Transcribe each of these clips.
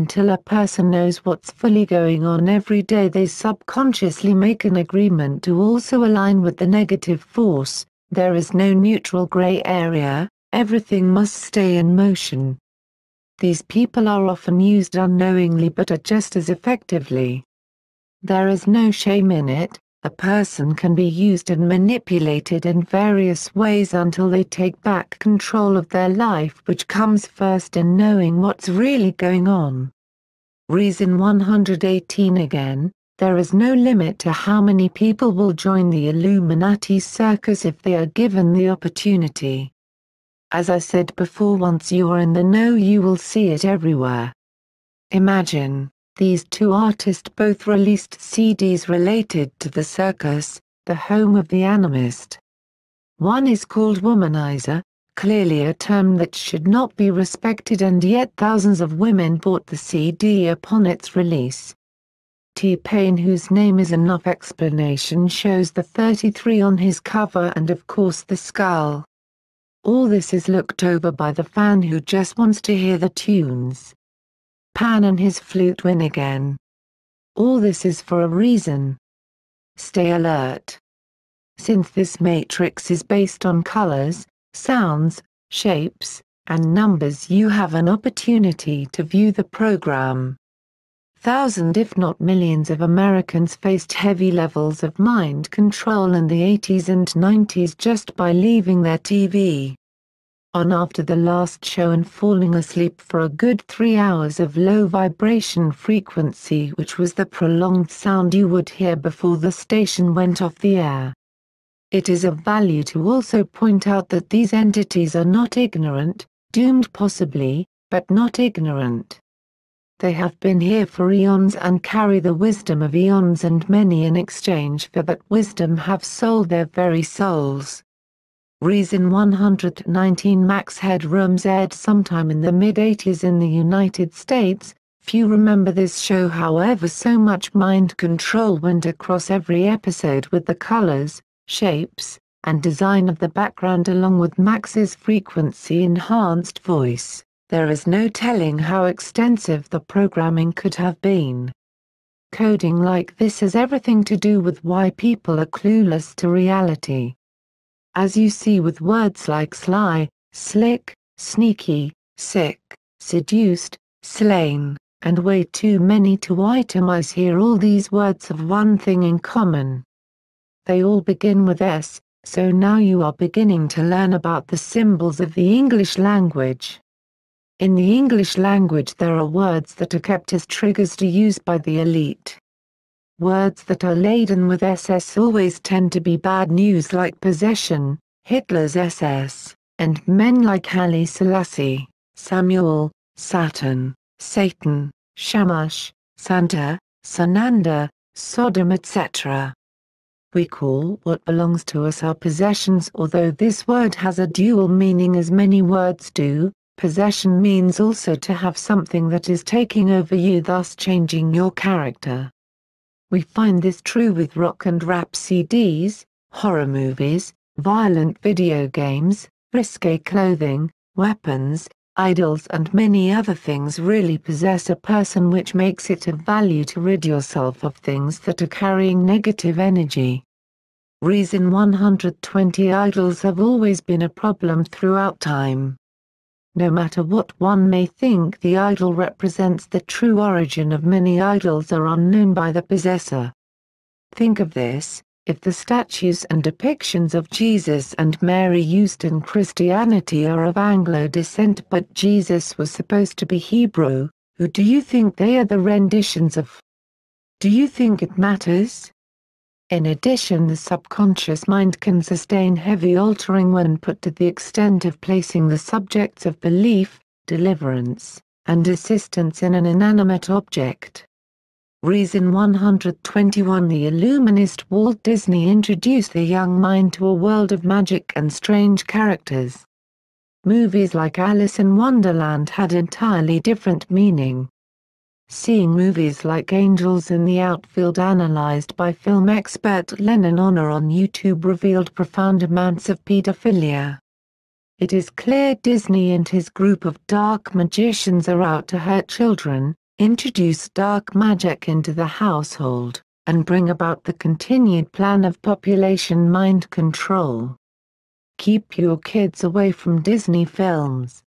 until a person knows what's fully going on every day they subconsciously make an agreement to also align with the negative force, there is no neutral gray area, everything must stay in motion. These people are often used unknowingly but are just as effectively. There is no shame in it, a person can be used and manipulated in various ways until they take back control of their life which comes first in knowing what's really going on. Reason 118 again, there is no limit to how many people will join the Illuminati circus if they are given the opportunity. As I said before once you are in the know you will see it everywhere. Imagine, these two artists both released CDs related to the circus, the home of the animist. One is called Womanizer, clearly a term that should not be respected and yet thousands of women bought the CD upon its release. T-Pain whose name is enough explanation shows the 33 on his cover and of course the skull. All this is looked over by the fan who just wants to hear the tunes. Pan and his flute win again. All this is for a reason. Stay alert. Since this matrix is based on colors, sounds, shapes, and numbers you have an opportunity to view the program. Thousands if not millions of Americans faced heavy levels of mind control in the 80s and 90s just by leaving their TV on after the last show and falling asleep for a good three hours of low vibration frequency which was the prolonged sound you would hear before the station went off the air. It is of value to also point out that these entities are not ignorant, doomed possibly, but not ignorant. They have been here for eons and carry the wisdom of eons and many in exchange for that wisdom have sold their very souls Reason 119 Max Headrooms aired sometime in the mid-80s in the United States, few remember this show however so much mind control went across every episode with the colors, shapes, and design of the background along with Max's frequency-enhanced voice, there is no telling how extensive the programming could have been. Coding like this has everything to do with why people are clueless to reality as you see with words like sly, slick, sneaky, sick, seduced, slain, and way too many to itemize here all these words have one thing in common. They all begin with S, so now you are beginning to learn about the symbols of the English language. In the English language there are words that are kept as triggers to use by the elite. Words that are laden with SS always tend to be bad news like possession, Hitler's SS, and men like Haile Selassie, Samuel, Saturn, Satan, Shamash, Santa, Sananda, Sodom etc. We call what belongs to us our possessions although this word has a dual meaning as many words do, possession means also to have something that is taking over you thus changing your character we find this true with rock and rap CDs, horror movies, violent video games, risque clothing, weapons, idols and many other things really possess a person which makes it of value to rid yourself of things that are carrying negative energy. Reason 120 Idols have always been a problem throughout time no matter what one may think the idol represents the true origin of many idols are unknown by the possessor. Think of this, if the statues and depictions of Jesus and Mary used in Christianity are of Anglo descent but Jesus was supposed to be Hebrew, who do you think they are the renditions of? Do you think it matters? In addition the subconscious mind can sustain heavy altering when put to the extent of placing the subjects of belief, deliverance, and assistance in an inanimate object. Reason 121 The illuminist Walt Disney introduced the young mind to a world of magic and strange characters. Movies like Alice in Wonderland had entirely different meaning. Seeing movies like Angels in the Outfield analyzed by film expert Lennon Honor on YouTube revealed profound amounts of pedophilia. It is clear Disney and his group of dark magicians are out to hurt children, introduce dark magic into the household, and bring about the continued plan of population mind control. Keep your kids away from Disney films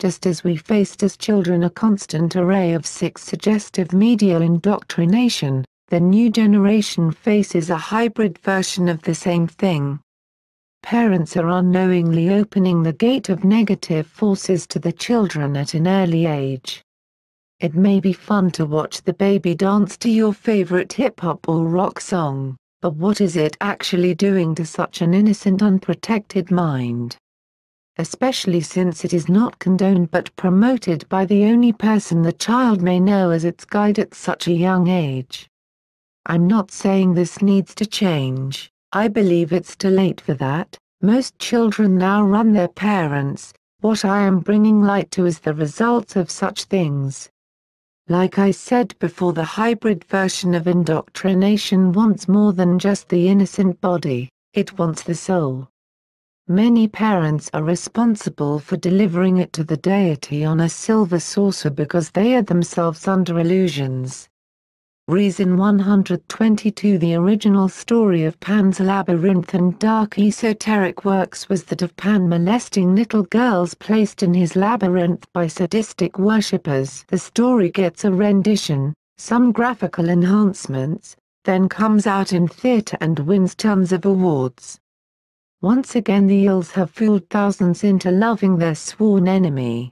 just as we faced as children a constant array of sex suggestive media indoctrination, the new generation faces a hybrid version of the same thing. Parents are unknowingly opening the gate of negative forces to the children at an early age. It may be fun to watch the baby dance to your favorite hip-hop or rock song, but what is it actually doing to such an innocent unprotected mind? especially since it is not condoned but promoted by the only person the child may know as its guide at such a young age. I'm not saying this needs to change, I believe it's too late for that, most children now run their parents, what I am bringing light to is the results of such things. Like I said before the hybrid version of indoctrination wants more than just the innocent body, it wants the soul. Many parents are responsible for delivering it to the deity on a silver saucer because they are themselves under illusions. Reason 122 The original story of Pan's labyrinth and dark esoteric works was that of Pan molesting little girls placed in his labyrinth by sadistic worshippers. The story gets a rendition, some graphical enhancements, then comes out in theatre and wins tons of awards. Once again the Eels have fooled thousands into loving their sworn enemy.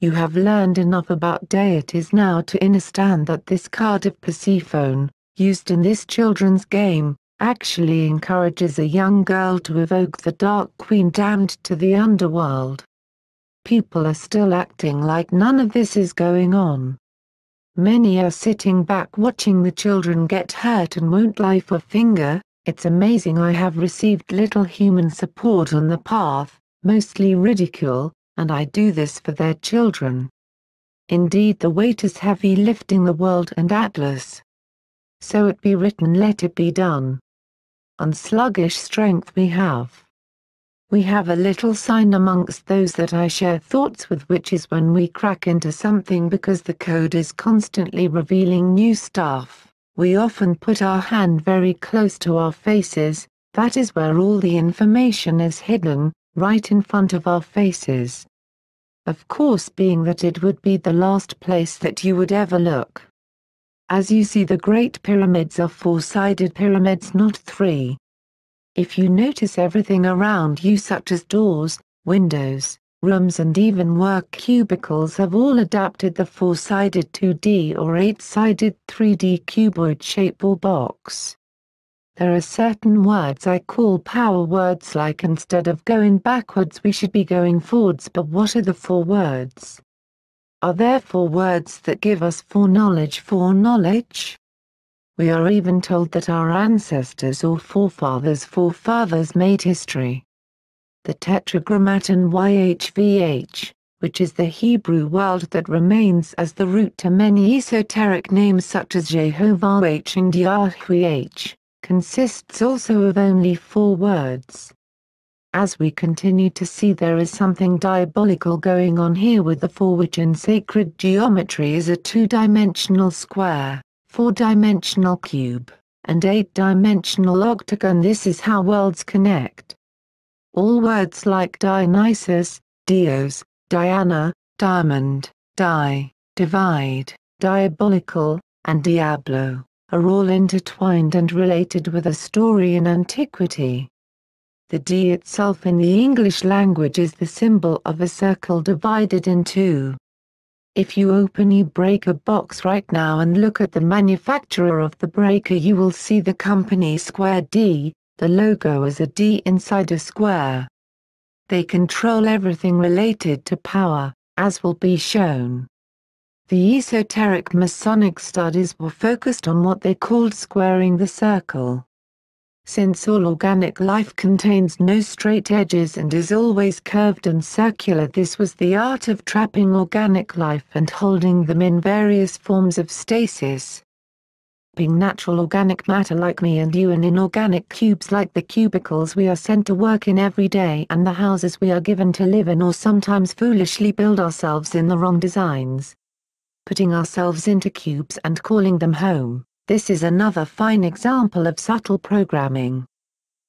You have learned enough about deities now to understand that this card of Persephone, used in this children's game, actually encourages a young girl to evoke the Dark Queen damned to the underworld. People are still acting like none of this is going on. Many are sitting back watching the children get hurt and won't lift a finger, it's amazing I have received little human support on the path, mostly ridicule, and I do this for their children. Indeed the weight is heavy lifting the world and Atlas. So it be written let it be done. On sluggish strength we have. We have a little sign amongst those that I share thoughts with which is when we crack into something because the code is constantly revealing new stuff we often put our hand very close to our faces, that is where all the information is hidden, right in front of our faces. Of course being that it would be the last place that you would ever look. As you see the Great Pyramids are four-sided pyramids not three. If you notice everything around you such as doors, windows, rooms and even work cubicles have all adapted the four-sided 2D or eight-sided 3D cuboid shape or box. There are certain words I call power words like instead of going backwards we should be going forwards but what are the four words? Are there four words that give us foreknowledge foreknowledge? We are even told that our ancestors or forefathers forefathers made history the Tetragrammaton YHVH, which is the Hebrew word that remains as the root to many esoteric names such as Jehovah-H and Yahweh-H, consists also of only four words. As we continue to see there is something diabolical going on here with the four which in sacred geometry is a two-dimensional square, four-dimensional cube, and eight-dimensional octagon this is how worlds connect. All words like Dionysus, Dios, Diana, Diamond, Die, Divide, Diabolical, and Diablo, are all intertwined and related with a story in antiquity. The D itself in the English language is the symbol of a circle divided in two. If you open you break a box right now and look at the manufacturer of the breaker you will see the company Square D, the logo is a d inside a square. They control everything related to power, as will be shown. The esoteric Masonic studies were focused on what they called squaring the circle. Since all organic life contains no straight edges and is always curved and circular this was the art of trapping organic life and holding them in various forms of stasis being natural organic matter like me and you and inorganic cubes like the cubicles we are sent to work in every day and the houses we are given to live in or sometimes foolishly build ourselves in the wrong designs. Putting ourselves into cubes and calling them home, this is another fine example of subtle programming.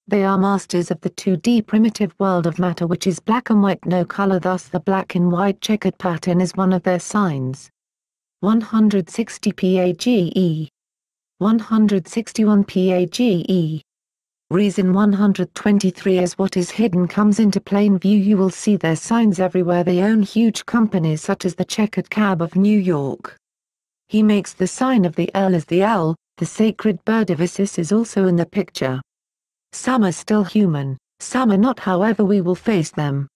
They are masters of the 2D primitive world of matter which is black and white no color thus the black and white checkered pattern is one of their signs. 160 PAGE 161 PAGE. Reason 123 is what is hidden comes into plain view you will see their signs everywhere they own huge companies such as the Checkered Cab of New York. He makes the sign of the L as the L, the sacred bird of Isis is also in the picture. Some are still human, some are not however we will face them.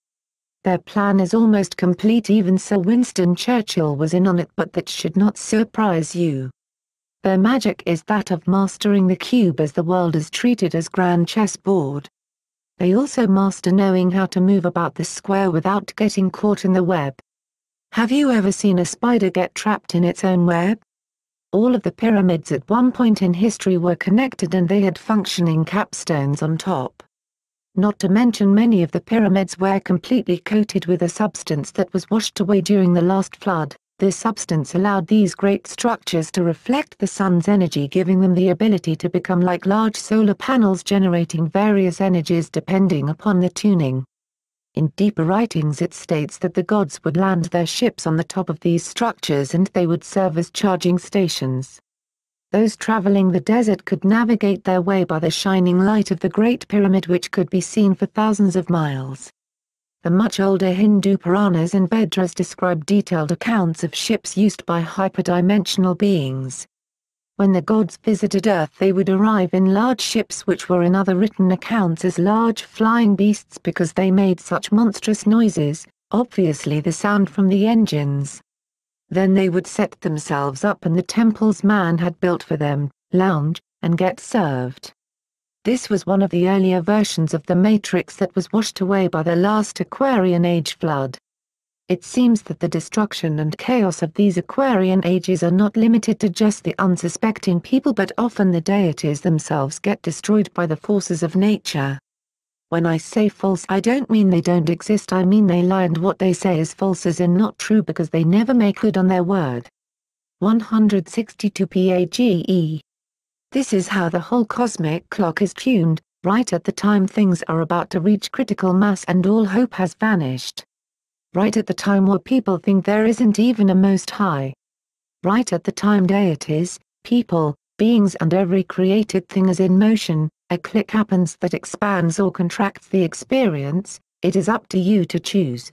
Their plan is almost complete even Sir Winston Churchill was in on it but that should not surprise you. Their magic is that of mastering the cube as the world is treated as grand chessboard. They also master knowing how to move about the square without getting caught in the web. Have you ever seen a spider get trapped in its own web? All of the pyramids at one point in history were connected and they had functioning capstones on top. Not to mention many of the pyramids were completely coated with a substance that was washed away during the last flood. This substance allowed these great structures to reflect the sun's energy giving them the ability to become like large solar panels generating various energies depending upon the tuning. In deeper writings it states that the gods would land their ships on the top of these structures and they would serve as charging stations. Those traveling the desert could navigate their way by the shining light of the Great Pyramid which could be seen for thousands of miles the much older Hindu Puranas and Vedras describe detailed accounts of ships used by hyperdimensional beings. When the gods visited Earth they would arrive in large ships which were in other written accounts as large flying beasts because they made such monstrous noises, obviously the sound from the engines. Then they would set themselves up in the temples man had built for them, lounge, and get served this was one of the earlier versions of the matrix that was washed away by the last Aquarian Age flood. It seems that the destruction and chaos of these Aquarian ages are not limited to just the unsuspecting people but often the deities themselves get destroyed by the forces of nature. When I say false I don't mean they don't exist I mean they lie and what they say is false as in not true because they never make good on their word. 162 PAGE this is how the whole cosmic clock is tuned, right at the time things are about to reach critical mass and all hope has vanished. Right at the time where people think there isn't even a most high. Right at the time deities, people, beings and every created thing is in motion, a click happens that expands or contracts the experience, it is up to you to choose.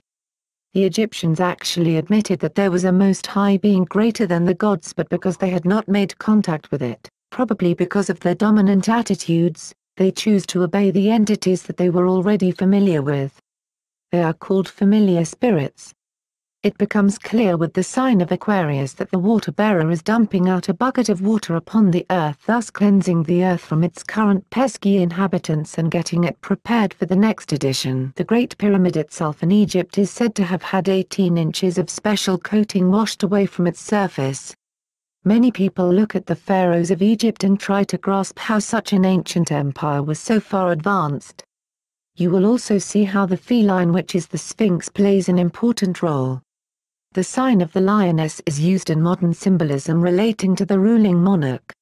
The Egyptians actually admitted that there was a most high being greater than the gods but because they had not made contact with it probably because of their dominant attitudes, they choose to obey the entities that they were already familiar with. They are called familiar spirits. It becomes clear with the sign of Aquarius that the water bearer is dumping out a bucket of water upon the earth thus cleansing the earth from its current pesky inhabitants and getting it prepared for the next edition. The Great Pyramid itself in Egypt is said to have had 18 inches of special coating washed away from its surface, many people look at the pharaohs of Egypt and try to grasp how such an ancient empire was so far advanced. You will also see how the feline which is the Sphinx plays an important role. The sign of the lioness is used in modern symbolism relating to the ruling monarch.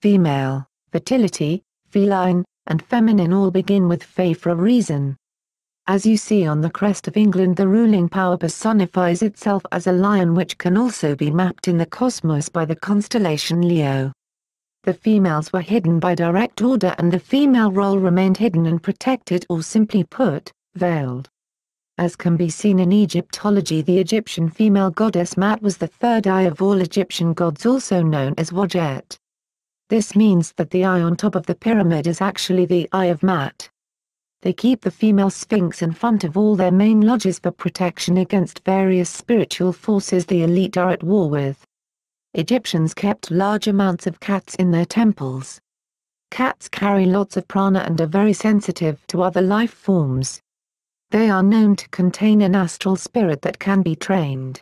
Female, fertility, feline, and feminine all begin with fe for a reason. As you see on the crest of England the ruling power personifies itself as a lion which can also be mapped in the cosmos by the constellation Leo. The females were hidden by direct order and the female role remained hidden and protected or simply put, veiled. As can be seen in Egyptology the Egyptian female goddess Mat was the third eye of all Egyptian gods also known as Wajet. This means that the eye on top of the pyramid is actually the eye of Mat they keep the female sphinx in front of all their main lodges for protection against various spiritual forces the elite are at war with. Egyptians kept large amounts of cats in their temples. Cats carry lots of prana and are very sensitive to other life forms. They are known to contain an astral spirit that can be trained.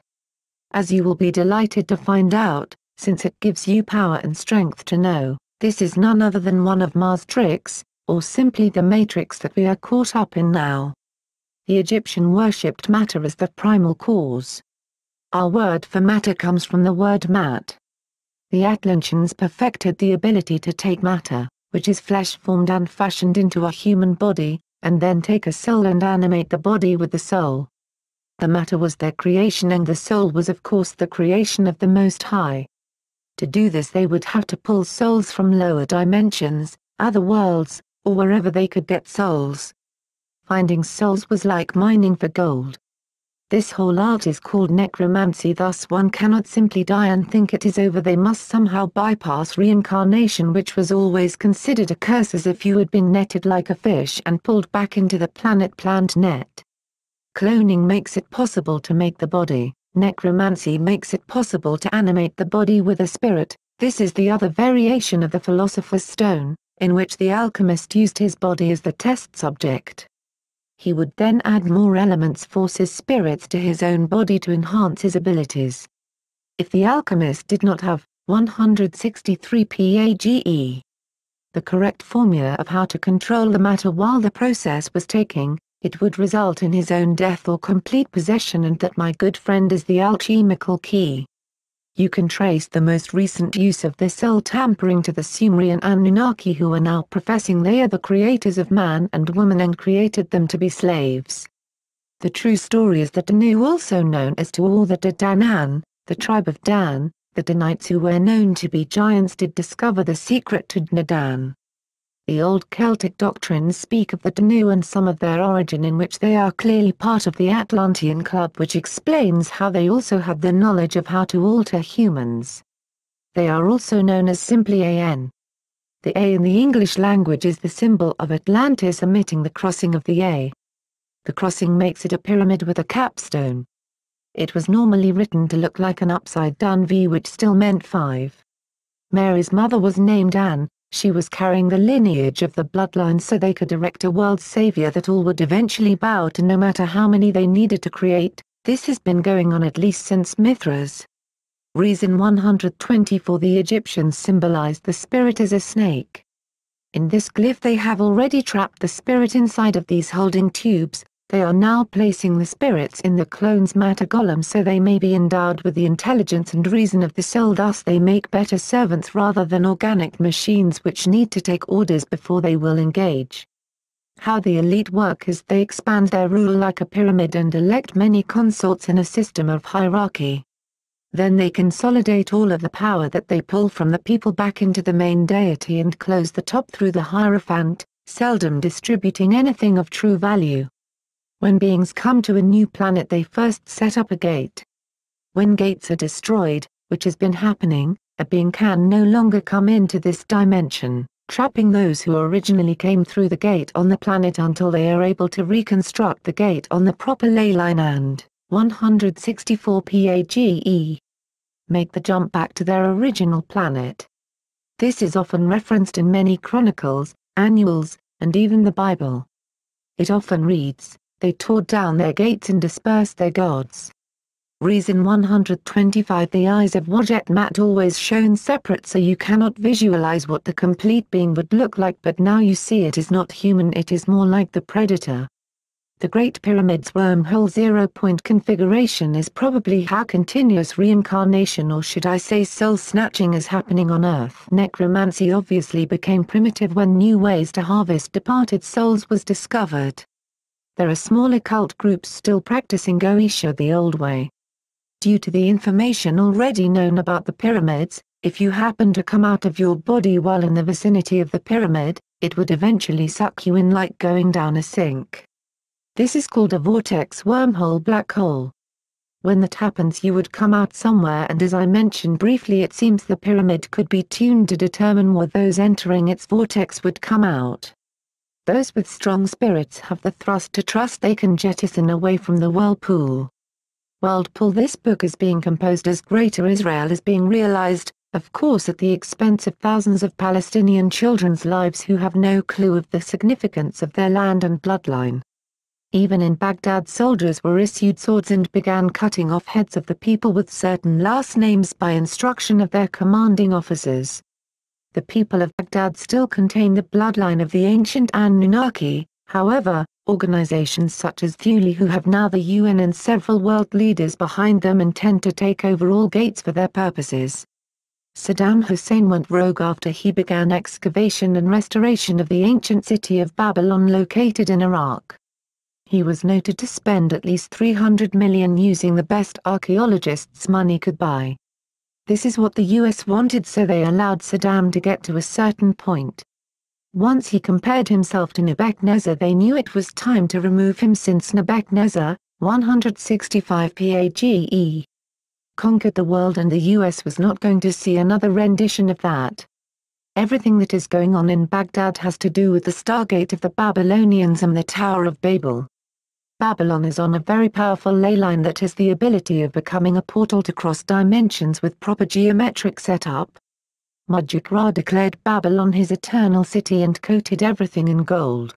As you will be delighted to find out, since it gives you power and strength to know, this is none other than one of Ma's tricks, or simply the matrix that we are caught up in now. The Egyptian worshipped matter as the primal cause. Our word for matter comes from the word mat. The Atlanteans perfected the ability to take matter, which is flesh formed and fashioned into a human body, and then take a soul and animate the body with the soul. The matter was their creation and the soul was of course the creation of the Most High. To do this they would have to pull souls from lower dimensions, other worlds, or wherever they could get souls. Finding souls was like mining for gold. This whole art is called necromancy thus one cannot simply die and think it is over they must somehow bypass reincarnation which was always considered a curse as if you had been netted like a fish and pulled back into the planet planned net. Cloning makes it possible to make the body, necromancy makes it possible to animate the body with a spirit, this is the other variation of the Philosopher's Stone, in which the alchemist used his body as the test subject. He would then add more elements forces spirits to his own body to enhance his abilities. If the alchemist did not have 163 PAGE, the correct formula of how to control the matter while the process was taking, it would result in his own death or complete possession and that my good friend is the alchemical key you can trace the most recent use of this soul tampering to the Sumerian Anunnaki who are now professing they are the creators of man and woman and created them to be slaves. The true story is that Danu also known as to all the Danan, the tribe of Dan, the Danites who were known to be giants did discover the secret to Dnadan the old Celtic doctrines speak of the Danu and some of their origin in which they are clearly part of the Atlantean club which explains how they also had the knowledge of how to alter humans. They are also known as simply AN. The A in the English language is the symbol of Atlantis omitting the crossing of the A. The crossing makes it a pyramid with a capstone. It was normally written to look like an upside-down V which still meant five. Mary's mother was named Anne, she was carrying the lineage of the bloodline so they could erect a world savior that all would eventually bow to no matter how many they needed to create, this has been going on at least since Mithras. Reason 124 The Egyptians symbolized the spirit as a snake. In this glyph they have already trapped the spirit inside of these holding tubes, they are now placing the spirits in the clone's matter golem so they may be endowed with the intelligence and reason of the soul thus they make better servants rather than organic machines which need to take orders before they will engage. How the elite work is they expand their rule like a pyramid and elect many consorts in a system of hierarchy. Then they consolidate all of the power that they pull from the people back into the main deity and close the top through the Hierophant, seldom distributing anything of true value. When beings come to a new planet they first set up a gate. When gates are destroyed, which has been happening, a being can no longer come into this dimension, trapping those who originally came through the gate on the planet until they are able to reconstruct the gate on the proper ley line and, 164 PAGE, make the jump back to their original planet. This is often referenced in many chronicles, annuals, and even the Bible. It often reads, they tore down their gates and dispersed their gods. Reason 125 The eyes of Wajet Mat always shown separate so you cannot visualize what the complete being would look like but now you see it is not human it is more like the predator. The Great Pyramid's wormhole zero-point configuration is probably how continuous reincarnation or should I say soul-snatching is happening on Earth. Necromancy obviously became primitive when new ways to harvest departed souls was discovered there are smaller cult groups still practicing Goetia the old way. Due to the information already known about the pyramids, if you happen to come out of your body while in the vicinity of the pyramid, it would eventually suck you in like going down a sink. This is called a vortex wormhole black hole. When that happens you would come out somewhere and as I mentioned briefly it seems the pyramid could be tuned to determine where those entering its vortex would come out. Those with strong spirits have the thrust to trust they can jettison away from the whirlpool. Whirlpool This book is being composed as Greater Israel is being realized, of course at the expense of thousands of Palestinian children's lives who have no clue of the significance of their land and bloodline. Even in Baghdad soldiers were issued swords and began cutting off heads of the people with certain last names by instruction of their commanding officers the people of Baghdad still contain the bloodline of the ancient Anunnaki, however, organizations such as Thule who have now the UN and several world leaders behind them intend to take over all gates for their purposes. Saddam Hussein went rogue after he began excavation and restoration of the ancient city of Babylon located in Iraq. He was noted to spend at least 300 million using the best archaeologists money could buy this is what the us wanted so they allowed saddam to get to a certain point. Once he compared himself to Nebuchadnezzar they knew it was time to remove him since Nebuchadnezzar, 165 PAGE, conquered the world and the US was not going to see another rendition of that. Everything that is going on in Baghdad has to do with the Stargate of the Babylonians and the Tower of Babel babylon is on a very powerful ley line that has the ability of becoming a portal to cross dimensions with proper geometric setup. Mujic Ra declared Babylon his eternal city and coated everything in gold.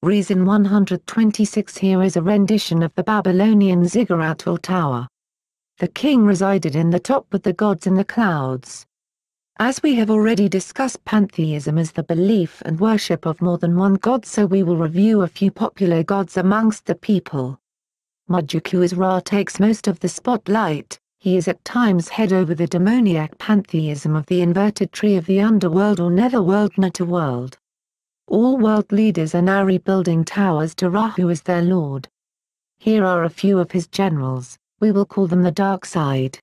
Reason 126 here is a rendition of the Babylonian ziggurat or tower. The king resided in the top with the gods in the clouds, as we have already discussed pantheism is the belief and worship of more than one god so we will review a few popular gods amongst the people. Mujuku as Ra takes most of the spotlight, he is at times head over the demoniac pantheism of the inverted tree of the underworld or netherworld Netherworld. All world leaders are now rebuilding towers to Ra, as their lord. Here are a few of his generals, we will call them the dark side.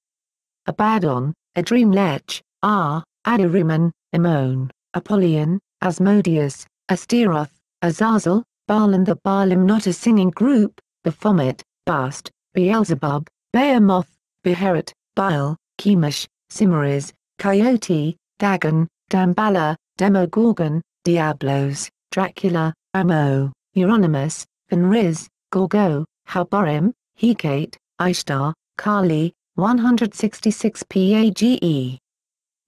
Abaddon, a dream lech, r, Adariman, Ammon, Apollyon, Asmodeus, Asteroth, Azazel, Baal and the Baalim not a singing group, Baphomet, Bast, Beelzebub, Behemoth, Beheret, Baal, Chemosh, Cimaris, Coyote, Dagon, Damballa, Demogorgon, Diablos, Dracula, Amo, Euronymous, Fenriz, Gorgo, Halborim, Hecate, Ishtar, Kali, 166 PAGE.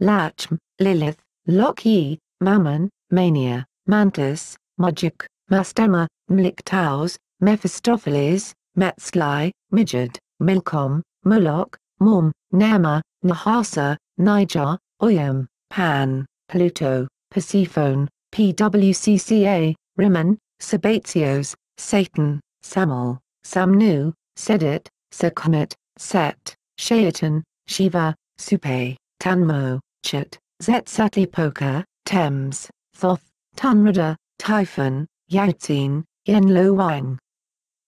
Lachm, Lilith, Loki, Mammon, Mania, Mantis, Magic, Mastema, Mliktaus, Mephistopheles, Metzli, Midged, Milcom, Moloch, Mom, Nama, Nahasa, Niger, Oyam, Pan, Pluto, Persephone, PWCCA, Rimmon, Sabatios, Satan, Samal, Samnu, Sedit, Sekhmet, Set, Shaitan, Shiva, Supe, Tanmo, Hatchet, Zetsatli Poker, Thames, Thoth, Tanruda Typhon, Yangtzin, Yenlo Wang.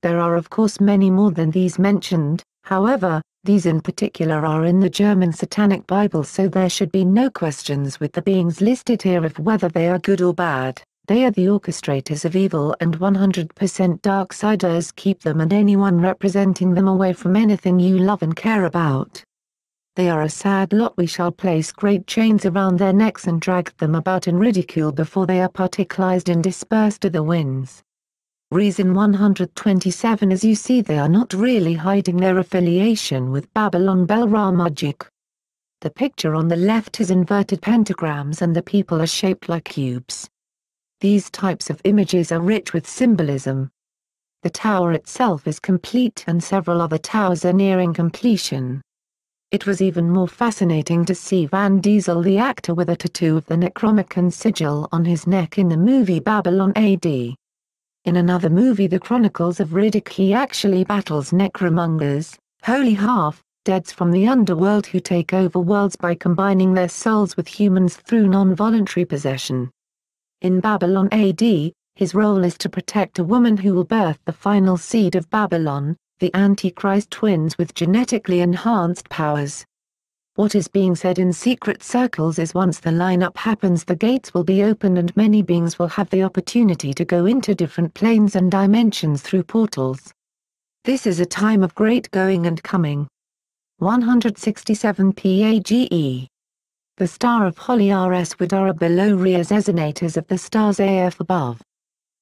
There are of course many more than these mentioned, however, these in particular are in the German Satanic Bible so there should be no questions with the beings listed here of whether they are good or bad, they are the orchestrators of evil and 100% Darksiders keep them and anyone representing them away from anything you love and care about they are a sad lot we shall place great chains around their necks and drag them about in ridicule before they are particularized and dispersed to the winds. Reason 127 As you see they are not really hiding their affiliation with Babylon Bel Ramajuk. The picture on the left has inverted pentagrams and the people are shaped like cubes. These types of images are rich with symbolism. The tower itself is complete and several other towers are nearing completion. It was even more fascinating to see Van Diesel the actor with a tattoo of the Necromicon sigil on his neck in the movie Babylon AD. In another movie The Chronicles of Riddick he actually battles necromongers, holy half, deads from the underworld who take over worlds by combining their souls with humans through non-voluntary possession. In Babylon AD, his role is to protect a woman who will birth the final seed of Babylon, the Antichrist twins with genetically enhanced powers. What is being said in secret circles is once the lineup happens the gates will be opened and many beings will have the opportunity to go into different planes and dimensions through portals. This is a time of great going and coming. 167 PAGE. The star of Holly RS Vidara below Rheas resonators of the stars AF above.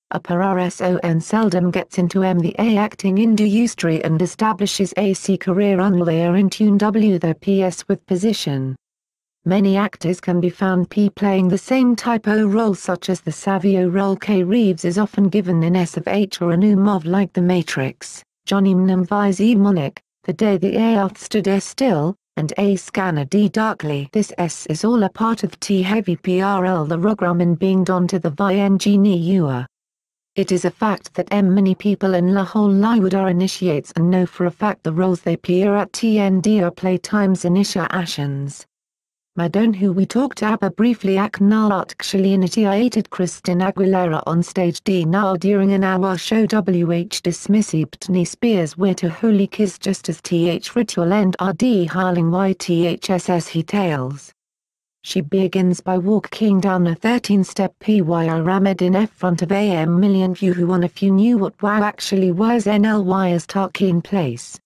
Upper RSON seldom gets into M. The A acting industry and establishes AC career on are in tune W their PS with position. Many actors can be found P playing the same type O role such as the Savio role K Reeves is often given in S of H or new mov like The Matrix, Johnny Mnemvi's E Monic, The Day the Earth Stood S Still, and A Scanner D Darkly. This S is all a part of T Heavy PRL the and being donned to the Vyengini Ua it is a fact that m many people in La Hole Liwood are initiates and know for a fact the roles they peer at TND are playtimes initia ashens. Madone who we talked about briefly acknowledged actually initiated Christina Aguilera on stage now during an hour show WH dismissibt ni spears to holy kiss just as th ritual end rd harling ythss he tales. She begins by walking down a 13-step PYR in front of AM million view who won if you knew what wow actually was wires tuck in place.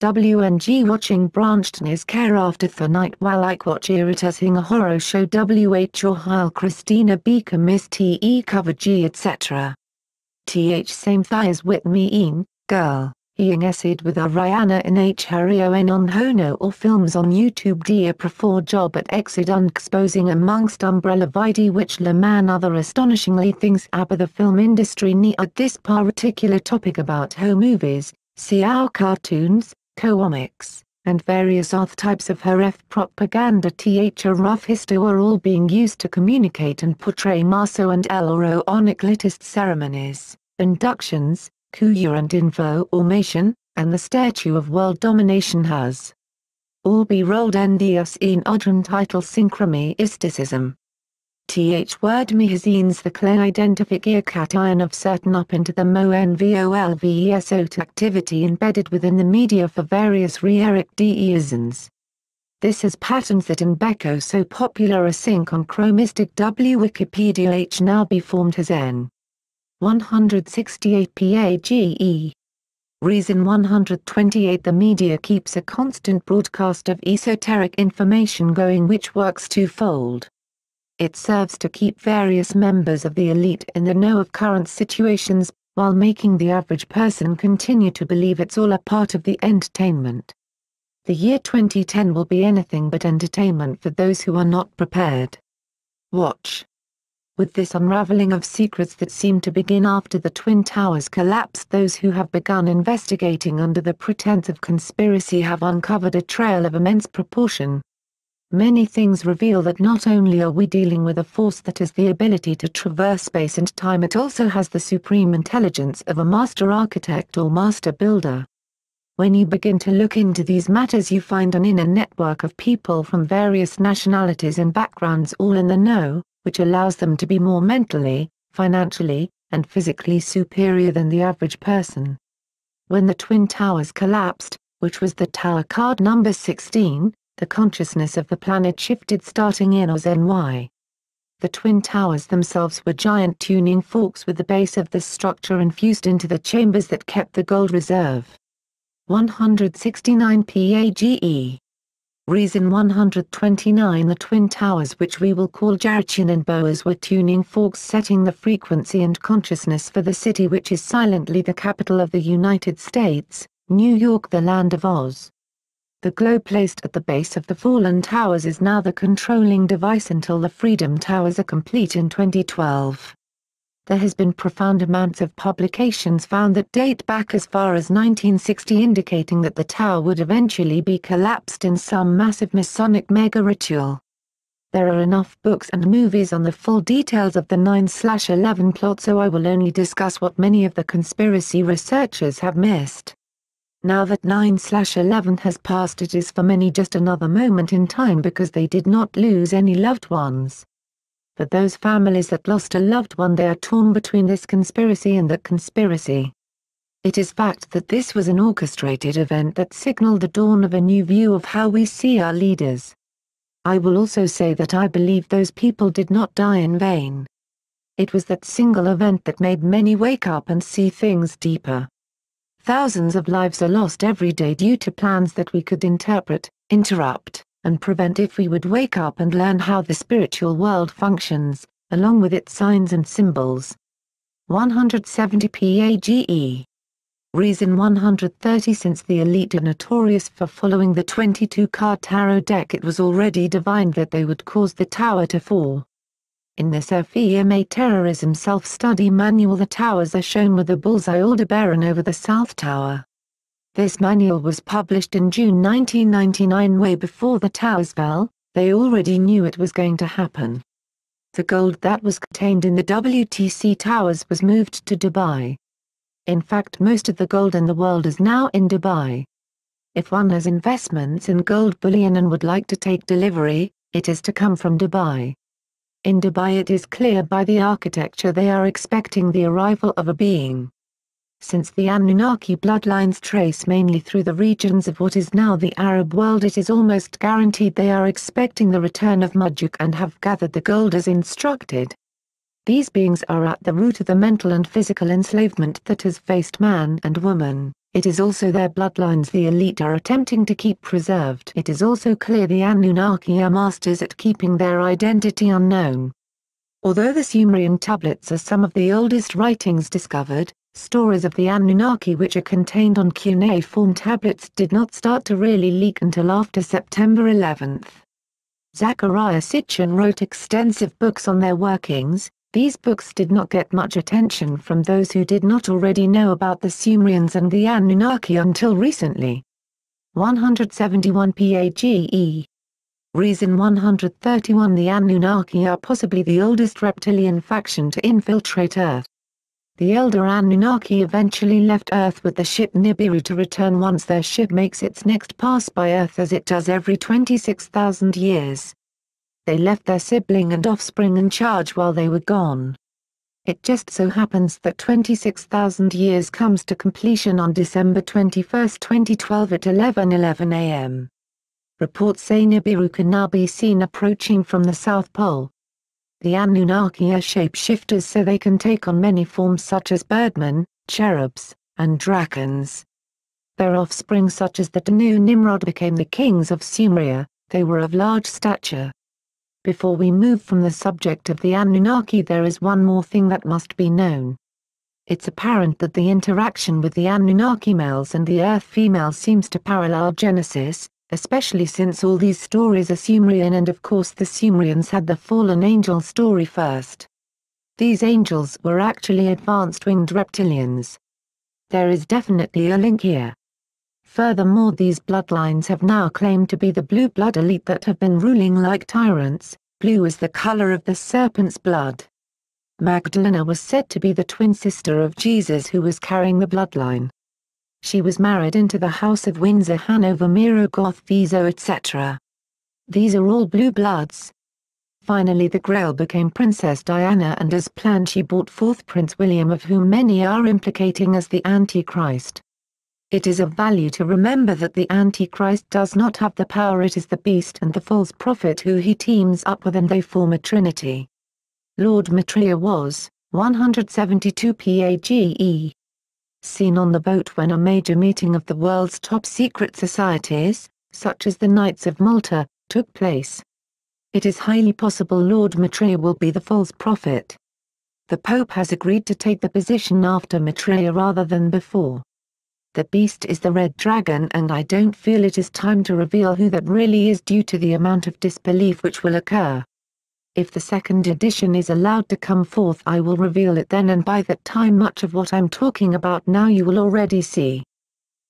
WNG watching branched his care after the night while like watch irritating a horror show WH or while Christina Beaker Miss TE cover G etc. TH same thighs with me in, girl. Yenesid with Ariana in H. Harion on Hono or films on YouTube Dia Prefor job at Exit exposing amongst Umbrella Vidi which Le Man other astonishingly things ABBA the film industry ni at this particular topic about home movies, see our cartoons, comics, and various other types of heref propaganda th a rough histo are all being used to communicate and portray Marso and Eloro onic ceremonies, inductions, Kuya and Info Formation, and the Statue of World Domination has. All be rolled NDS in odron title synchromy isticism. Th word mihazines the clan identifier cation of certain up into the mo nvolvesot activity embedded within the media for various reeric deisons. This is patterns that in Becco so popular a sync on chromistic W Wikipedia H now be formed as N. 168 PAGE. Reason 128 The media keeps a constant broadcast of esoteric information going which works twofold. It serves to keep various members of the elite in the know of current situations, while making the average person continue to believe it's all a part of the entertainment. The year 2010 will be anything but entertainment for those who are not prepared. Watch with this unraveling of secrets that seemed to begin after the Twin Towers collapsed those who have begun investigating under the pretense of conspiracy have uncovered a trail of immense proportion. Many things reveal that not only are we dealing with a force that has the ability to traverse space and time it also has the supreme intelligence of a master architect or master builder. When you begin to look into these matters you find an inner network of people from various nationalities and backgrounds all in the know, which allows them to be more mentally, financially, and physically superior than the average person. When the Twin Towers collapsed, which was the tower card number 16, the consciousness of the planet shifted starting in Oz NY. The Twin Towers themselves were giant tuning forks with the base of the structure infused into the chambers that kept the gold reserve. 169 PAGE Reason 129 The twin towers which we will call Jarachin and Boas were tuning forks setting the frequency and consciousness for the city which is silently the capital of the United States, New York the land of Oz. The globe placed at the base of the fallen towers is now the controlling device until the Freedom Towers are complete in 2012 there has been profound amounts of publications found that date back as far as 1960 indicating that the tower would eventually be collapsed in some massive Masonic mega-ritual. There are enough books and movies on the full details of the 9-11 plot so I will only discuss what many of the conspiracy researchers have missed. Now that 9-11 has passed it is for many just another moment in time because they did not lose any loved ones. For those families that lost a loved one they are torn between this conspiracy and that conspiracy. It is fact that this was an orchestrated event that signaled the dawn of a new view of how we see our leaders. I will also say that I believe those people did not die in vain. It was that single event that made many wake up and see things deeper. Thousands of lives are lost every day due to plans that we could interpret, interrupt, and prevent if we would wake up and learn how the spiritual world functions, along with its signs and symbols. 170 PAGE Reason 130 Since the elite are notorious for following the 22-card tarot deck it was already divined that they would cause the tower to fall. In this FEMA terrorism self-study manual the towers are shown with a bullseye Aldebaran over the South Tower. This manual was published in June 1999 way before the towers fell, they already knew it was going to happen. The gold that was contained in the WTC towers was moved to Dubai. In fact most of the gold in the world is now in Dubai. If one has investments in gold bullion and would like to take delivery, it is to come from Dubai. In Dubai it is clear by the architecture they are expecting the arrival of a being since the Anunnaki bloodlines trace mainly through the regions of what is now the Arab world it is almost guaranteed they are expecting the return of Mudjuk and have gathered the gold as instructed. These beings are at the root of the mental and physical enslavement that has faced man and woman. It is also their bloodlines the elite are attempting to keep preserved. It is also clear the Anunnaki are masters at keeping their identity unknown. Although the Sumerian tablets are some of the oldest writings discovered, Stories of the Anunnaki which are contained on cuneiform tablets did not start to really leak until after September 11. Zachariah Sitchin wrote extensive books on their workings, these books did not get much attention from those who did not already know about the Sumerians and the Anunnaki until recently. 171 PAGE Reason 131 The Anunnaki are possibly the oldest reptilian faction to infiltrate Earth. The elder Anunnaki eventually left Earth with the ship Nibiru to return once their ship makes its next pass by Earth as it does every 26,000 years. They left their sibling and offspring in charge while they were gone. It just so happens that 26,000 years comes to completion on December 21, 2012 at 11.11 a.m. Reports say Nibiru can now be seen approaching from the South Pole, the Anunnaki are shapeshifters so they can take on many forms such as birdmen, cherubs, and dragons. Their offspring such as the Danu Nimrod became the kings of Sumeria, they were of large stature. Before we move from the subject of the Anunnaki there is one more thing that must be known. It's apparent that the interaction with the Anunnaki males and the Earth female seems to parallel Genesis, especially since all these stories are Sumerian and of course the Sumerians had the fallen angel story first. These angels were actually advanced winged reptilians. There is definitely a link here. Furthermore these bloodlines have now claimed to be the blue blood elite that have been ruling like tyrants, blue is the color of the serpent's blood. Magdalena was said to be the twin sister of Jesus who was carrying the bloodline she was married into the House of Windsor Hanover Goth Viso etc. These are all blue bloods. Finally the Grail became Princess Diana and as planned she brought forth Prince William of whom many are implicating as the Antichrist. It is of value to remember that the Antichrist does not have the power it is the beast and the false prophet who he teams up with and they form a trinity. Lord Maitreya was, 172 PAGE seen on the boat when a major meeting of the world's top secret societies, such as the Knights of Malta, took place. It is highly possible Lord Maitreya will be the false prophet. The Pope has agreed to take the position after Maitreya rather than before. The beast is the red dragon and I don't feel it is time to reveal who that really is due to the amount of disbelief which will occur if the second edition is allowed to come forth I will reveal it then and by that time much of what I'm talking about now you will already see.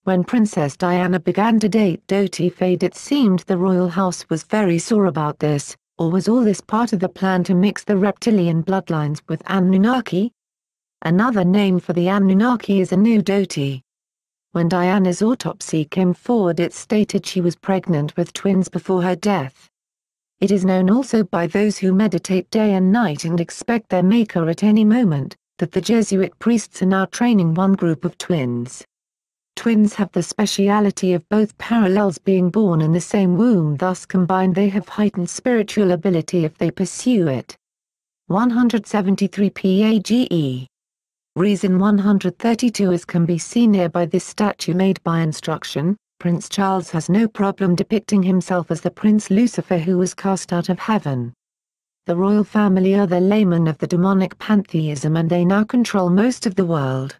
When Princess Diana began to date Doty Fade it seemed the royal house was very sore about this, or was all this part of the plan to mix the reptilian bloodlines with Anunnaki? Another name for the Anunnaki is Anu Doty. When Diana's autopsy came forward it stated she was pregnant with twins before her death. It is known also by those who meditate day and night and expect their maker at any moment, that the Jesuit priests are now training one group of twins. Twins have the speciality of both parallels being born in the same womb thus combined they have heightened spiritual ability if they pursue it. 173 PAGE Reason 132 as can be seen here by this statue made by instruction, Prince Charles has no problem depicting himself as the Prince Lucifer who was cast out of heaven. The royal family are the laymen of the demonic pantheism and they now control most of the world.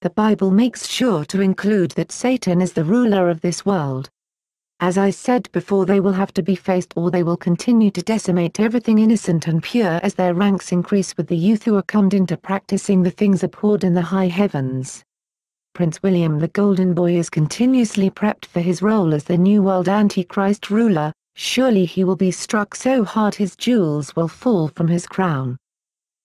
The Bible makes sure to include that Satan is the ruler of this world. As I said before they will have to be faced or they will continue to decimate everything innocent and pure as their ranks increase with the youth who are conned into practicing the things abhorred in the high heavens. Prince William the Golden Boy is continuously prepped for his role as the New World Antichrist ruler, surely he will be struck so hard his jewels will fall from his crown.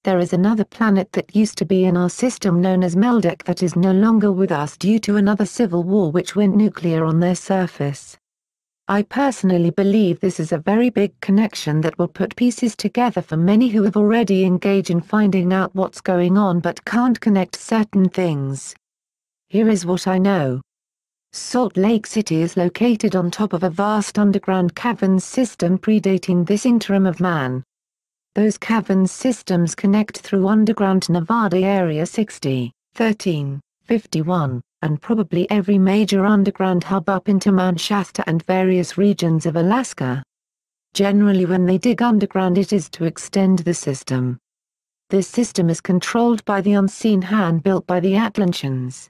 There is another planet that used to be in our system known as Meldek that is no longer with us due to another civil war which went nuclear on their surface. I personally believe this is a very big connection that will put pieces together for many who have already engaged in finding out what's going on but can't connect certain things. Here is what I know. Salt Lake City is located on top of a vast underground cavern system predating this interim of man. Those cavern systems connect through underground Nevada Area 60, 13, 51, and probably every major underground hub up into Mount Shasta and various regions of Alaska. Generally when they dig underground it is to extend the system. This system is controlled by the unseen hand built by the Atlanteans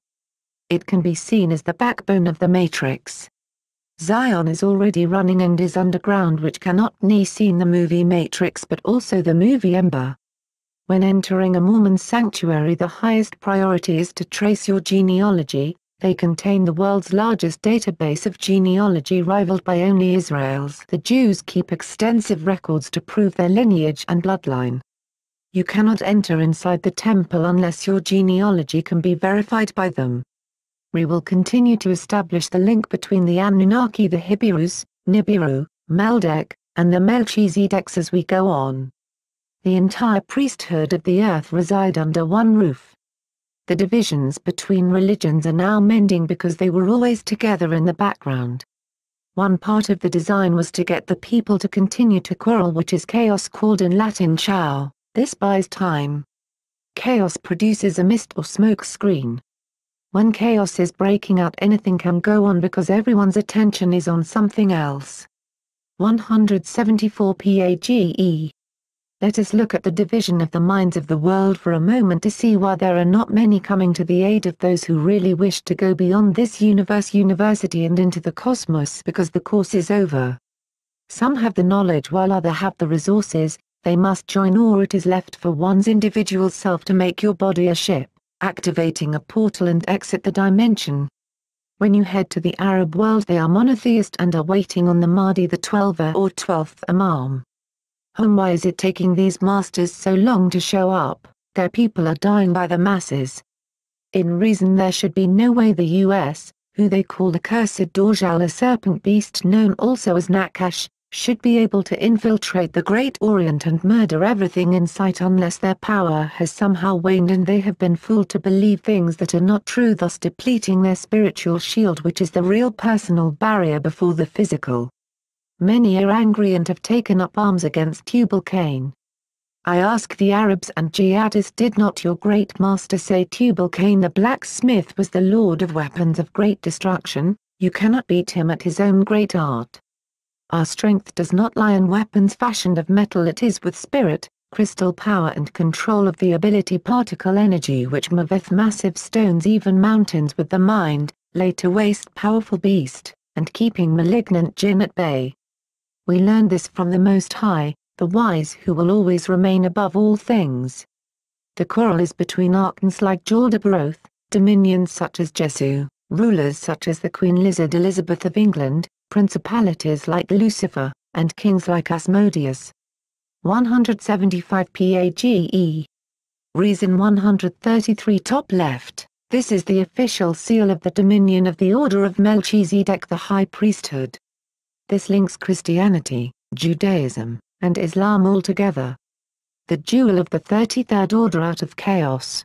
it can be seen as the backbone of the Matrix. Zion is already running and is underground which cannot be seen the movie Matrix but also the movie Ember. When entering a Mormon sanctuary the highest priority is to trace your genealogy, they contain the world's largest database of genealogy rivaled by only Israel's. The Jews keep extensive records to prove their lineage and bloodline. You cannot enter inside the temple unless your genealogy can be verified by them. We will continue to establish the link between the Anunnaki the Hibirus, Nibiru, Meldek, and the Melchizedeks as we go on. The entire priesthood of the earth reside under one roof. The divisions between religions are now mending because they were always together in the background. One part of the design was to get the people to continue to quarrel which is chaos called in Latin chao, this buys time. Chaos produces a mist or smoke screen, when chaos is breaking out anything can go on because everyone's attention is on something else. 174 PAGE let us look at the division of the minds of the world for a moment to see why there are not many coming to the aid of those who really wish to go beyond this universe university and into the cosmos because the course is over. Some have the knowledge while other have the resources, they must join or it is left for one's individual self to make your body a ship activating a portal and exit the dimension. When you head to the Arab world they are monotheist and are waiting on the Mahdi the Twelver er or Twelfth Imam. Home why is it taking these masters so long to show up, their people are dying by the masses. In reason there should be no way the US, who they call the cursed Dorjal a serpent beast known also as Nakash, should be able to infiltrate the Great Orient and murder everything in sight unless their power has somehow waned and they have been fooled to believe things that are not true thus depleting their spiritual shield which is the real personal barrier before the physical. Many are angry and have taken up arms against Tubal Cain. I ask the Arabs and jihadists did not your great master say Tubal Cain the blacksmith was the lord of weapons of great destruction, you cannot beat him at his own great art our strength does not lie in weapons fashioned of metal it is with spirit, crystal power and control of the ability particle energy which moveth massive stones even mountains with the mind, lay to waste powerful beast, and keeping malignant jinn at bay. We learn this from the Most High, the wise who will always remain above all things. The quarrel is between archons like Jordabaroth, dominions such as Jesu, rulers such as the Queen Lizard Elizabeth of England, principalities like Lucifer, and kings like Asmodeus. 175 PAGE. Reason 133 top left, this is the official seal of the Dominion of the Order of Melchizedek the High Priesthood. This links Christianity, Judaism, and Islam all together. The jewel of the 33rd Order out of chaos.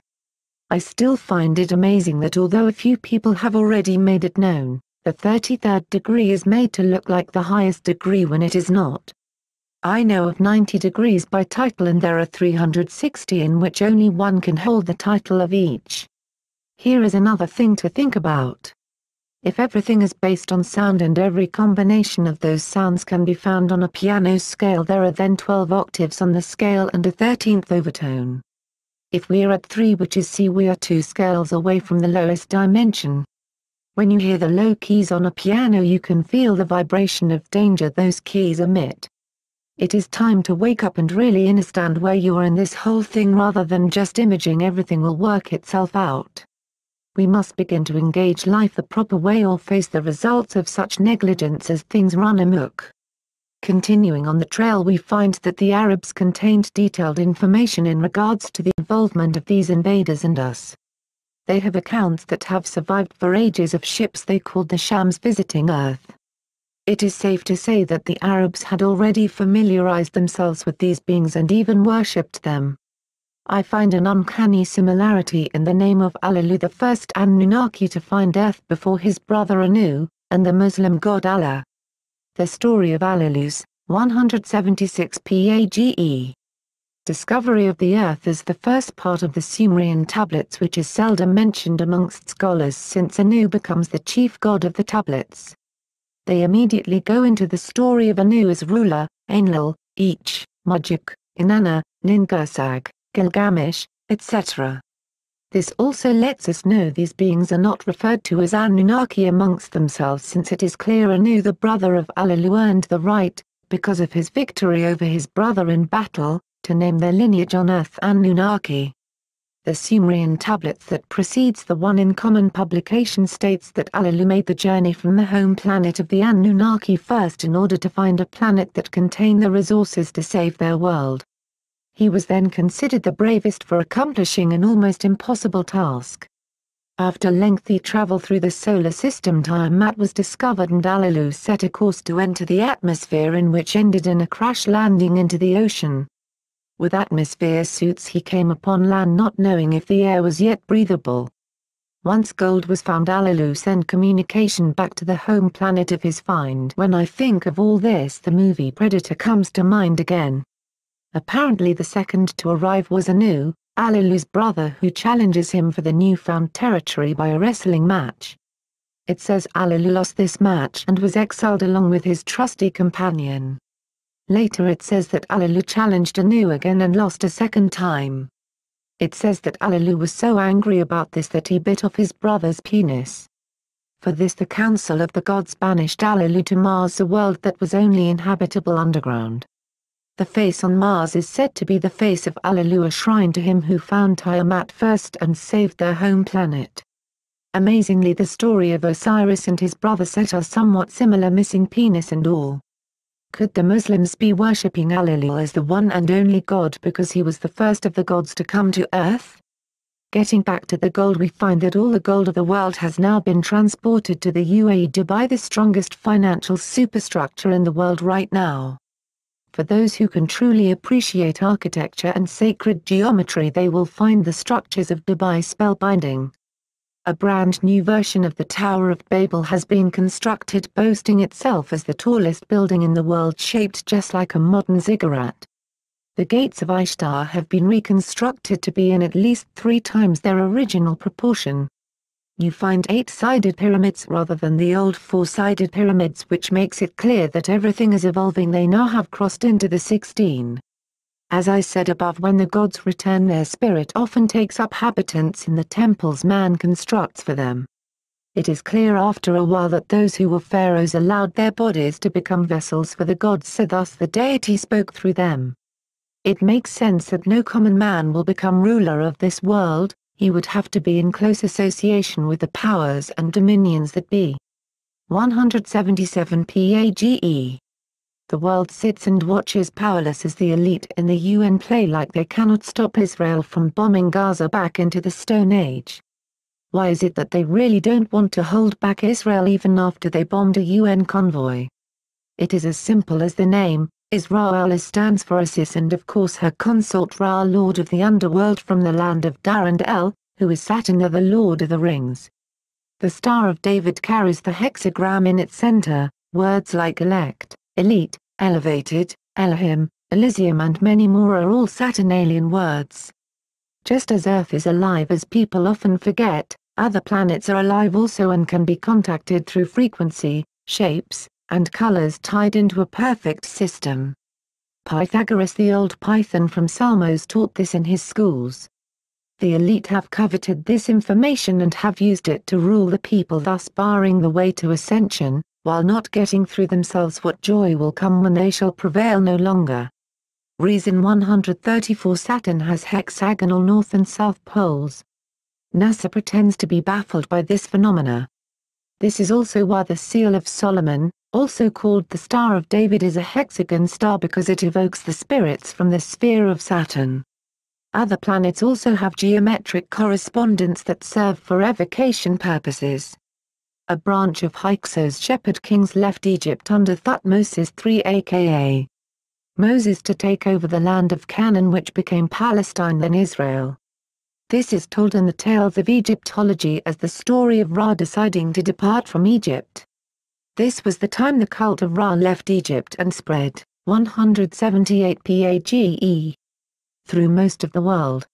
I still find it amazing that although a few people have already made it known, the 33rd degree is made to look like the highest degree when it is not. I know of 90 degrees by title and there are 360 in which only one can hold the title of each. Here is another thing to think about. If everything is based on sound and every combination of those sounds can be found on a piano scale there are then 12 octaves on the scale and a 13th overtone. If we are at 3 which is C we are 2 scales away from the lowest dimension. When you hear the low keys on a piano you can feel the vibration of danger those keys emit. It is time to wake up and really understand where you are in this whole thing rather than just imaging everything will work itself out. We must begin to engage life the proper way or face the results of such negligence as things run amok. Continuing on the trail we find that the Arabs contained detailed information in regards to the involvement of these invaders and us they have accounts that have survived for ages of ships they called the Shams visiting Earth. It is safe to say that the Arabs had already familiarized themselves with these beings and even worshipped them. I find an uncanny similarity in the name of Alelu the first Anunnaki to find Earth before his brother Anu, and the Muslim god Allah. The story of Alelu's, 176 PAGE, Discovery of the Earth is the first part of the Sumerian tablets which is seldom mentioned amongst scholars since Anu becomes the chief god of the tablets. They immediately go into the story of Anu as ruler, Enlil, Ich, Marduk, Inanna, Ningersag, Gilgamesh, etc. This also lets us know these beings are not referred to as Anunnaki amongst themselves since it is clear Anu the brother of Alilu earned the right, because of his victory over his brother in battle, to name their lineage on Earth Anunnaki. The Sumerian tablet that precedes the one in common publication states that Alalu made the journey from the home planet of the Anunnaki first in order to find a planet that contained the resources to save their world. He was then considered the bravest for accomplishing an almost impossible task. After lengthy travel through the solar system Tiamat was discovered and Alalu set a course to enter the atmosphere in which ended in a crash landing into the ocean. With atmosphere suits he came upon land not knowing if the air was yet breathable. Once gold was found Alilu sent communication back to the home planet of his find. When I think of all this the movie Predator comes to mind again. Apparently the second to arrive was Anu, Alilu's brother who challenges him for the newfound territory by a wrestling match. It says Alilu lost this match and was exiled along with his trusty companion. Later it says that Alilu challenged Anu again and lost a second time. It says that Alilu was so angry about this that he bit off his brother's penis. For this the Council of the Gods banished Alilu to Mars a world that was only inhabitable underground. The face on Mars is said to be the face of Alilu a shrine to him who found Tiamat first and saved their home planet. Amazingly the story of Osiris and his brother Set are somewhat similar missing penis and all. Could the Muslims be worshipping Allilul as the one and only God because he was the first of the gods to come to earth? Getting back to the gold we find that all the gold of the world has now been transported to the UAE Dubai the strongest financial superstructure in the world right now. For those who can truly appreciate architecture and sacred geometry they will find the structures of Dubai spellbinding a brand new version of the Tower of Babel has been constructed boasting itself as the tallest building in the world shaped just like a modern ziggurat. The gates of Ishtar have been reconstructed to be in at least three times their original proportion. You find eight-sided pyramids rather than the old four-sided pyramids which makes it clear that everything is evolving they now have crossed into the 16. As I said above when the gods return their spirit often takes up habitants in the temples man constructs for them. It is clear after a while that those who were pharaohs allowed their bodies to become vessels for the gods so thus the deity spoke through them. It makes sense that no common man will become ruler of this world, he would have to be in close association with the powers and dominions that be. 177 PAGE the world sits and watches powerless as the elite in the UN play like they cannot stop Israel from bombing Gaza back into the Stone Age. Why is it that they really don't want to hold back Israel even after they bombed a UN convoy? It is as simple as the name, Israel stands for Isis and of course her consort Ra Lord of the Underworld from the land of and who is Saturn, the Lord of the Rings. The Star of David carries the hexagram in its center, words like elect, elite, elevated, Elohim, Elysium and many more are all Saturnalian words. Just as Earth is alive as people often forget, other planets are alive also and can be contacted through frequency, shapes, and colors tied into a perfect system. Pythagoras the old Python from Salmos, taught this in his schools. The elite have coveted this information and have used it to rule the people thus barring the way to ascension, while not getting through themselves what joy will come when they shall prevail no longer. Reason 134 Saturn has hexagonal north and south poles. NASA pretends to be baffled by this phenomena. This is also why the Seal of Solomon, also called the Star of David is a hexagon star because it evokes the spirits from the sphere of Saturn. Other planets also have geometric correspondence that serve for evocation purposes a branch of Hyksos shepherd kings left Egypt under Thutmose III aka Moses to take over the land of Canaan which became Palestine then Israel. This is told in the tales of Egyptology as the story of Ra deciding to depart from Egypt. This was the time the cult of Ra left Egypt and spread, 178 PAGE, through most of the world.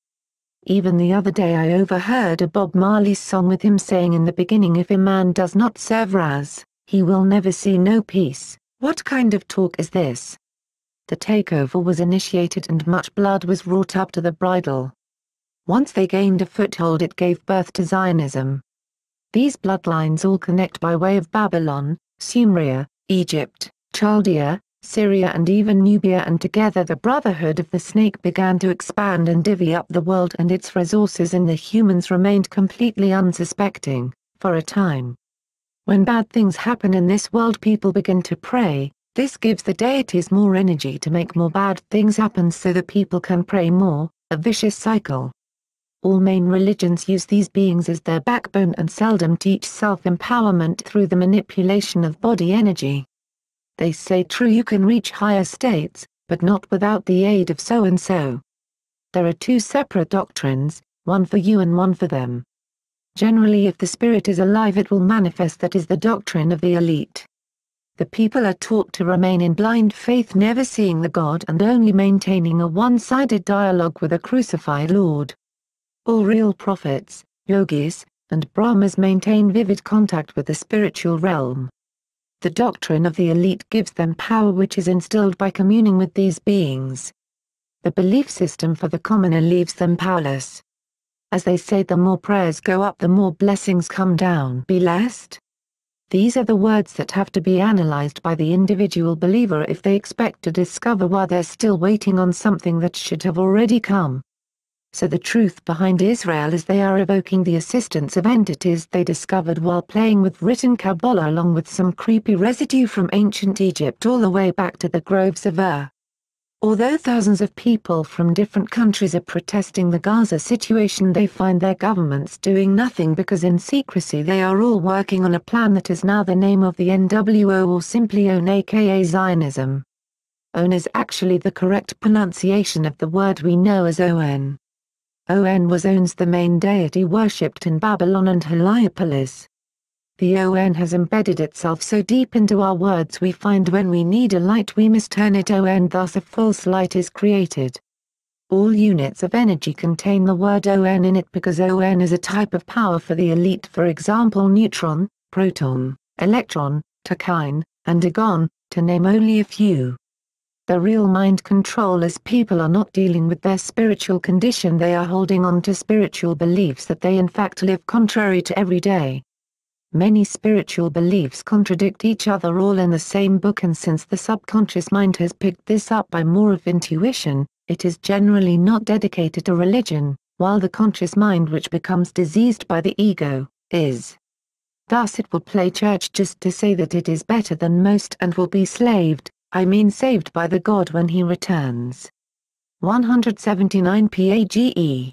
Even the other day I overheard a Bob Marley song with him saying in the beginning if a man does not serve Raz, he will never see no peace, what kind of talk is this? The takeover was initiated and much blood was wrought up to the bridle. Once they gained a foothold it gave birth to Zionism. These bloodlines all connect by way of Babylon, Sumeria, Egypt, Chaldea, Syria and even Nubia and together the Brotherhood of the Snake began to expand and divvy up the world and its resources and the humans remained completely unsuspecting, for a time. When bad things happen in this world people begin to pray, this gives the deities more energy to make more bad things happen so the people can pray more, a vicious cycle. All main religions use these beings as their backbone and seldom teach self-empowerment through the manipulation of body energy. They say true you can reach higher states, but not without the aid of so-and-so. There are two separate doctrines, one for you and one for them. Generally if the spirit is alive it will manifest that is the doctrine of the elite. The people are taught to remain in blind faith never seeing the God and only maintaining a one-sided dialogue with a crucified Lord. All real prophets, yogis, and Brahmas maintain vivid contact with the spiritual realm the doctrine of the elite gives them power which is instilled by communing with these beings. The belief system for the commoner leaves them powerless. As they say the more prayers go up the more blessings come down. Be blessed. These are the words that have to be analyzed by the individual believer if they expect to discover why they're still waiting on something that should have already come so the truth behind Israel is they are evoking the assistance of entities they discovered while playing with written Kabbalah along with some creepy residue from ancient Egypt all the way back to the groves of Ur. Although thousands of people from different countries are protesting the Gaza situation they find their governments doing nothing because in secrecy they are all working on a plan that is now the name of the NWO or simply ON aka Zionism. ON is actually the correct pronunciation of the word we know as ON. On was once the main deity worshipped in Babylon and Heliopolis. The On has embedded itself so deep into our words we find when we need a light we turn it On thus a false light is created. All units of energy contain the word On in it because On is a type of power for the elite for example neutron, proton, electron, tachyon, and agon, to name only a few. The real mind control as people are not dealing with their spiritual condition they are holding on to spiritual beliefs that they in fact live contrary to every day. Many spiritual beliefs contradict each other all in the same book and since the subconscious mind has picked this up by more of intuition, it is generally not dedicated to religion, while the conscious mind which becomes diseased by the ego, is. Thus it will play church just to say that it is better than most and will be slaved, I mean saved by the God when he returns. 179 PAGE.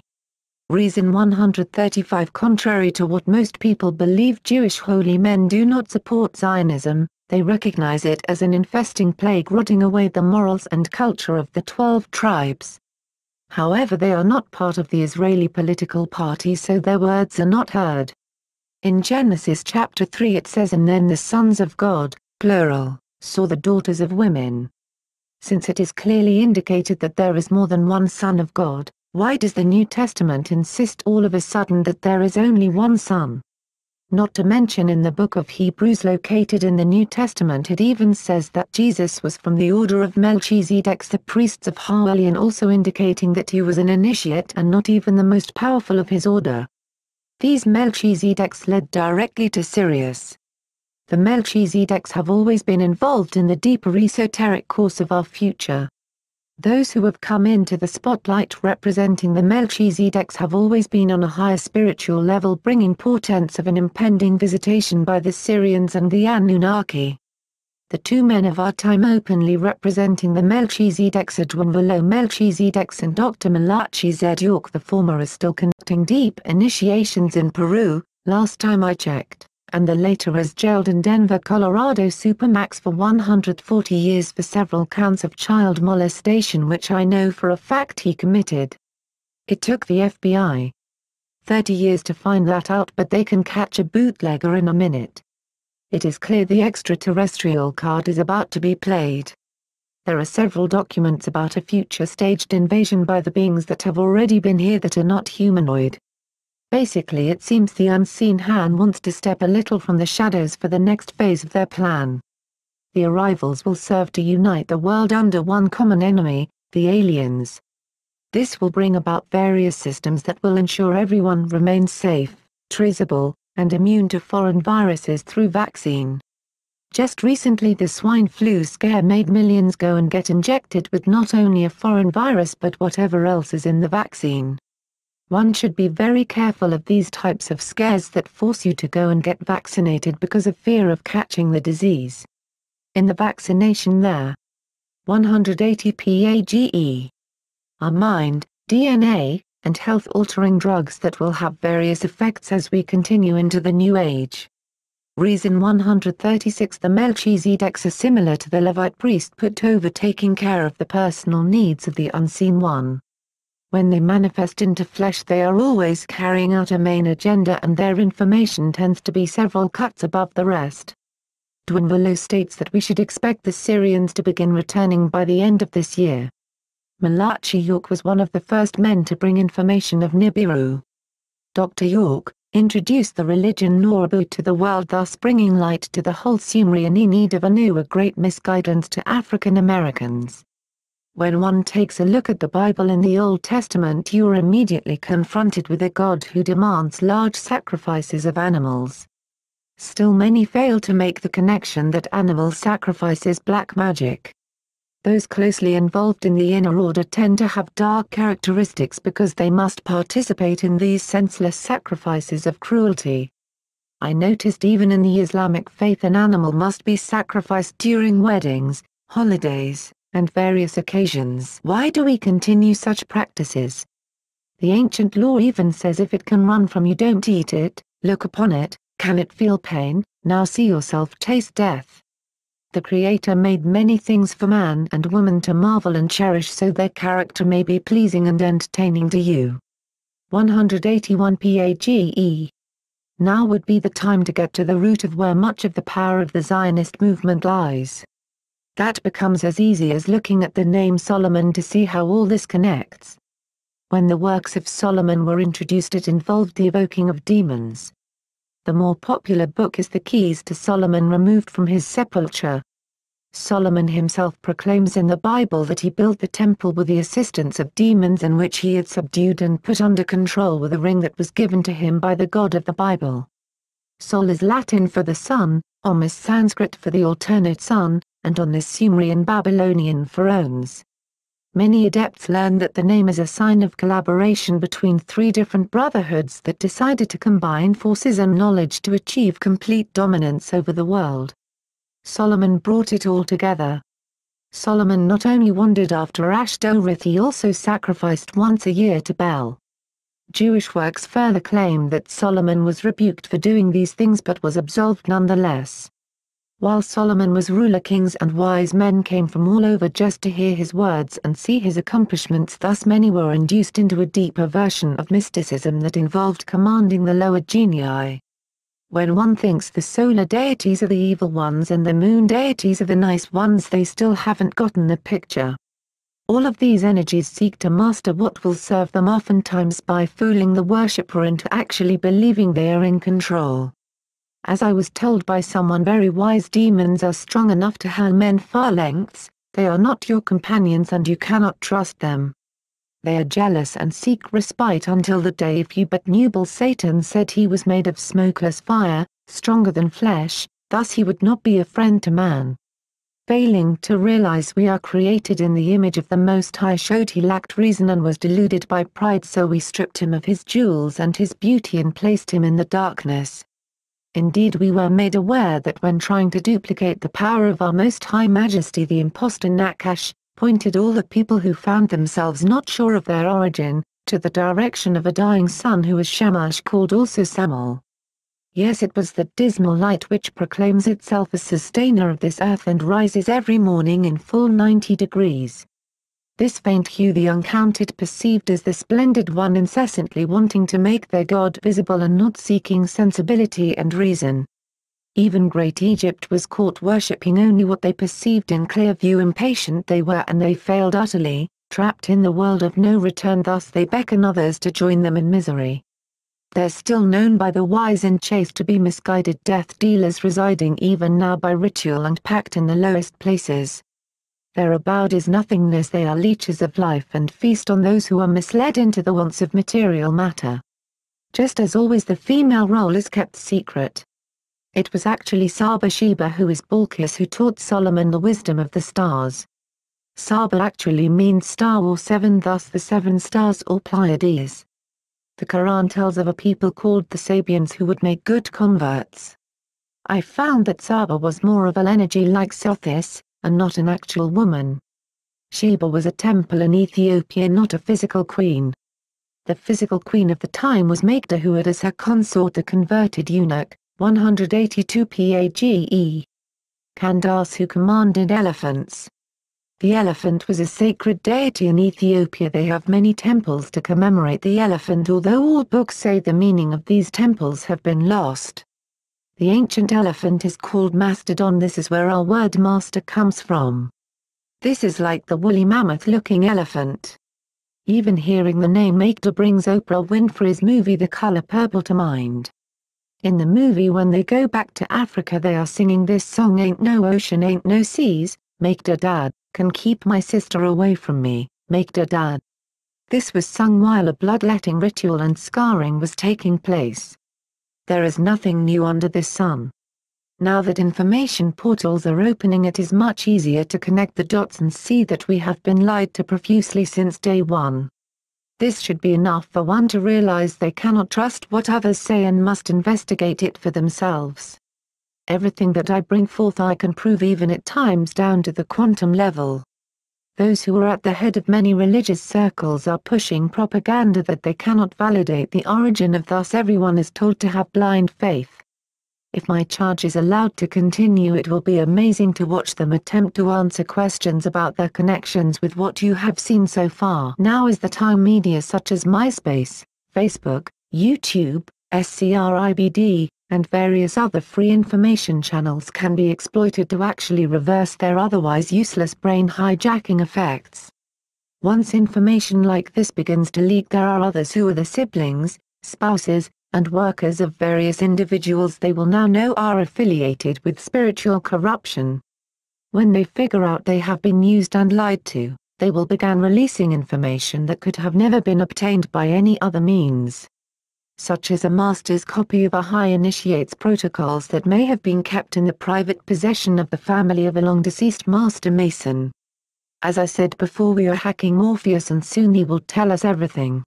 Reason 135 Contrary to what most people believe Jewish holy men do not support Zionism, they recognize it as an infesting plague rotting away the morals and culture of the Twelve Tribes. However they are not part of the Israeli political party so their words are not heard. In Genesis chapter 3 it says and then the sons of God, plural, saw the daughters of women. Since it is clearly indicated that there is more than one Son of God, why does the New Testament insist all of a sudden that there is only one Son? Not to mention in the book of Hebrews located in the New Testament it even says that Jesus was from the order of Melchizedek the priests of Haelion also indicating that he was an initiate and not even the most powerful of his order. These Melchizedeks led directly to Sirius, the Melchizedeks have always been involved in the deeper esoteric course of our future. Those who have come into the spotlight representing the Melchizedeks have always been on a higher spiritual level bringing portents of an impending visitation by the Syrians and the Anunnaki. The two men of our time openly representing the Melchizedeks Edwin Velo Melchizedeks and Dr. Malachi Zedyork the former is still conducting deep initiations in Peru, last time I checked and the later as jailed in Denver, Colorado Supermax for 140 years for several counts of child molestation which I know for a fact he committed. It took the FBI 30 years to find that out but they can catch a bootlegger in a minute. It is clear the extraterrestrial card is about to be played. There are several documents about a future staged invasion by the beings that have already been here that are not humanoid. Basically it seems the unseen Han wants to step a little from the shadows for the next phase of their plan. The arrivals will serve to unite the world under one common enemy, the aliens. This will bring about various systems that will ensure everyone remains safe, traceable, and immune to foreign viruses through vaccine. Just recently the swine flu scare made millions go and get injected with not only a foreign virus but whatever else is in the vaccine one should be very careful of these types of scares that force you to go and get vaccinated because of fear of catching the disease. In the vaccination there. 180 PAGE. Our mind, DNA, and health-altering drugs that will have various effects as we continue into the new age. Reason 136 The Melchizedeks are similar to the Levite priest put over taking care of the personal needs of the unseen one when they manifest into flesh they are always carrying out a main agenda and their information tends to be several cuts above the rest. Duanvalo states that we should expect the Syrians to begin returning by the end of this year. Malachi York was one of the first men to bring information of Nibiru. Dr. York, introduced the religion Norabu to the world thus bringing light to the whole Sumerian need of a new a great misguidance to African Americans. When one takes a look at the Bible in the Old Testament you are immediately confronted with a God who demands large sacrifices of animals. Still many fail to make the connection that animal sacrifice is black magic. Those closely involved in the inner order tend to have dark characteristics because they must participate in these senseless sacrifices of cruelty. I noticed even in the Islamic faith an animal must be sacrificed during weddings, holidays, and various occasions. Why do we continue such practices? The ancient law even says if it can run from you don't eat it, look upon it, can it feel pain, now see yourself taste death. The Creator made many things for man and woman to marvel and cherish so their character may be pleasing and entertaining to you. 181 PAGE Now would be the time to get to the root of where much of the power of the Zionist movement lies that becomes as easy as looking at the name Solomon to see how all this connects. When the works of Solomon were introduced it involved the evoking of demons. The more popular book is The Keys to Solomon Removed from His Sepulchre. Solomon himself proclaims in the Bible that he built the temple with the assistance of demons in which he had subdued and put under control with a ring that was given to him by the God of the Bible. Sol is Latin for the sun, Om is Sanskrit for the alternate sun, and on the Sumerian Babylonian pharaohs. Many adepts learn that the name is a sign of collaboration between three different brotherhoods that decided to combine forces and knowledge to achieve complete dominance over the world. Solomon brought it all together. Solomon not only wandered after Ashtoreth he also sacrificed once a year to Bel. Jewish works further claim that Solomon was rebuked for doing these things but was absolved nonetheless while solomon was ruler kings and wise men came from all over just to hear his words and see his accomplishments thus many were induced into a deeper version of mysticism that involved commanding the lower genii. When one thinks the solar deities are the evil ones and the moon deities are the nice ones they still haven't gotten the picture. All of these energies seek to master what will serve them oftentimes by fooling the worshipper into actually believing they are in control. As I was told by someone very wise demons are strong enough to hurl men far lengths, they are not your companions and you cannot trust them. They are jealous and seek respite until the day if you but knew Satan said he was made of smokeless fire, stronger than flesh, thus he would not be a friend to man. Failing to realize we are created in the image of the Most High showed he lacked reason and was deluded by pride so we stripped him of his jewels and his beauty and placed him in the darkness, Indeed we were made aware that when trying to duplicate the power of our Most High Majesty the impostor Nakash, pointed all the people who found themselves not sure of their origin, to the direction of a dying sun who is Shamash called also Samal. Yes it was the dismal light which proclaims itself as sustainer of this earth and rises every morning in full 90 degrees. This faint hue the uncounted perceived as the splendid one incessantly wanting to make their God visible and not seeking sensibility and reason. Even Great Egypt was caught worshipping only what they perceived in clear view impatient they were and they failed utterly, trapped in the world of no return thus they beckon others to join them in misery. They're still known by the wise and chaste to be misguided death dealers residing even now by ritual and pact in the lowest places. Their abode is nothingness they are leeches of life and feast on those who are misled into the wants of material matter. Just as always the female role is kept secret. It was actually Saba Sheba who is Balkis who taught Solomon the wisdom of the stars. Saba actually means star or seven thus the seven stars or Pleiades. The Quran tells of a people called the Sabians who would make good converts. I found that Saba was more of an energy like Sothis, and not an actual woman. Sheba was a temple in Ethiopia not a physical queen. The physical queen of the time was Magda who had as her consort the converted eunuch, 182 PAGE. Candace who commanded elephants. The elephant was a sacred deity in Ethiopia they have many temples to commemorate the elephant although all books say the meaning of these temples have been lost. The ancient elephant is called mastodon this is where our word master comes from. This is like the woolly mammoth-looking elephant. Even hearing the name Aikda brings Oprah Winfrey's movie The Color Purple to mind. In the movie when they go back to Africa they are singing this song Ain't no ocean ain't no seas, make da dad, can keep my sister away from me, make da dad. This was sung while a bloodletting ritual and scarring was taking place there is nothing new under the sun. Now that information portals are opening it is much easier to connect the dots and see that we have been lied to profusely since day one. This should be enough for one to realize they cannot trust what others say and must investigate it for themselves. Everything that I bring forth I can prove even at times down to the quantum level those who are at the head of many religious circles are pushing propaganda that they cannot validate the origin of thus everyone is told to have blind faith. If my charge is allowed to continue it will be amazing to watch them attempt to answer questions about their connections with what you have seen so far. Now is the time media such as MySpace, Facebook, YouTube, SCRIBD, and various other free information channels can be exploited to actually reverse their otherwise useless brain hijacking effects. Once information like this begins to leak there are others who are the siblings, spouses, and workers of various individuals they will now know are affiliated with spiritual corruption. When they figure out they have been used and lied to, they will begin releasing information that could have never been obtained by any other means such as a master's copy of a high initiate's protocols that may have been kept in the private possession of the family of a long-deceased master mason. As I said before we are hacking Morpheus and soon he will tell us everything.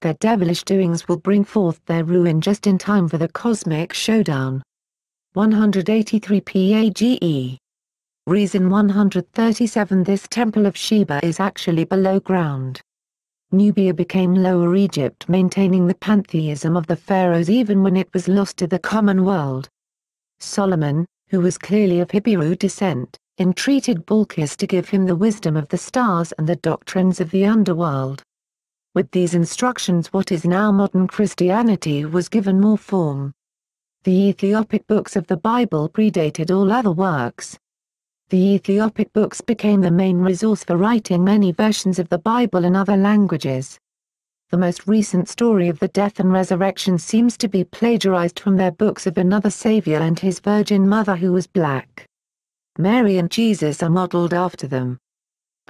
Their devilish doings will bring forth their ruin just in time for the cosmic showdown. 183 PAGE Reason 137 This Temple of Sheba is actually below ground nubia became lower egypt maintaining the pantheism of the pharaohs even when it was lost to the common world. solomon, who was clearly of hebrew descent, entreated Balkis to give him the wisdom of the stars and the doctrines of the underworld. With these instructions what is now modern Christianity was given more form. The Ethiopic books of the Bible predated all other works, the Ethiopic books became the main resource for writing many versions of the Bible in other languages. The most recent story of the death and resurrection seems to be plagiarized from their books of another Savior and his virgin mother who was black. Mary and Jesus are modeled after them.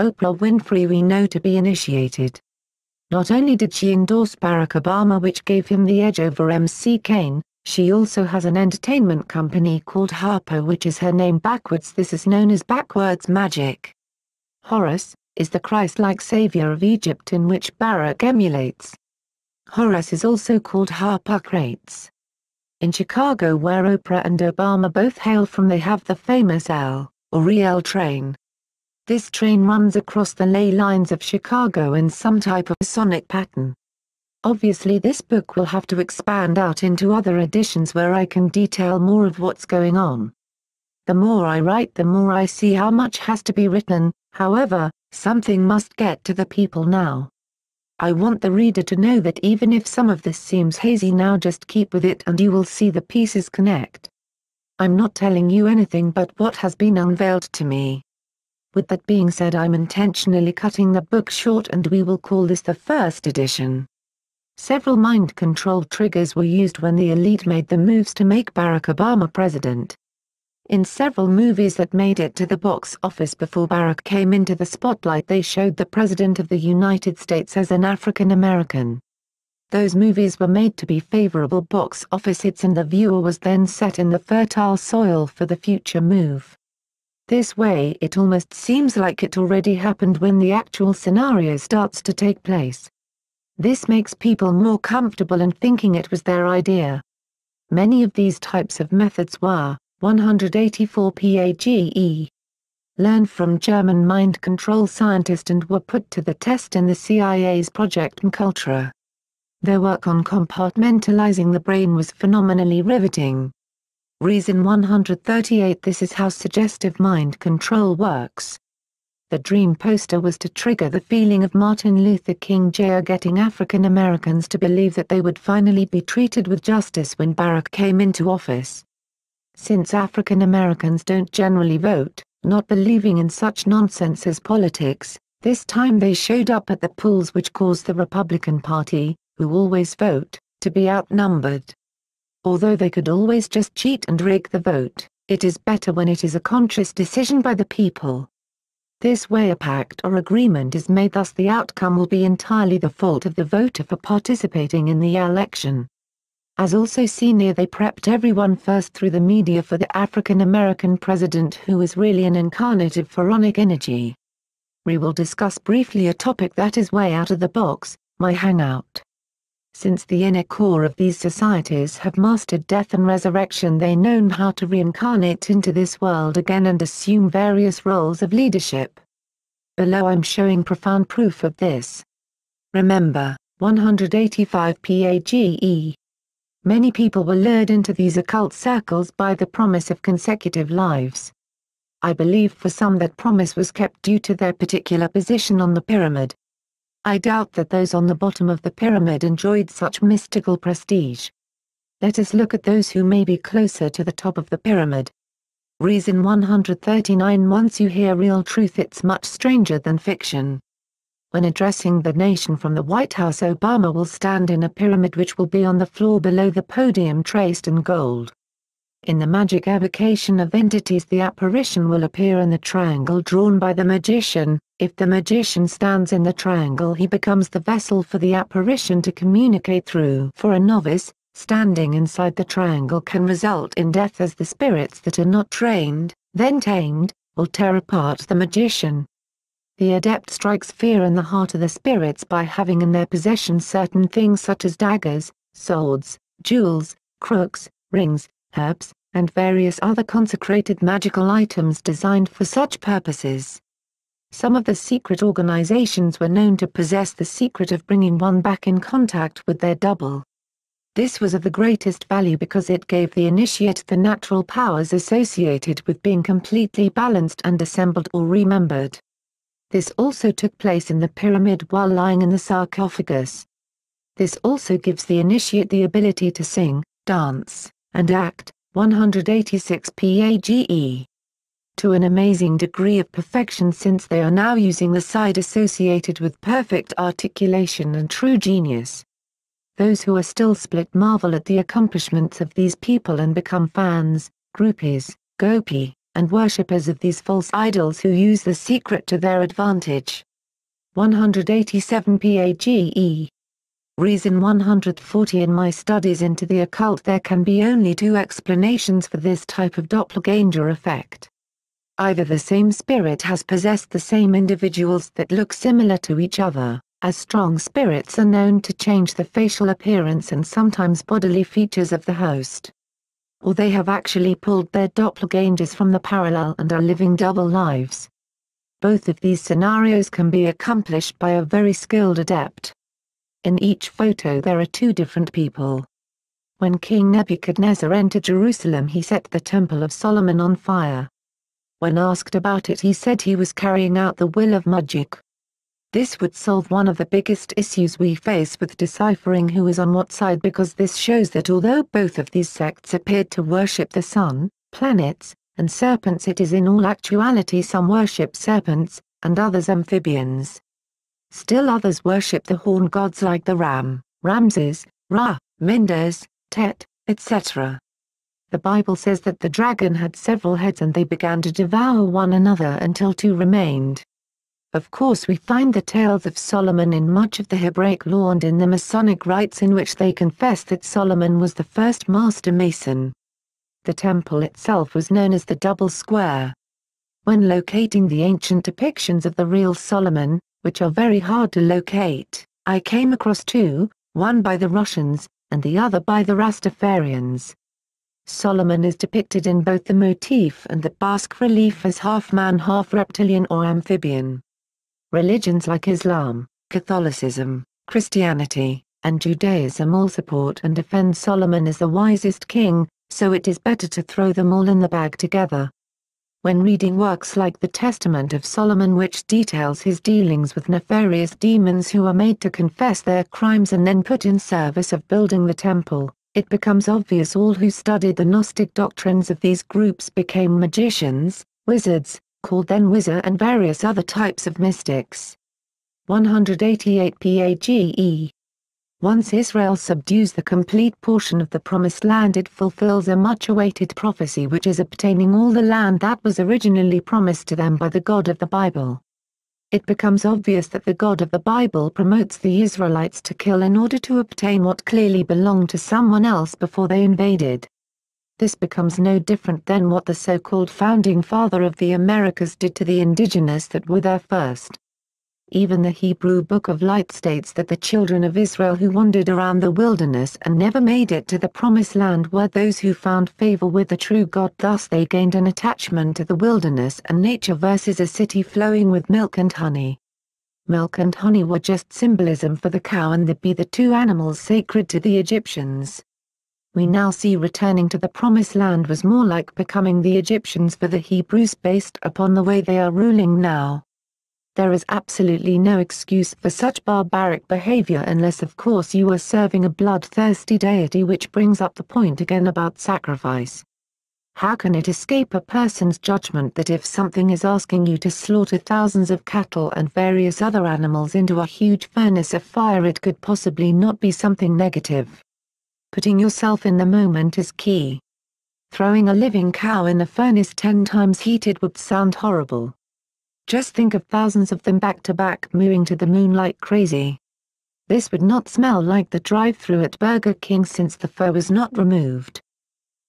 Oprah Winfrey we know to be initiated. Not only did she endorse Barack Obama which gave him the edge over MC Kane, she also has an entertainment company called Harpo which is her name backwards this is known as backwards magic. Horus, is the Christ-like savior of Egypt in which Barak emulates. Horus is also called Harpocrates. In Chicago where Oprah and Obama both hail from they have the famous L, or EL train. This train runs across the ley lines of Chicago in some type of sonic pattern obviously this book will have to expand out into other editions where I can detail more of what's going on. The more I write the more I see how much has to be written, however, something must get to the people now. I want the reader to know that even if some of this seems hazy now just keep with it and you will see the pieces connect. I'm not telling you anything but what has been unveiled to me. With that being said I'm intentionally cutting the book short and we will call this the first edition. Several mind control triggers were used when the elite made the moves to make Barack Obama president. In several movies that made it to the box office before Barack came into the spotlight they showed the President of the United States as an African American. Those movies were made to be favorable box office hits and the viewer was then set in the fertile soil for the future move. This way it almost seems like it already happened when the actual scenario starts to take place. This makes people more comfortable in thinking it was their idea. Many of these types of methods were 184 PAGE. Learned from German mind control scientists and were put to the test in the CIA's Project MKUltra. Their work on compartmentalizing the brain was phenomenally riveting. Reason 138 This is how suggestive mind control works. The dream poster was to trigger the feeling of Martin Luther King Jr. getting African Americans to believe that they would finally be treated with justice when Barack came into office. Since African Americans don't generally vote, not believing in such nonsense as politics, this time they showed up at the polls which caused the Republican Party, who always vote, to be outnumbered. Although they could always just cheat and rig the vote, it is better when it is a conscious decision by the people this way a pact or agreement is made thus the outcome will be entirely the fault of the voter for participating in the election. As also seen here they prepped everyone first through the media for the African-American president who is really an incarnate of pharaonic energy. We will discuss briefly a topic that is way out of the box, my hangout since the inner core of these societies have mastered death and resurrection they know how to reincarnate into this world again and assume various roles of leadership. Below I'm showing profound proof of this. Remember, 185 PAGE. Many people were lured into these occult circles by the promise of consecutive lives. I believe for some that promise was kept due to their particular position on the pyramid. I doubt that those on the bottom of the pyramid enjoyed such mystical prestige. Let us look at those who may be closer to the top of the pyramid. Reason 139 Once you hear real truth it's much stranger than fiction. When addressing the nation from the White House Obama will stand in a pyramid which will be on the floor below the podium traced in gold. In the magic evocation of entities the apparition will appear in the triangle drawn by the magician, if the magician stands in the triangle he becomes the vessel for the apparition to communicate through. For a novice, standing inside the triangle can result in death as the spirits that are not trained, then tamed, will tear apart the magician. The adept strikes fear in the heart of the spirits by having in their possession certain things such as daggers, swords, jewels, crooks, rings, herbs, and various other consecrated magical items designed for such purposes. Some of the secret organizations were known to possess the secret of bringing one back in contact with their double. This was of the greatest value because it gave the initiate the natural powers associated with being completely balanced and assembled or remembered. This also took place in the pyramid while lying in the sarcophagus. This also gives the initiate the ability to sing, dance, and Act 186 PAGE. To an amazing degree of perfection since they are now using the side associated with perfect articulation and true genius. Those who are still split marvel at the accomplishments of these people and become fans, groupies, gopi, and worshippers of these false idols who use the secret to their advantage. 187 PAGE Reason 140 In my studies into the occult there can be only two explanations for this type of doppelganger effect. Either the same spirit has possessed the same individuals that look similar to each other, as strong spirits are known to change the facial appearance and sometimes bodily features of the host. Or they have actually pulled their doppelgangers from the parallel and are living double lives. Both of these scenarios can be accomplished by a very skilled adept. In each photo there are two different people. When King Nebuchadnezzar entered Jerusalem he set the Temple of Solomon on fire. When asked about it he said he was carrying out the will of magic. This would solve one of the biggest issues we face with deciphering who is on what side because this shows that although both of these sects appeared to worship the sun, planets, and serpents it is in all actuality some worship serpents, and others amphibians. Still others worship the horn gods like the Ram, Ramses, Ra, Mendes, Tet, etc. The Bible says that the dragon had several heads and they began to devour one another until two remained. Of course we find the tales of Solomon in much of the Hebraic law and in the Masonic rites in which they confess that Solomon was the first master mason. The temple itself was known as the double square. When locating the ancient depictions of the real Solomon, which are very hard to locate, I came across two, one by the Russians, and the other by the Rastafarians. Solomon is depicted in both the motif and the Basque relief as half man half reptilian or amphibian. Religions like Islam, Catholicism, Christianity, and Judaism all support and defend Solomon as the wisest king, so it is better to throw them all in the bag together when reading works like the Testament of Solomon which details his dealings with nefarious demons who are made to confess their crimes and then put in service of building the temple, it becomes obvious all who studied the Gnostic doctrines of these groups became magicians, wizards, called then wizard and various other types of mystics. 188 PAGE once Israel subdues the complete portion of the Promised Land it fulfills a much-awaited prophecy which is obtaining all the land that was originally promised to them by the God of the Bible. It becomes obvious that the God of the Bible promotes the Israelites to kill in order to obtain what clearly belonged to someone else before they invaded. This becomes no different than what the so-called founding father of the Americas did to the indigenous that were there first even the Hebrew Book of Light states that the children of Israel who wandered around the wilderness and never made it to the promised land were those who found favor with the true God thus they gained an attachment to the wilderness and nature versus a city flowing with milk and honey. Milk and honey were just symbolism for the cow and the bee the two animals sacred to the Egyptians. We now see returning to the promised land was more like becoming the Egyptians for the Hebrews based upon the way they are ruling now there is absolutely no excuse for such barbaric behavior unless of course you are serving a bloodthirsty deity which brings up the point again about sacrifice. How can it escape a person's judgment that if something is asking you to slaughter thousands of cattle and various other animals into a huge furnace of fire it could possibly not be something negative. Putting yourself in the moment is key. Throwing a living cow in a furnace ten times heated would sound horrible, just think of thousands of them back to back mooing to the moon like crazy. This would not smell like the drive-through at Burger King since the fur was not removed.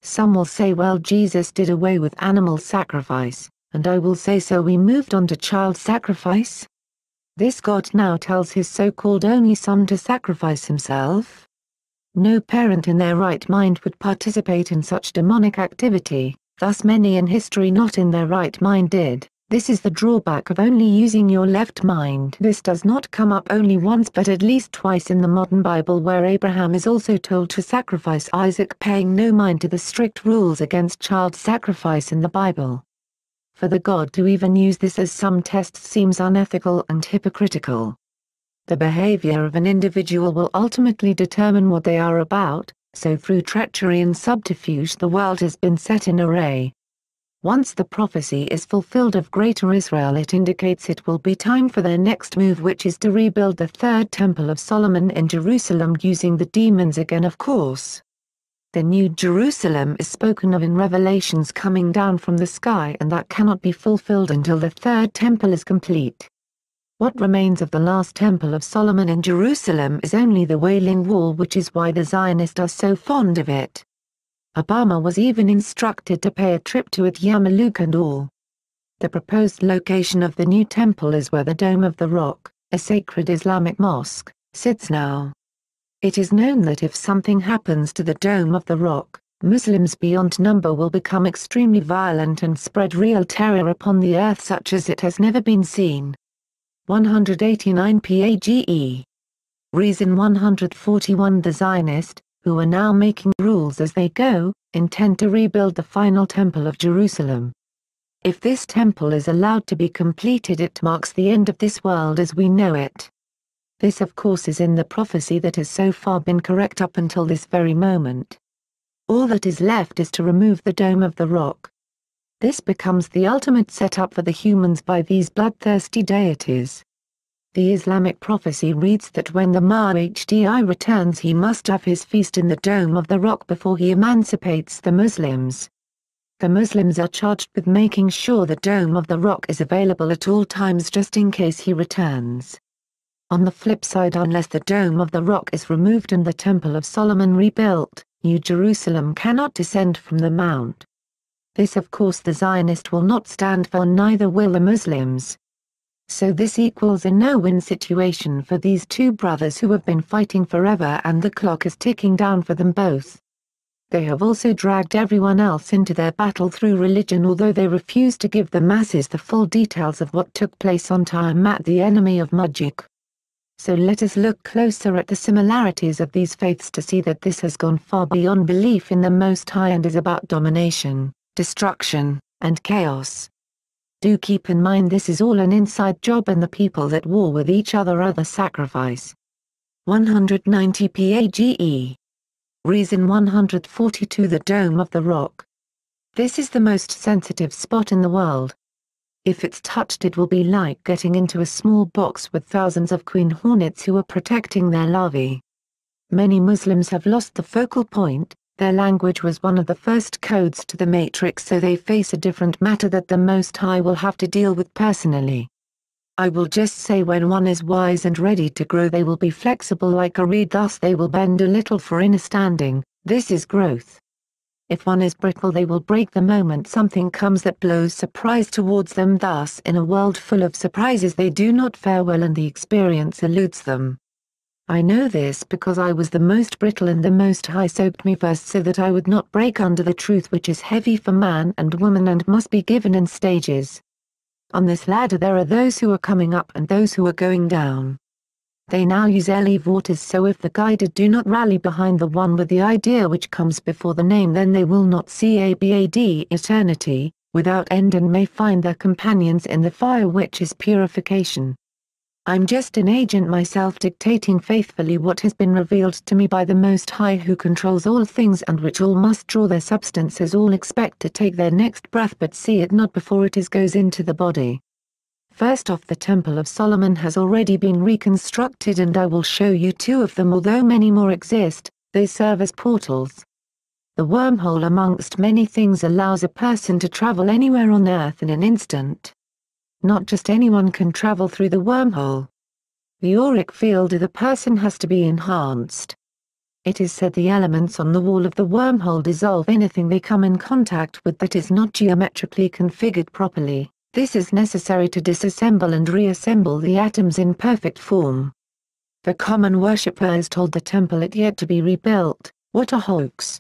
Some will say well Jesus did away with animal sacrifice, and I will say so we moved on to child sacrifice. This God now tells his so-called only son to sacrifice himself. No parent in their right mind would participate in such demonic activity, thus many in history not in their right mind did this is the drawback of only using your left mind. This does not come up only once but at least twice in the modern Bible where Abraham is also told to sacrifice Isaac paying no mind to the strict rules against child sacrifice in the Bible. For the God to even use this as some test seems unethical and hypocritical. The behavior of an individual will ultimately determine what they are about, so through treachery and subterfuge the world has been set in array. Once the prophecy is fulfilled of Greater Israel it indicates it will be time for their next move which is to rebuild the Third Temple of Solomon in Jerusalem using the demons again of course. The New Jerusalem is spoken of in Revelations coming down from the sky and that cannot be fulfilled until the Third Temple is complete. What remains of the last Temple of Solomon in Jerusalem is only the Wailing Wall which is why the Zionists are so fond of it. Obama was even instructed to pay a trip to it Yamaluk and all. The proposed location of the new temple is where the Dome of the Rock, a sacred Islamic mosque, sits now. It is known that if something happens to the Dome of the Rock, Muslims beyond number will become extremely violent and spread real terror upon the earth such as it has never been seen. 189 PAGE Reason 141 The Zionist, who are now making rules as they go, intend to rebuild the final Temple of Jerusalem. If this temple is allowed to be completed it marks the end of this world as we know it. This of course is in the prophecy that has so far been correct up until this very moment. All that is left is to remove the dome of the rock. This becomes the ultimate setup for the humans by these bloodthirsty deities the islamic prophecy reads that when the mahdi returns he must have his feast in the dome of the rock before he emancipates the muslims. The Muslims are charged with making sure the Dome of the Rock is available at all times just in case he returns. On the flip side unless the Dome of the Rock is removed and the Temple of Solomon rebuilt, New Jerusalem cannot descend from the mount. This of course the Zionist will not stand for neither will the Muslims, so this equals a no-win situation for these two brothers who have been fighting forever and the clock is ticking down for them both. They have also dragged everyone else into their battle through religion although they refuse to give the masses the full details of what took place on Tiamat the enemy of magic. So let us look closer at the similarities of these faiths to see that this has gone far beyond belief in the Most High and is about domination, destruction, and chaos. Do keep in mind this is all an inside job and the people that war with each other are the sacrifice. 190 PAGE. Reason 142 The Dome of the Rock. This is the most sensitive spot in the world. If it's touched it will be like getting into a small box with thousands of queen hornets who are protecting their larvae. Many Muslims have lost the focal point, their language was one of the first codes to the Matrix so they face a different matter that the Most High will have to deal with personally. I will just say when one is wise and ready to grow they will be flexible like a reed thus they will bend a little for inner standing, this is growth. If one is brittle they will break the moment something comes that blows surprise towards them thus in a world full of surprises they do not fare well and the experience eludes them. I know this because I was the most brittle and the most high soaped me first so that I would not break under the truth which is heavy for man and woman and must be given in stages. On this ladder there are those who are coming up and those who are going down. They now use Elie waters so if the guided do not rally behind the one with the idea which comes before the name then they will not see ABAD eternity, without end and may find their companions in the fire which is purification. I'm just an agent myself dictating faithfully what has been revealed to me by the Most High who controls all things and which all must draw their substances all expect to take their next breath but see it not before it is goes into the body. First off the Temple of Solomon has already been reconstructed and I will show you two of them although many more exist, they serve as portals. The wormhole amongst many things allows a person to travel anywhere on earth in an instant not just anyone can travel through the wormhole. The auric field of the person has to be enhanced. It is said the elements on the wall of the wormhole dissolve anything they come in contact with that is not geometrically configured properly. This is necessary to disassemble and reassemble the atoms in perfect form. The common worshipper is told the temple it yet to be rebuilt, what a hoax.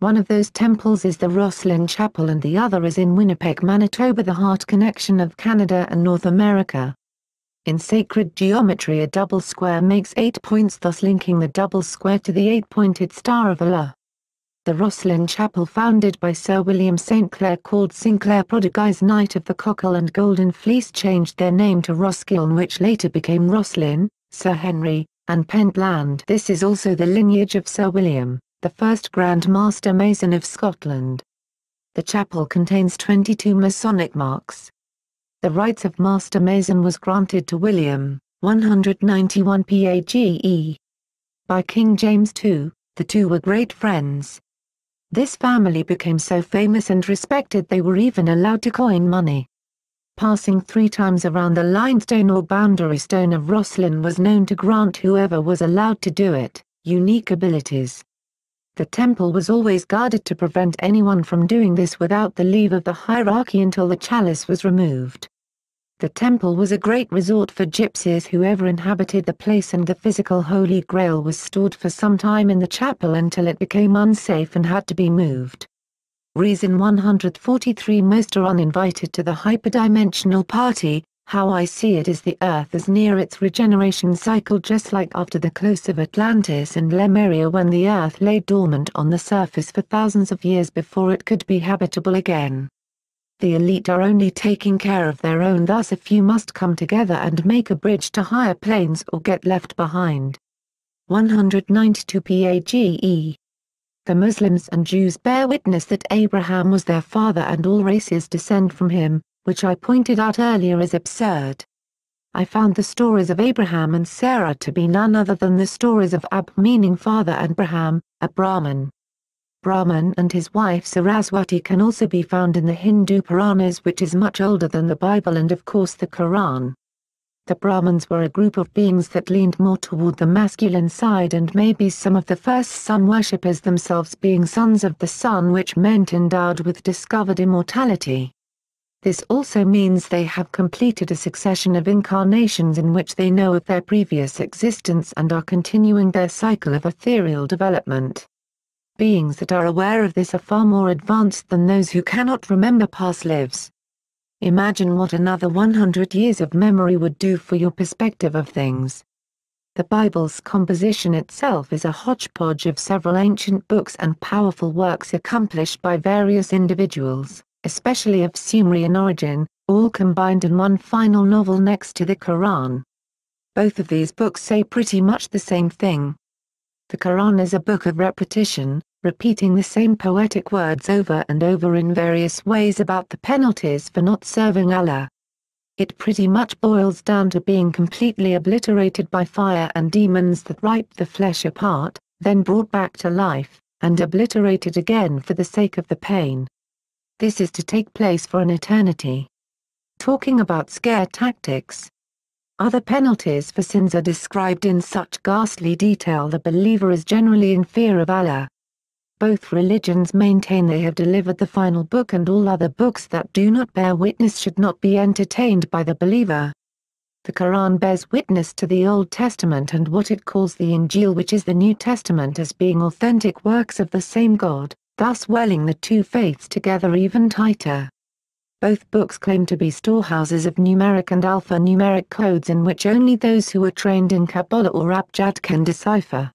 One of those temples is the Rosslyn Chapel and the other is in Winnipeg, Manitoba the heart connection of Canada and North America. In sacred geometry a double square makes eight points thus linking the double square to the eight-pointed star of Allah. The Rosslyn Chapel founded by Sir William St. Clair called Sinclair Prodigie's Knight of the Cockle and Golden Fleece changed their name to Roskiln which later became Rosslyn, Sir Henry, and Pentland. This is also the lineage of Sir William the first Grand Master Mason of Scotland. The chapel contains 22 Masonic marks. The rights of Master Mason was granted to William, 191 PAGE. By King James II, the two were great friends. This family became so famous and respected they were even allowed to coin money. Passing three times around the limestone or boundary stone of Rosslyn was known to grant whoever was allowed to do it, unique abilities. The temple was always guarded to prevent anyone from doing this without the leave of the hierarchy until the chalice was removed. The temple was a great resort for gypsies who ever inhabited the place and the physical Holy Grail was stored for some time in the chapel until it became unsafe and had to be moved. Reason 143 Most are uninvited to the hyperdimensional party, how I see it is the Earth is near its regeneration cycle just like after the close of Atlantis and Lemuria when the Earth lay dormant on the surface for thousands of years before it could be habitable again. The elite are only taking care of their own thus a few must come together and make a bridge to higher planes or get left behind. 192 PAGE the Muslims and Jews bear witness that Abraham was their father and all races descend from him, which I pointed out earlier is absurd. I found the stories of Abraham and Sarah to be none other than the stories of Ab meaning father and Braham, a Brahman. Brahman and his wife Saraswati can also be found in the Hindu Puranas which is much older than the Bible and of course the Quran. The Brahmins were a group of beings that leaned more toward the masculine side and maybe some of the first sun worshippers themselves being sons of the sun which meant endowed with discovered immortality this also means they have completed a succession of incarnations in which they know of their previous existence and are continuing their cycle of ethereal development. Beings that are aware of this are far more advanced than those who cannot remember past lives. Imagine what another 100 years of memory would do for your perspective of things. The Bible's composition itself is a hodgepodge of several ancient books and powerful works accomplished by various individuals especially of Sumerian origin, all combined in one final novel next to the Quran. Both of these books say pretty much the same thing. The Quran is a book of repetition, repeating the same poetic words over and over in various ways about the penalties for not serving Allah. It pretty much boils down to being completely obliterated by fire and demons that ripe the flesh apart, then brought back to life, and obliterated again for the sake of the pain this is to take place for an eternity. Talking about scare tactics. Other penalties for sins are described in such ghastly detail the believer is generally in fear of Allah. Both religions maintain they have delivered the final book and all other books that do not bear witness should not be entertained by the believer. The Quran bears witness to the Old Testament and what it calls the Injil which is the New Testament as being authentic works of the same God thus welling the two faiths together even tighter. Both books claim to be storehouses of numeric and alphanumeric codes in which only those who are trained in Kabbalah or Abjad can decipher.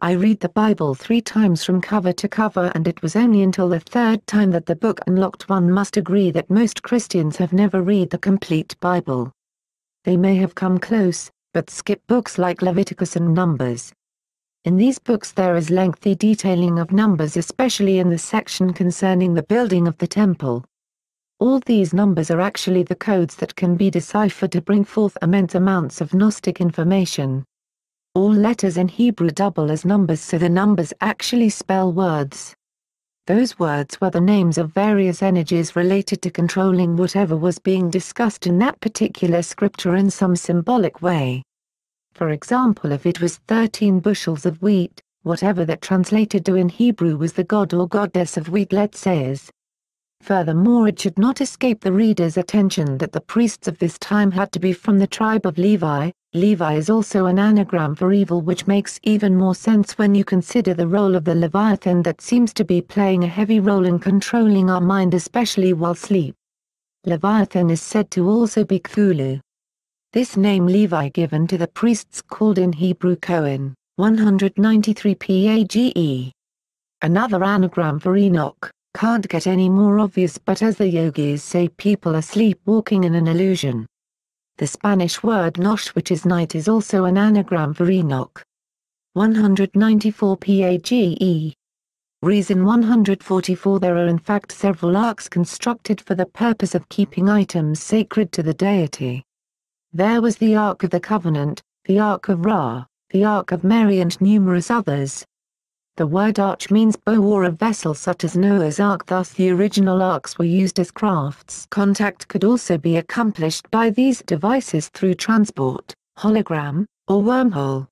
I read the Bible three times from cover to cover and it was only until the third time that the book unlocked one must agree that most Christians have never read the complete Bible. They may have come close, but skip books like Leviticus and Numbers, in these books there is lengthy detailing of numbers especially in the section concerning the building of the temple. All these numbers are actually the codes that can be deciphered to bring forth immense amounts of Gnostic information. All letters in Hebrew double as numbers so the numbers actually spell words. Those words were the names of various energies related to controlling whatever was being discussed in that particular scripture in some symbolic way. For example if it was 13 bushels of wheat, whatever that translated to in Hebrew was the god or goddess of wheat let's say is. Furthermore it should not escape the reader's attention that the priests of this time had to be from the tribe of Levi, Levi is also an anagram for evil which makes even more sense when you consider the role of the Leviathan that seems to be playing a heavy role in controlling our mind especially while sleep. Leviathan is said to also be Cthulhu, this name Levi given to the priests called in Hebrew Cohen, 193 PAGE. Another anagram for Enoch, can't get any more obvious but as the yogis say people are sleepwalking in an illusion. The Spanish word noche which is night is also an anagram for Enoch. 194 PAGE. Reason 144 There are in fact several arcs constructed for the purpose of keeping items sacred to the deity there was the Ark of the Covenant, the Ark of Ra, the Ark of Mary and numerous others. The word arch means bow or a vessel such as Noah's Ark thus the original arks were used as crafts. Contact could also be accomplished by these devices through transport, hologram, or wormhole.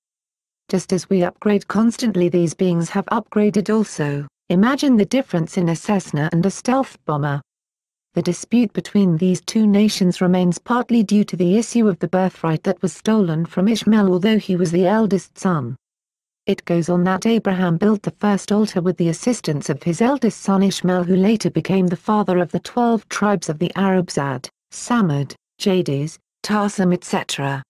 Just as we upgrade constantly these beings have upgraded also, imagine the difference in a Cessna and a stealth bomber the dispute between these two nations remains partly due to the issue of the birthright that was stolen from Ishmael although he was the eldest son. It goes on that Abraham built the first altar with the assistance of his eldest son Ishmael who later became the father of the twelve tribes of the Arabs Ad, Samad, Jades, Tarsim, etc.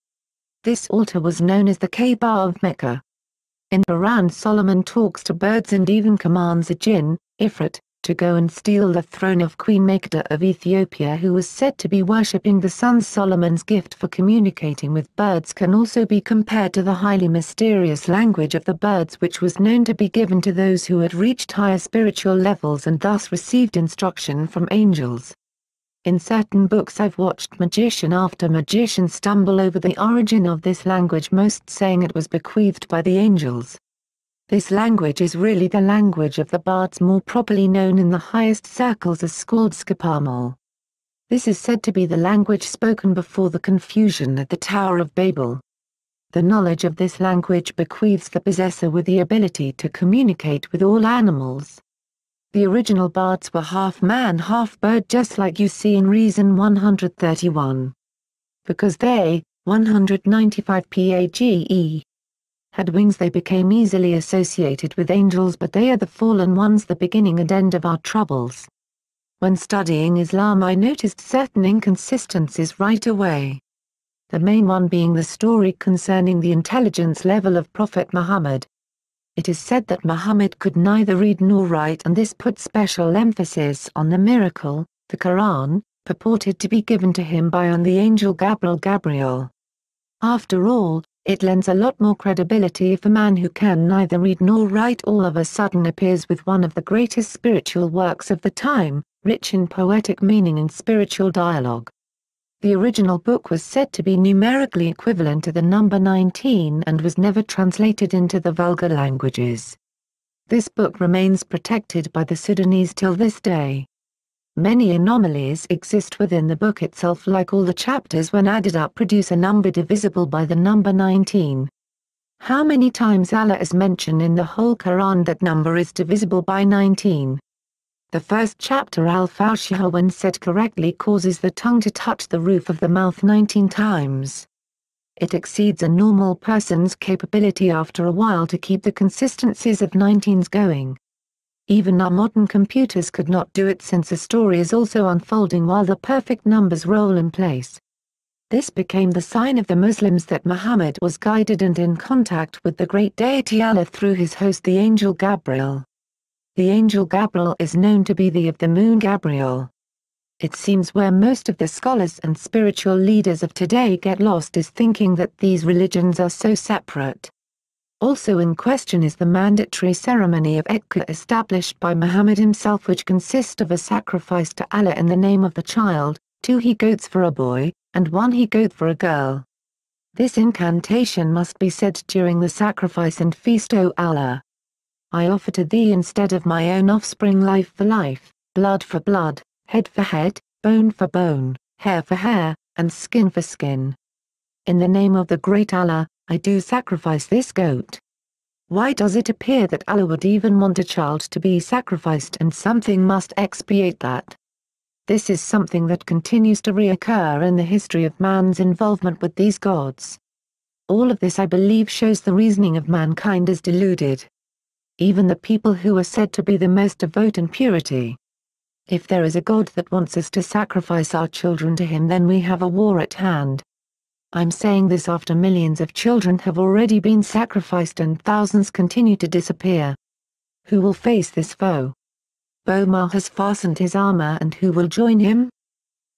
This altar was known as the Kaaba of Mecca. In Quran Solomon talks to birds and even commands a jinn, Ifrit, to go and steal the throne of Queen Megda of Ethiopia who was said to be worshipping the sun Solomon's gift for communicating with birds can also be compared to the highly mysterious language of the birds which was known to be given to those who had reached higher spiritual levels and thus received instruction from angels. In certain books I've watched magician after magician stumble over the origin of this language most saying it was bequeathed by the angels this language is really the language of the bards more properly known in the highest circles as Skaldskaparmal. This is said to be the language spoken before the confusion at the Tower of Babel. The knowledge of this language bequeaths the possessor with the ability to communicate with all animals. The original bards were half man half bird just like you see in Reason 131. Because they, 195 PAGE, had wings they became easily associated with angels but they are the fallen ones the beginning and end of our troubles. When studying Islam I noticed certain inconsistencies right away. The main one being the story concerning the intelligence level of Prophet Muhammad. It is said that Muhammad could neither read nor write and this put special emphasis on the miracle, the Quran, purported to be given to him by on the angel Gabriel Gabriel. After all, it lends a lot more credibility if a man who can neither read nor write all of a sudden appears with one of the greatest spiritual works of the time, rich in poetic meaning and spiritual dialogue. The original book was said to be numerically equivalent to the number 19 and was never translated into the vulgar languages. This book remains protected by the Sudanese till this day. Many anomalies exist within the book itself like all the chapters when added up produce a number divisible by the number 19. How many times Allah is mentioned in the whole Quran that number is divisible by 19? The first chapter Al-Fawshah when said correctly causes the tongue to touch the roof of the mouth 19 times. It exceeds a normal person's capability after a while to keep the consistencies of 19s going even our modern computers could not do it since a story is also unfolding while the perfect numbers roll in place. This became the sign of the Muslims that Muhammad was guided and in contact with the great deity Allah through his host the angel Gabriel. The angel Gabriel is known to be the of the moon Gabriel. It seems where most of the scholars and spiritual leaders of today get lost is thinking that these religions are so separate. Also in question is the mandatory ceremony of Etka established by Muhammad himself which consists of a sacrifice to Allah in the name of the child, two he-goats for a boy, and one he-goat for a girl. This incantation must be said during the sacrifice and feast O Allah. I offer to thee instead of my own offspring life for life, blood for blood, head for head, bone for bone, hair for hair, and skin for skin. In the name of the great Allah, I do sacrifice this goat. Why does it appear that Allah would even want a child to be sacrificed and something must expiate that? This is something that continues to reoccur in the history of man's involvement with these gods. All of this I believe shows the reasoning of mankind is deluded. Even the people who are said to be the most devout in purity. If there is a God that wants us to sacrifice our children to him then we have a war at hand. I'm saying this after millions of children have already been sacrificed and thousands continue to disappear. Who will face this foe? Bomar has fastened his armor and who will join him?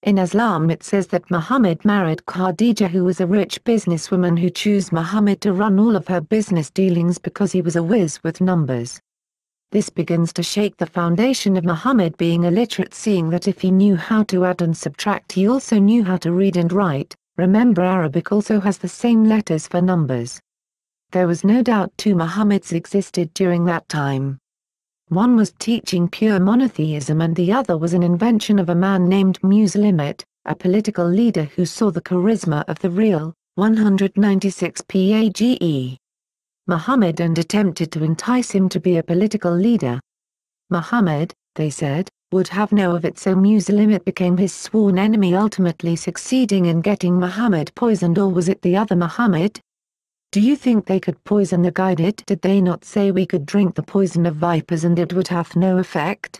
In Islam it says that Muhammad married Khadija who was a rich businesswoman who chose Muhammad to run all of her business dealings because he was a whiz with numbers. This begins to shake the foundation of Muhammad being illiterate seeing that if he knew how to add and subtract he also knew how to read and write, Remember Arabic also has the same letters for numbers. There was no doubt two Muhammads existed during that time. One was teaching pure monotheism and the other was an invention of a man named Muslimat, a political leader who saw the charisma of the real, 196 PAGE. Muhammad and attempted to entice him to be a political leader. Muhammad, they said, would have no of it so Muslimit became his sworn enemy ultimately succeeding in getting Muhammad poisoned or was it the other Muhammad? Do you think they could poison the guided? Did they not say we could drink the poison of vipers and it would have no effect?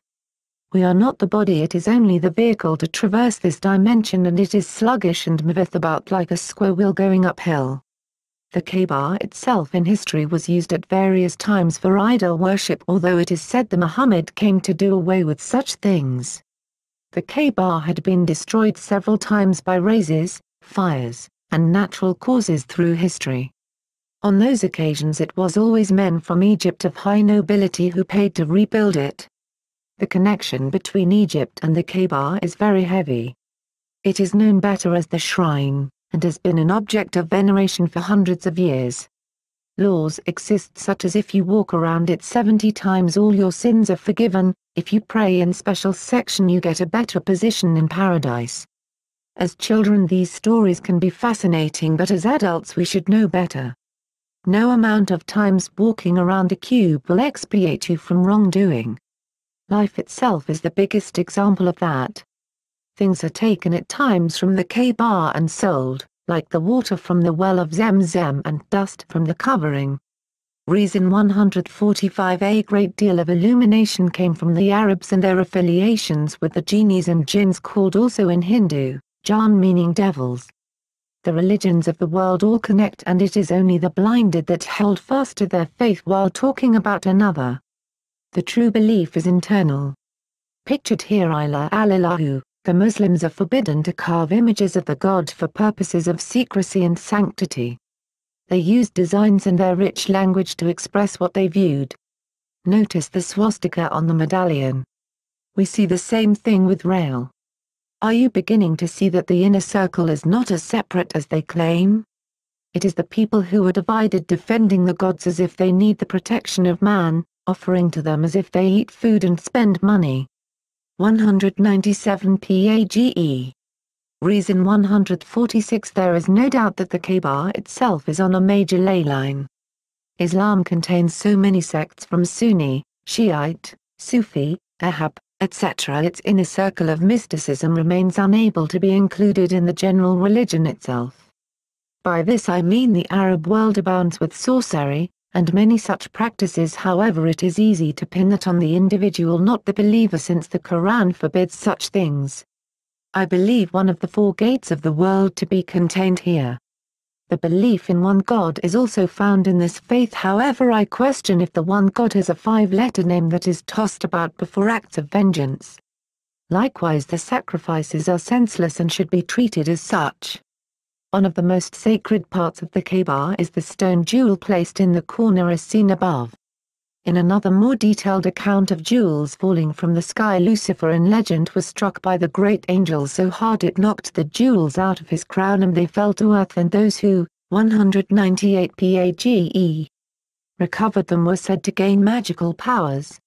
We are not the body it is only the vehicle to traverse this dimension and it is sluggish and moveth about like a squirrel going uphill. The Kaaba itself in history was used at various times for idol worship although it is said the Muhammad came to do away with such things. The Kaaba had been destroyed several times by razes, fires, and natural causes through history. On those occasions it was always men from Egypt of high nobility who paid to rebuild it. The connection between Egypt and the Kaaba is very heavy. It is known better as the Shrine and has been an object of veneration for hundreds of years. Laws exist such as if you walk around it 70 times all your sins are forgiven, if you pray in special section you get a better position in paradise. As children these stories can be fascinating but as adults we should know better. No amount of times walking around a cube will expiate you from wrongdoing. Life itself is the biggest example of that things are taken at times from the K-bar and sold, like the water from the well of Zemzem and dust from the covering. Reason 145 A great deal of illumination came from the Arabs and their affiliations with the genies and jinns called also in Hindu, jan meaning devils. The religions of the world all connect and it is only the blinded that hold fast to their faith while talking about another. The true belief is internal. Pictured here Ilah Alilahu, the Muslims are forbidden to carve images of the god for purposes of secrecy and sanctity. They used designs and their rich language to express what they viewed. Notice the swastika on the medallion. We see the same thing with rail. Are you beginning to see that the inner circle is not as separate as they claim? It is the people who are divided defending the gods as if they need the protection of man, offering to them as if they eat food and spend money. 197 PAGE. Reason 146 There is no doubt that the Kaaba itself is on a major ley line. Islam contains so many sects from Sunni, Shiite, Sufi, Ahab, etc. Its inner circle of mysticism remains unable to be included in the general religion itself. By this I mean the Arab world abounds with sorcery, and many such practices however it is easy to pin that on the individual not the believer since the Quran forbids such things. I believe one of the four gates of the world to be contained here. The belief in one God is also found in this faith however I question if the one God has a five-letter name that is tossed about before acts of vengeance. Likewise the sacrifices are senseless and should be treated as such one of the most sacred parts of the Kaaba is the stone jewel placed in the corner as seen above. In another more detailed account of jewels falling from the sky Lucifer in legend was struck by the great angel so hard it knocked the jewels out of his crown and they fell to earth and those who, 198 PAGE, recovered them were said to gain magical powers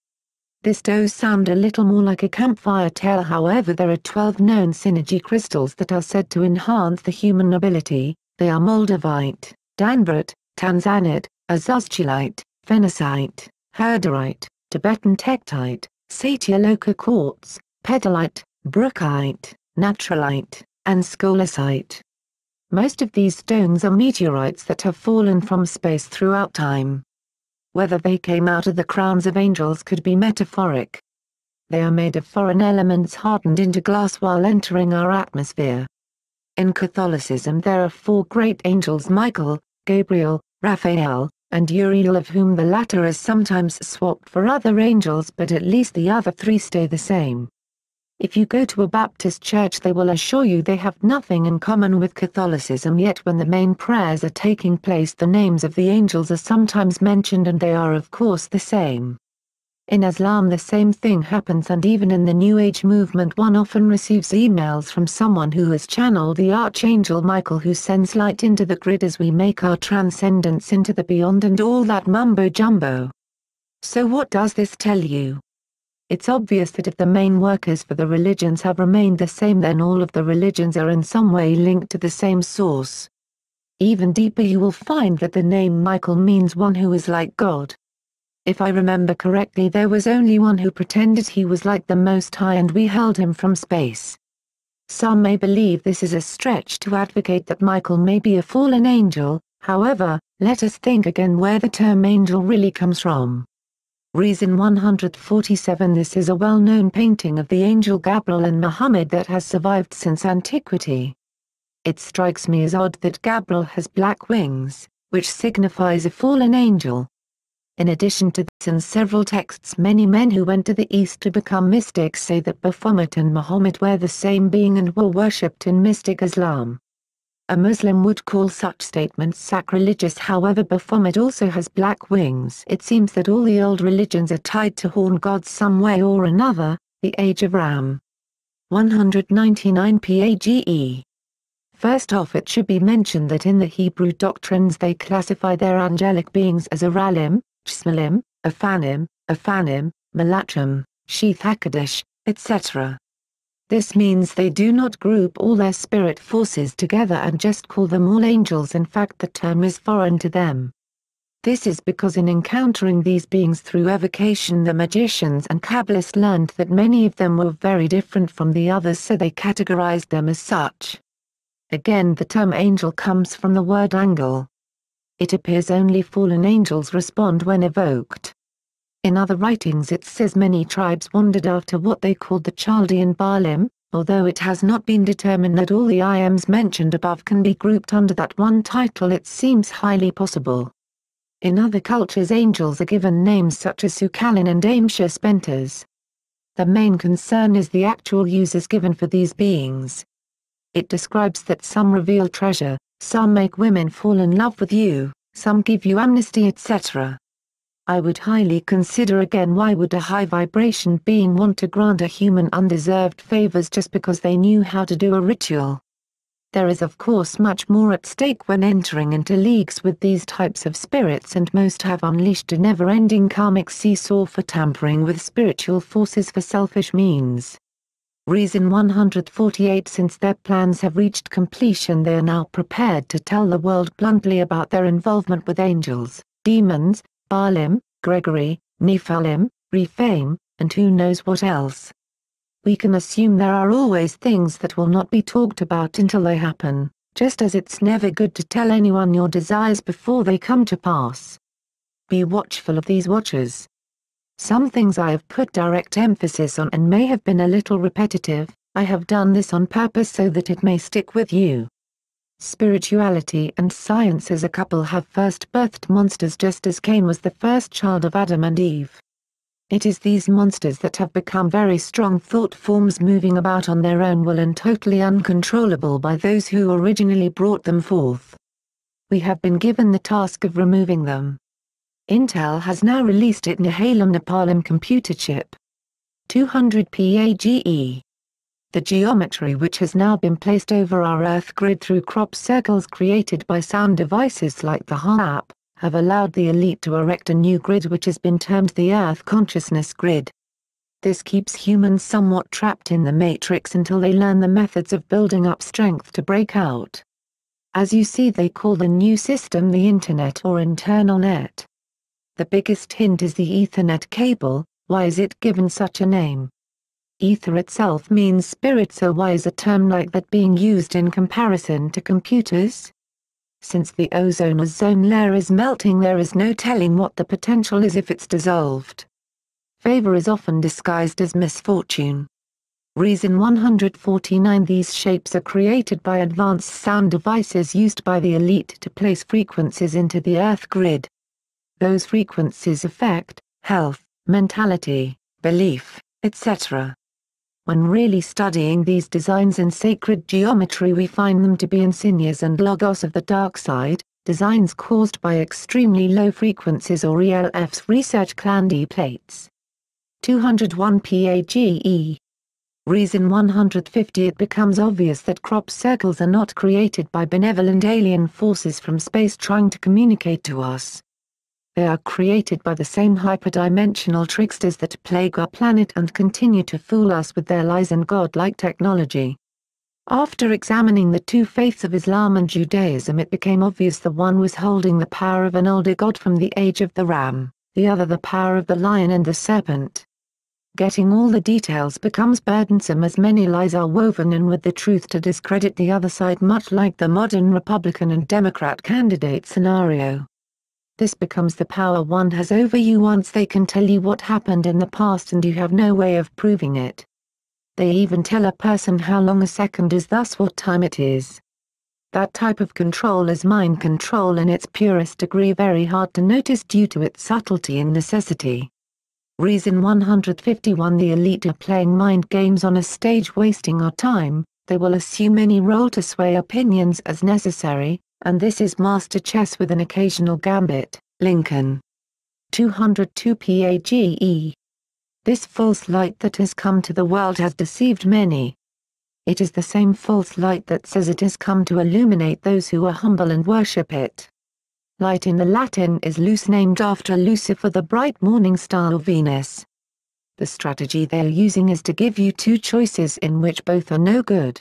this does sound a little more like a campfire tale however there are twelve known synergy crystals that are said to enhance the human ability, they are moldavite, danbrite, tanzanite, azuzchilite, phenacite, herderite, Tibetan tektite, satialoka quartz, pedalite, brookite, naturalite, and scholasite. Most of these stones are meteorites that have fallen from space throughout time whether they came out of the crowns of angels could be metaphoric. They are made of foreign elements hardened into glass while entering our atmosphere. In Catholicism there are four great angels Michael, Gabriel, Raphael, and Uriel of whom the latter is sometimes swapped for other angels but at least the other three stay the same if you go to a Baptist church they will assure you they have nothing in common with Catholicism yet when the main prayers are taking place the names of the angels are sometimes mentioned and they are of course the same. In Islam the same thing happens and even in the New Age movement one often receives emails from someone who has channeled the Archangel Michael who sends light into the grid as we make our transcendence into the beyond and all that mumbo jumbo. So what does this tell you? it's obvious that if the main workers for the religions have remained the same then all of the religions are in some way linked to the same source. Even deeper you will find that the name Michael means one who is like God. If I remember correctly there was only one who pretended he was like the Most High and we held him from space. Some may believe this is a stretch to advocate that Michael may be a fallen angel, however, let us think again where the term angel really comes from. Reason 147 This is a well-known painting of the angel Gabriel and Muhammad that has survived since antiquity. It strikes me as odd that Gabriel has black wings, which signifies a fallen angel. In addition to this in several texts many men who went to the East to become mystics say that Baphomet and Muhammad were the same being and were worshipped in mystic Islam a muslim would call such statements sacrilegious however baphomet also has black wings it seems that all the old religions are tied to horn gods some way or another, the age of ram. 199 PAGE First off it should be mentioned that in the Hebrew doctrines they classify their angelic beings as Aralim, Chsmalim, Afanim, Afanim, Malachim, Sheath Hakadosh, etc this means they do not group all their spirit forces together and just call them all angels in fact the term is foreign to them. This is because in encountering these beings through evocation the magicians and Kabbalists learned that many of them were very different from the others so they categorized them as such. Again the term angel comes from the word angel. It appears only fallen angels respond when evoked. In other writings it says many tribes wandered after what they called the Chaldean Baalim, although it has not been determined that all the IMs mentioned above can be grouped under that one title it seems highly possible. In other cultures angels are given names such as Sukalin and Amshir Spenters. The main concern is the actual uses given for these beings. It describes that some reveal treasure, some make women fall in love with you, some give you amnesty etc. I would highly consider again why would a high vibration being want to grant a human undeserved favors just because they knew how to do a ritual. There is of course much more at stake when entering into leagues with these types of spirits and most have unleashed a never-ending karmic seesaw for tampering with spiritual forces for selfish means. Reason 148 Since their plans have reached completion they are now prepared to tell the world bluntly about their involvement with angels, demons, Baalim, Gregory, Nephilim, Rephaim, and who knows what else. We can assume there are always things that will not be talked about until they happen, just as it's never good to tell anyone your desires before they come to pass. Be watchful of these watchers. Some things I have put direct emphasis on and may have been a little repetitive, I have done this on purpose so that it may stick with you. Spirituality and science as a couple have first birthed monsters just as Cain was the first child of Adam and Eve. It is these monsters that have become very strong thought forms moving about on their own will and totally uncontrollable by those who originally brought them forth. We have been given the task of removing them. Intel has now released its Nihalem Nepalem computer chip. 200 PAGE the geometry which has now been placed over our Earth grid through crop circles created by sound devices like the harp, have allowed the elite to erect a new grid which has been termed the Earth Consciousness Grid. This keeps humans somewhat trapped in the matrix until they learn the methods of building up strength to break out. As you see they call the new system the Internet or Internal Net. The biggest hint is the Ethernet cable, why is it given such a name? Ether itself means spirit so why is a term like that being used in comparison to computers? Since the ozone zone layer is melting there is no telling what the potential is if it's dissolved. Favor is often disguised as misfortune. Reason 149 These shapes are created by advanced sound devices used by the elite to place frequencies into the earth grid. Those frequencies affect health, mentality, belief, etc when really studying these designs in sacred geometry we find them to be insignias and logos of the dark side, designs caused by extremely low frequencies or ELF's research clandy plates. 201 PAGE Reason 150 It becomes obvious that crop circles are not created by benevolent alien forces from space trying to communicate to us, they are created by the same hyperdimensional tricksters that plague our planet and continue to fool us with their lies and godlike technology. After examining the two faiths of Islam and Judaism it became obvious the one was holding the power of an older god from the age of the ram, the other the power of the lion and the serpent. Getting all the details becomes burdensome as many lies are woven in with the truth to discredit the other side much like the modern Republican and Democrat candidate scenario this becomes the power one has over you once they can tell you what happened in the past and you have no way of proving it. They even tell a person how long a second is thus what time it is. That type of control is mind control in its purest degree very hard to notice due to its subtlety and necessity. Reason 151 The elite are playing mind games on a stage wasting our time, they will assume any role to sway opinions as necessary, and this is master chess with an occasional gambit, Lincoln. 202 PAGE. This false light that has come to the world has deceived many. It is the same false light that says it has come to illuminate those who are humble and worship it. Light in the Latin is loose named after Lucifer the bright morning star or Venus. The strategy they're using is to give you two choices in which both are no good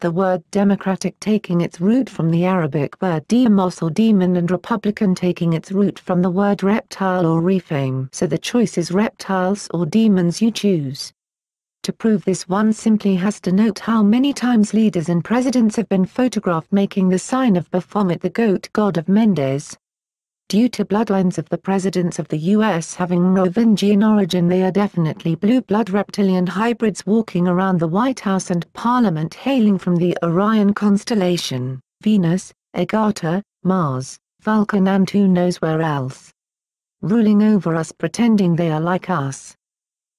the word democratic taking its root from the arabic word demos or demon, and republican taking its root from the word reptile or rephaim. so the choice is reptiles or demons you choose. To prove this one simply has to note how many times leaders and presidents have been photographed making the sign of Baphomet the goat god of Mendes, Due to bloodlines of the presidents of the U.S. having Merovingian origin they are definitely blue-blood reptilian hybrids walking around the White House and Parliament hailing from the Orion constellation, Venus, Agata, Mars, Vulcan and who knows where else. Ruling over us pretending they are like us.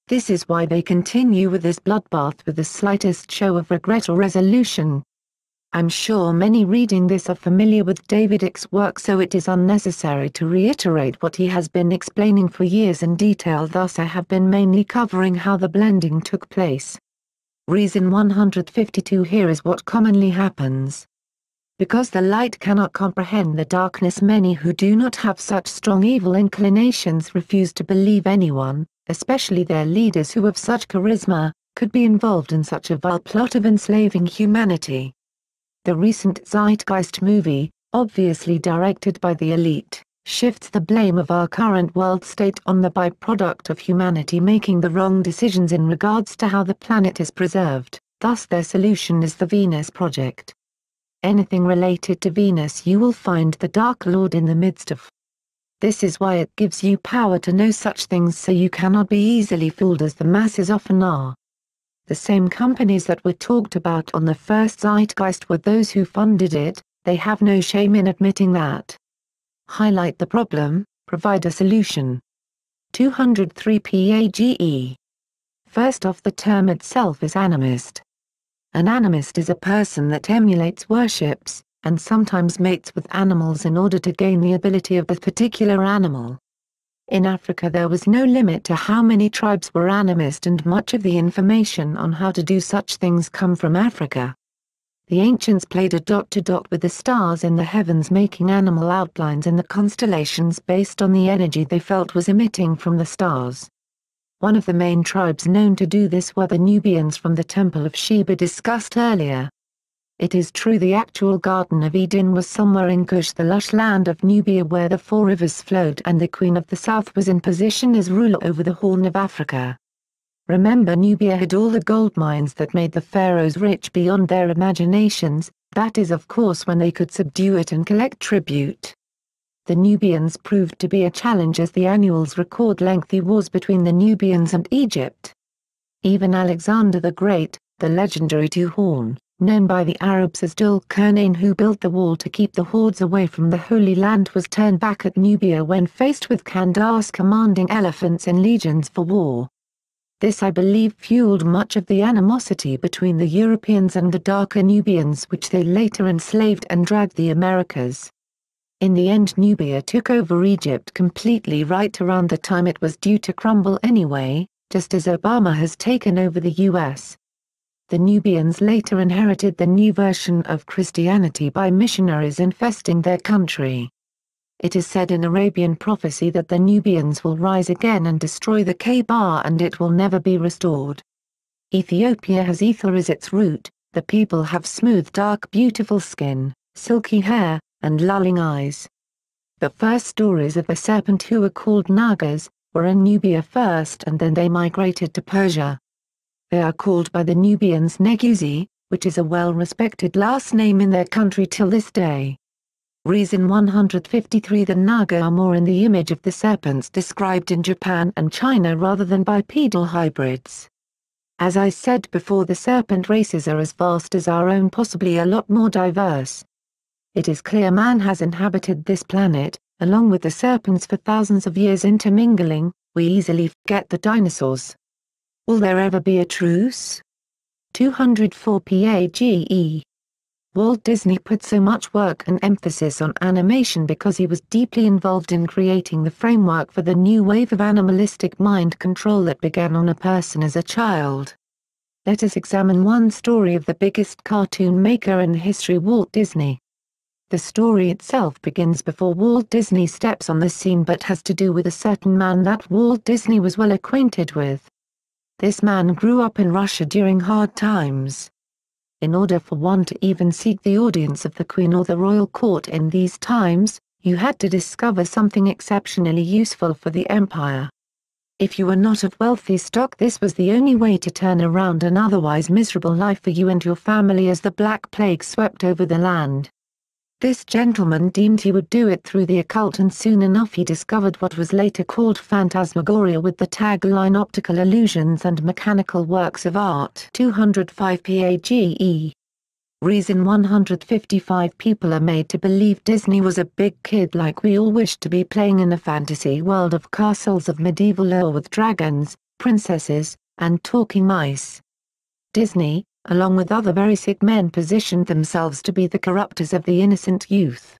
This is why they continue with this bloodbath with the slightest show of regret or resolution, i'm sure many reading this are familiar with david icke's work so it is unnecessary to reiterate what he has been explaining for years in detail thus i have been mainly covering how the blending took place. Reason 152 here is what commonly happens. Because the light cannot comprehend the darkness many who do not have such strong evil inclinations refuse to believe anyone, especially their leaders who have such charisma, could be involved in such a vile plot of enslaving humanity. The recent Zeitgeist movie, obviously directed by the elite, shifts the blame of our current world state on the byproduct of humanity making the wrong decisions in regards to how the planet is preserved, thus their solution is the Venus Project. Anything related to Venus you will find the Dark Lord in the midst of. This is why it gives you power to know such things so you cannot be easily fooled as the masses often are. The same companies that were talked about on the first Zeitgeist were those who funded it, they have no shame in admitting that. Highlight the problem, provide a solution. 203 PAGE. First off the term itself is animist. An animist is a person that emulates worships, and sometimes mates with animals in order to gain the ability of the particular animal. In Africa there was no limit to how many tribes were animist and much of the information on how to do such things come from Africa. The ancients played a dot to dot with the stars in the heavens making animal outlines in the constellations based on the energy they felt was emitting from the stars. One of the main tribes known to do this were the Nubians from the Temple of Sheba discussed earlier. It is true the actual Garden of Eden was somewhere in Cush the lush land of Nubia where the four rivers flowed and the Queen of the South was in position as ruler over the Horn of Africa. Remember Nubia had all the gold mines that made the pharaohs rich beyond their imaginations, that is of course when they could subdue it and collect tribute. The Nubians proved to be a challenge as the annuals record lengthy wars between the Nubians and Egypt. Even Alexander the Great, the legendary two-horn, known by the Arabs as Dul-Qurnain who built the wall to keep the hordes away from the Holy Land was turned back at Nubia when faced with Candace commanding elephants and legions for war. This I believe fueled much of the animosity between the Europeans and the darker Nubians which they later enslaved and dragged the Americas. In the end Nubia took over Egypt completely right around the time it was due to crumble anyway, just as Obama has taken over the U.S the nubians later inherited the new version of Christianity by missionaries infesting their country. It is said in Arabian prophecy that the Nubians will rise again and destroy the Kaaba and it will never be restored. Ethiopia has ether as its root, the people have smooth dark beautiful skin, silky hair, and lulling eyes. The first stories of the serpent who were called Nagas, were in Nubia first and then they migrated to Persia. They are called by the Nubians Neguzi, which is a well-respected last name in their country till this day. Reason 153 The Naga are more in the image of the serpents described in Japan and China rather than bipedal hybrids. As I said before the serpent races are as vast as our own possibly a lot more diverse. It is clear man has inhabited this planet, along with the serpents for thousands of years intermingling, we easily forget the dinosaurs. Will there ever be a truce? 204 PAGE. Walt Disney put so much work and emphasis on animation because he was deeply involved in creating the framework for the new wave of animalistic mind control that began on a person as a child. Let us examine one story of the biggest cartoon maker in history Walt Disney. The story itself begins before Walt Disney steps on the scene but has to do with a certain man that Walt Disney was well acquainted with this man grew up in Russia during hard times. In order for one to even seek the audience of the Queen or the royal court in these times, you had to discover something exceptionally useful for the empire. If you were not of wealthy stock this was the only way to turn around an otherwise miserable life for you and your family as the Black Plague swept over the land this gentleman deemed he would do it through the occult and soon enough he discovered what was later called phantasmagoria with the tagline optical illusions and mechanical works of art. 205 PAGE Reason 155 People are made to believe Disney was a big kid like we all wished to be playing in a fantasy world of castles of medieval lore with dragons, princesses, and talking mice. Disney, along with other very sick men positioned themselves to be the corruptors of the innocent youth.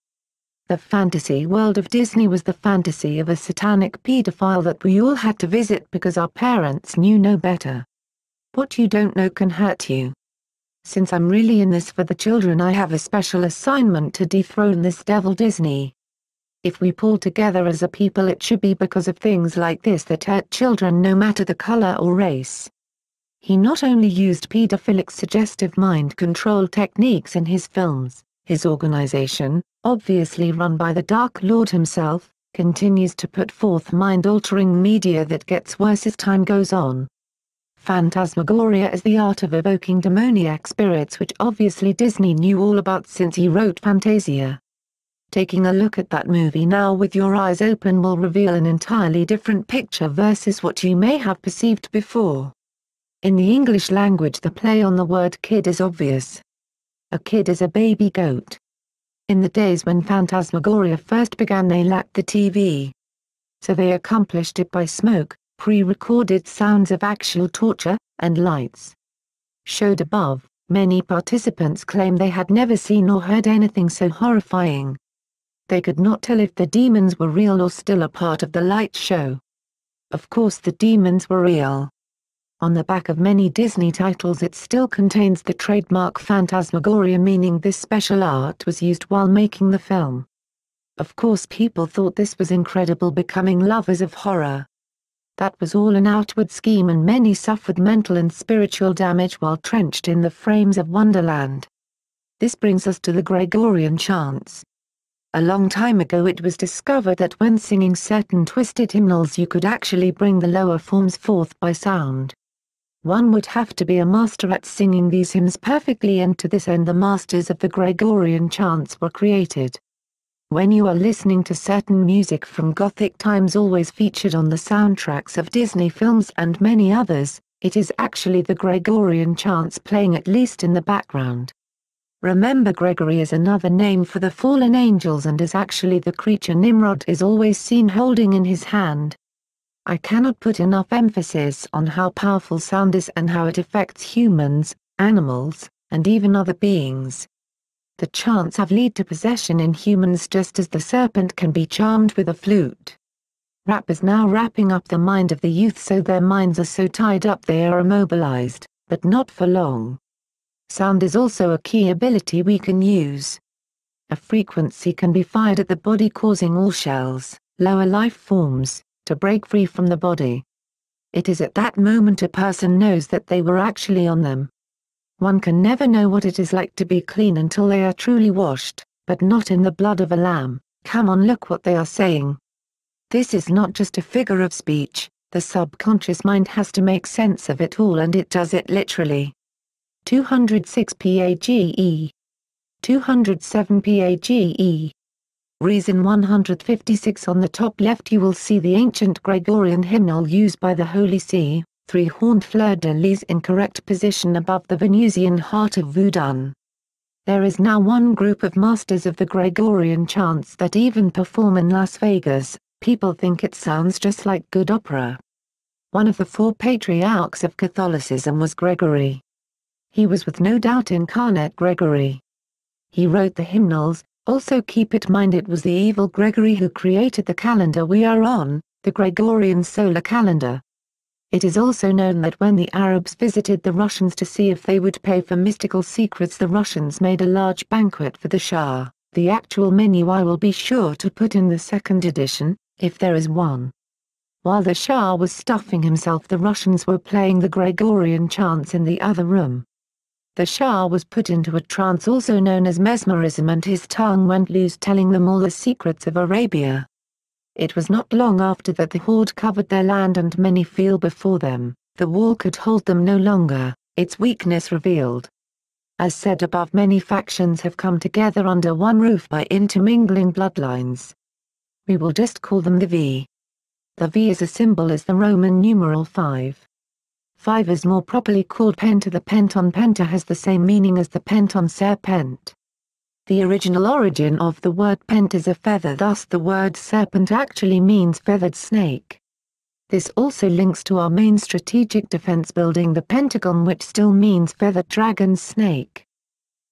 The fantasy world of Disney was the fantasy of a satanic pedophile that we all had to visit because our parents knew no better. What you don't know can hurt you. Since I'm really in this for the children I have a special assignment to dethrone this devil Disney. If we pull together as a people it should be because of things like this that hurt children no matter the color or race he not only used pedophilic suggestive mind control techniques in his films, his organization, obviously run by the Dark Lord himself, continues to put forth mind-altering media that gets worse as time goes on. Phantasmagoria is the art of evoking demoniac spirits which obviously Disney knew all about since he wrote Fantasia. Taking a look at that movie now with your eyes open will reveal an entirely different picture versus what you may have perceived before. In the English language the play on the word kid is obvious. A kid is a baby goat. In the days when Phantasmagoria first began they lacked the TV. So they accomplished it by smoke, pre-recorded sounds of actual torture, and lights. Showed above, many participants claim they had never seen or heard anything so horrifying. They could not tell if the demons were real or still a part of the light show. Of course the demons were real. On the back of many Disney titles it still contains the trademark phantasmagoria meaning this special art was used while making the film. Of course people thought this was incredible becoming lovers of horror. That was all an outward scheme and many suffered mental and spiritual damage while trenched in the frames of Wonderland. This brings us to the Gregorian chants. A long time ago it was discovered that when singing certain twisted hymnals you could actually bring the lower forms forth by sound. One would have to be a master at singing these hymns perfectly and to this end the masters of the Gregorian chants were created. When you are listening to certain music from Gothic times always featured on the soundtracks of Disney films and many others, it is actually the Gregorian chants playing at least in the background. Remember Gregory is another name for the fallen angels and is actually the creature Nimrod is always seen holding in his hand, I cannot put enough emphasis on how powerful sound is and how it affects humans, animals, and even other beings. The chants have lead to possession in humans just as the serpent can be charmed with a flute. Rap is now wrapping up the mind of the youth so their minds are so tied up they are immobilized, but not for long. Sound is also a key ability we can use. A frequency can be fired at the body causing all shells, lower life forms, to break free from the body. It is at that moment a person knows that they were actually on them. One can never know what it is like to be clean until they are truly washed, but not in the blood of a lamb, come on look what they are saying. This is not just a figure of speech, the subconscious mind has to make sense of it all and it does it literally. 206 PAGE 207 PAGE Reason 156 On the top left you will see the ancient Gregorian hymnal used by the Holy See, three-horned fleur-de-lis in correct position above the Venusian heart of Verdun. There is now one group of masters of the Gregorian chants that even perform in Las Vegas, people think it sounds just like good opera. One of the four patriarchs of Catholicism was Gregory. He was with no doubt incarnate Gregory. He wrote the hymnals, also keep it mind it was the evil Gregory who created the calendar we are on, the Gregorian solar calendar. It is also known that when the Arabs visited the Russians to see if they would pay for mystical secrets the Russians made a large banquet for the Shah. The actual menu I will be sure to put in the second edition, if there is one. While the Shah was stuffing himself the Russians were playing the Gregorian chants in the other room the shah was put into a trance also known as mesmerism and his tongue went loose telling them all the secrets of Arabia. It was not long after that the horde covered their land and many fell before them, the wall could hold them no longer, its weakness revealed. As said above many factions have come together under one roof by intermingling bloodlines. We will just call them the V. The V is a symbol as the Roman numeral 5. 5 is more properly called penta. The penton penta has the same meaning as the penton serpent. The original origin of the word pent is a feather thus the word serpent actually means feathered snake. This also links to our main strategic defense building the Pentagon which still means feathered dragon snake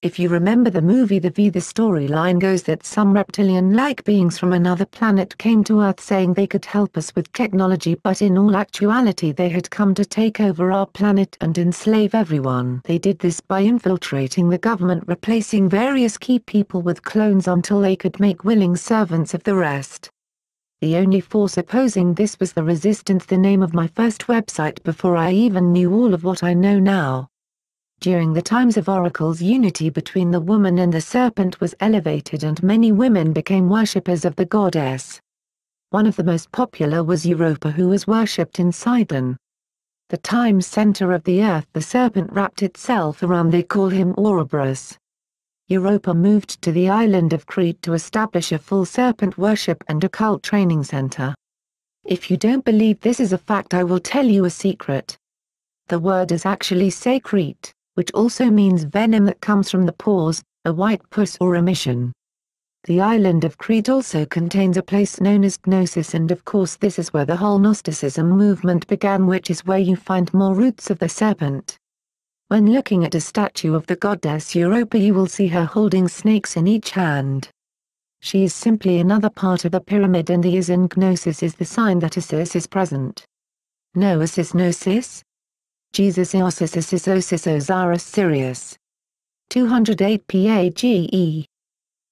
if you remember the movie The V the storyline goes that some reptilian-like beings from another planet came to Earth saying they could help us with technology but in all actuality they had come to take over our planet and enslave everyone. They did this by infiltrating the government replacing various key people with clones until they could make willing servants of the rest. The only force opposing this was the resistance the name of my first website before I even knew all of what I know now during the times of oracles unity between the woman and the serpent was elevated and many women became worshippers of the goddess. One of the most popular was Europa who was worshipped in Sidon. The time center of the earth the serpent wrapped itself around they call him Ouroboros. Europa moved to the island of Crete to establish a full serpent worship and occult training center. If you don't believe this is a fact I will tell you a secret. The word is actually sacred which also means venom that comes from the pores, a white pus or emission. The island of Crete also contains a place known as Gnosis and of course this is where the whole Gnosticism movement began which is where you find more roots of the serpent. When looking at a statue of the goddess Europa you will see her holding snakes in each hand. She is simply another part of the pyramid and the is in Gnosis is the sign that Isis is present. No Isis Gnosis, Jesus Eosis Osiris, Osiris Sirius. 208 PAGE.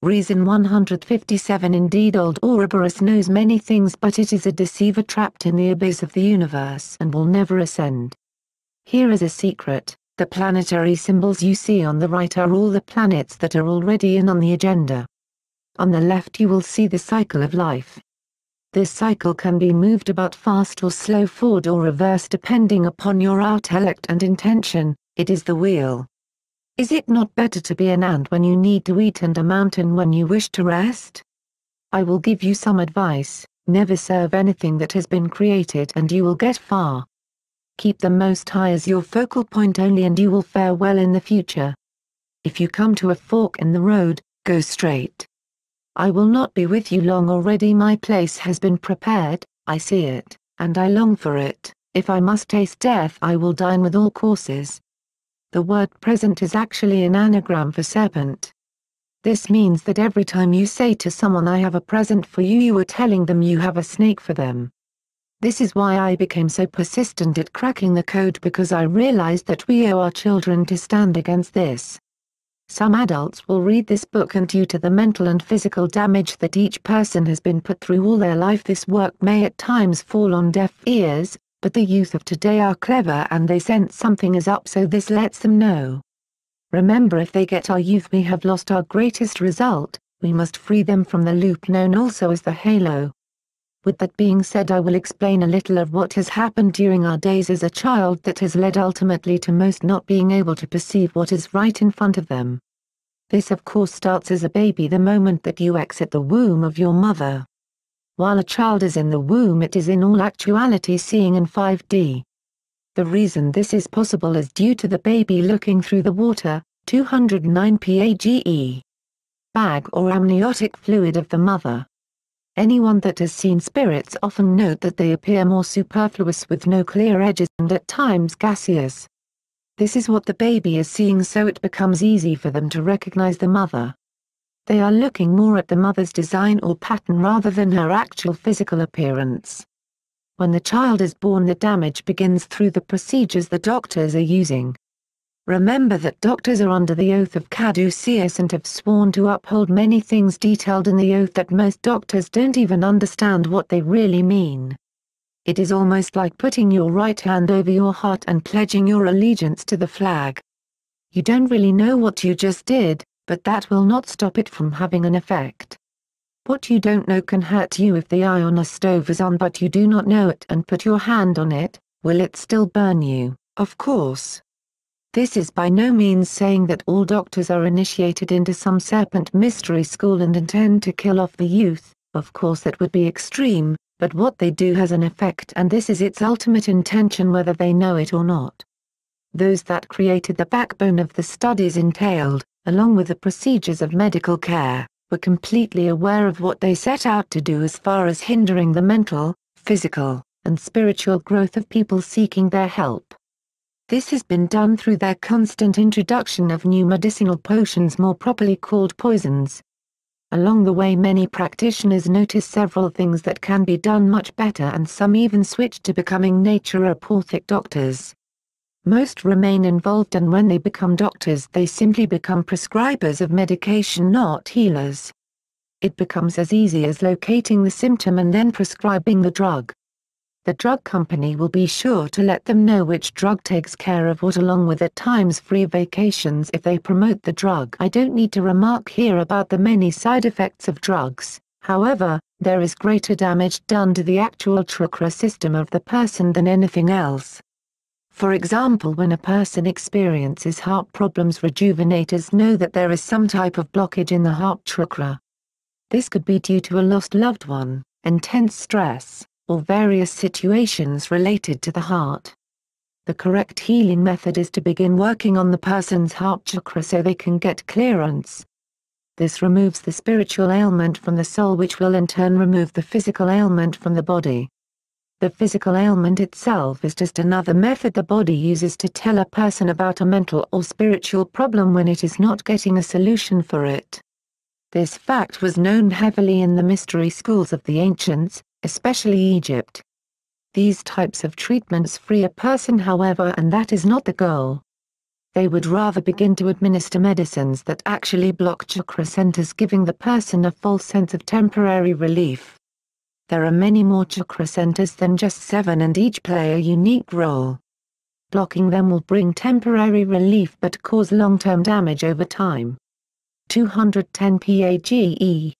Reason 157 Indeed old Ouroboros knows many things but it is a deceiver trapped in the abyss of the universe and will never ascend. Here is a secret, the planetary symbols you see on the right are all the planets that are already in on the agenda. On the left you will see the cycle of life, this cycle can be moved about fast or slow forward or reverse depending upon your intellect and intention, it is the wheel. Is it not better to be an ant when you need to eat and a mountain when you wish to rest? I will give you some advice, never serve anything that has been created and you will get far. Keep the Most High as your focal point only and you will fare well in the future. If you come to a fork in the road, go straight. I will not be with you long already my place has been prepared, I see it, and I long for it, if I must taste death I will dine with all courses. The word present is actually an anagram for serpent. This means that every time you say to someone I have a present for you you are telling them you have a snake for them. This is why I became so persistent at cracking the code because I realized that we owe our children to stand against this some adults will read this book and due to the mental and physical damage that each person has been put through all their life this work may at times fall on deaf ears, but the youth of today are clever and they sense something is up so this lets them know. Remember if they get our youth we have lost our greatest result, we must free them from the loop known also as the halo. With that being said I will explain a little of what has happened during our days as a child that has led ultimately to most not being able to perceive what is right in front of them. This of course starts as a baby the moment that you exit the womb of your mother. While a child is in the womb it is in all actuality seeing in 5D. The reason this is possible is due to the baby looking through the water, 209 PAGE, bag or amniotic fluid of the mother. Anyone that has seen spirits often note that they appear more superfluous with no clear edges and at times gaseous. This is what the baby is seeing so it becomes easy for them to recognize the mother. They are looking more at the mother's design or pattern rather than her actual physical appearance. When the child is born the damage begins through the procedures the doctors are using. Remember that doctors are under the oath of caduceus and have sworn to uphold many things detailed in the oath that most doctors don't even understand what they really mean. It is almost like putting your right hand over your heart and pledging your allegiance to the flag. You don't really know what you just did, but that will not stop it from having an effect. What you don't know can hurt you if the eye on a stove is on but you do not know it and put your hand on it, will it still burn you, of course. This is by no means saying that all doctors are initiated into some serpent mystery school and intend to kill off the youth, of course that would be extreme, but what they do has an effect and this is its ultimate intention whether they know it or not. Those that created the backbone of the studies entailed, along with the procedures of medical care, were completely aware of what they set out to do as far as hindering the mental, physical, and spiritual growth of people seeking their help. This has been done through their constant introduction of new medicinal potions more properly called poisons. Along the way many practitioners notice several things that can be done much better and some even switch to becoming naturopathic doctors. Most remain involved and when they become doctors they simply become prescribers of medication not healers. It becomes as easy as locating the symptom and then prescribing the drug the drug company will be sure to let them know which drug takes care of what along with at times free vacations if they promote the drug. I don't need to remark here about the many side effects of drugs, however, there is greater damage done to the actual chakra system of the person than anything else. For example when a person experiences heart problems rejuvenators know that there is some type of blockage in the heart chakra. This could be due to a lost loved one, intense stress, or various situations related to the heart. The correct healing method is to begin working on the person's heart chakra so they can get clearance. This removes the spiritual ailment from the soul which will in turn remove the physical ailment from the body. The physical ailment itself is just another method the body uses to tell a person about a mental or spiritual problem when it is not getting a solution for it. This fact was known heavily in the mystery schools of the ancients, especially Egypt. These types of treatments free a person however and that is not the goal. They would rather begin to administer medicines that actually block chakra centers giving the person a false sense of temporary relief. There are many more chakra centers than just seven and each play a unique role. Blocking them will bring temporary relief but cause long-term damage over time. 210 PAGE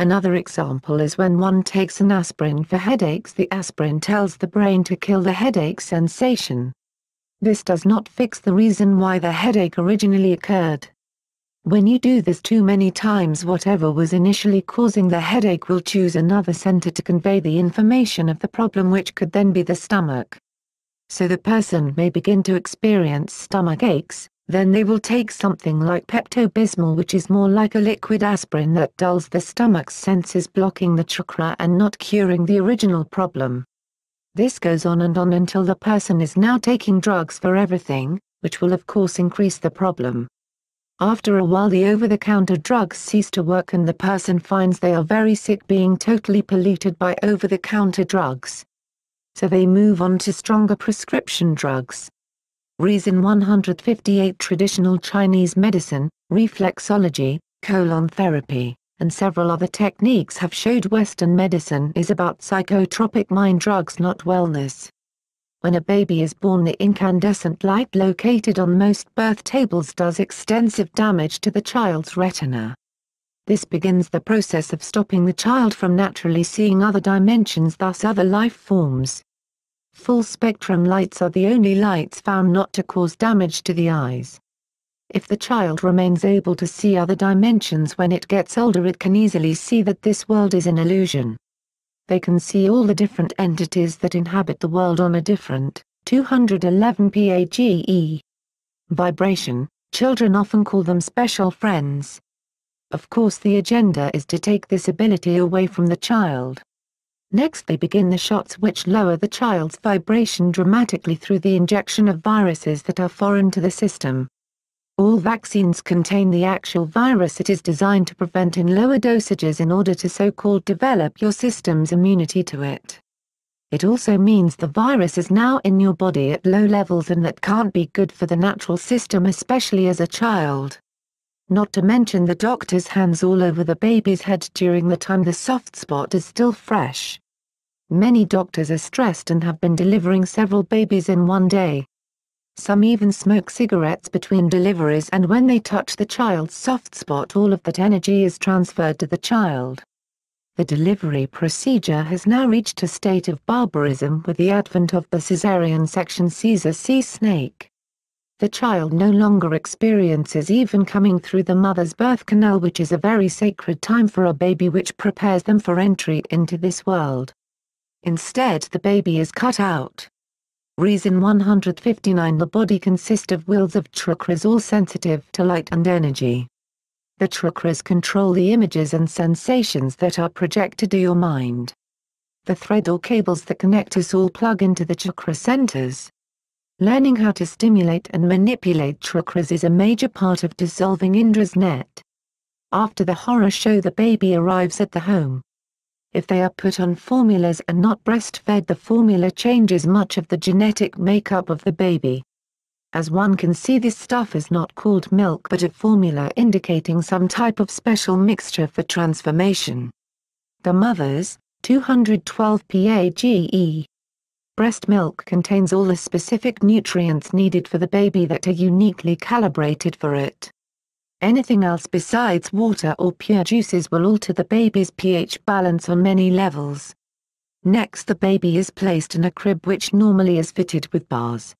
Another example is when one takes an aspirin for headaches the aspirin tells the brain to kill the headache sensation. This does not fix the reason why the headache originally occurred. When you do this too many times whatever was initially causing the headache will choose another center to convey the information of the problem which could then be the stomach. So the person may begin to experience stomach aches, then they will take something like Pepto-Bismol which is more like a liquid aspirin that dulls the stomach's senses blocking the chakra and not curing the original problem. This goes on and on until the person is now taking drugs for everything, which will of course increase the problem. After a while the over-the-counter drugs cease to work and the person finds they are very sick being totally polluted by over-the-counter drugs. So they move on to stronger prescription drugs reason 158 traditional chinese medicine, reflexology, colon therapy, and several other techniques have showed western medicine is about psychotropic mind drugs not wellness. When a baby is born the incandescent light located on most birth tables does extensive damage to the child's retina. This begins the process of stopping the child from naturally seeing other dimensions thus other life forms full-spectrum lights are the only lights found not to cause damage to the eyes. If the child remains able to see other dimensions when it gets older it can easily see that this world is an illusion. They can see all the different entities that inhabit the world on a different, 211 PAGE. Vibration, children often call them special friends. Of course the agenda is to take this ability away from the child. Next they begin the shots which lower the child's vibration dramatically through the injection of viruses that are foreign to the system. All vaccines contain the actual virus it is designed to prevent in lower dosages in order to so-called develop your system's immunity to it. It also means the virus is now in your body at low levels and that can't be good for the natural system especially as a child not to mention the doctor's hands all over the baby's head during the time the soft spot is still fresh. Many doctors are stressed and have been delivering several babies in one day. Some even smoke cigarettes between deliveries and when they touch the child's soft spot all of that energy is transferred to the child. The delivery procedure has now reached a state of barbarism with the advent of the caesarean section Caesar sea snake the child no longer experiences even coming through the mother's birth canal which is a very sacred time for a baby which prepares them for entry into this world. Instead the baby is cut out. Reason 159 The body consists of wheels of chakras all sensitive to light and energy. The chakras control the images and sensations that are projected to your mind. The thread or cables that connect us all plug into the chakra centers, Learning how to stimulate and manipulate chakras is a major part of dissolving Indra's net. After the horror show the baby arrives at the home. If they are put on formulas and not breastfed the formula changes much of the genetic makeup of the baby. As one can see this stuff is not called milk but a formula indicating some type of special mixture for transformation. The mothers, 212 PAGE, Breast milk contains all the specific nutrients needed for the baby that are uniquely calibrated for it. Anything else besides water or pure juices will alter the baby's pH balance on many levels. Next the baby is placed in a crib which normally is fitted with bars.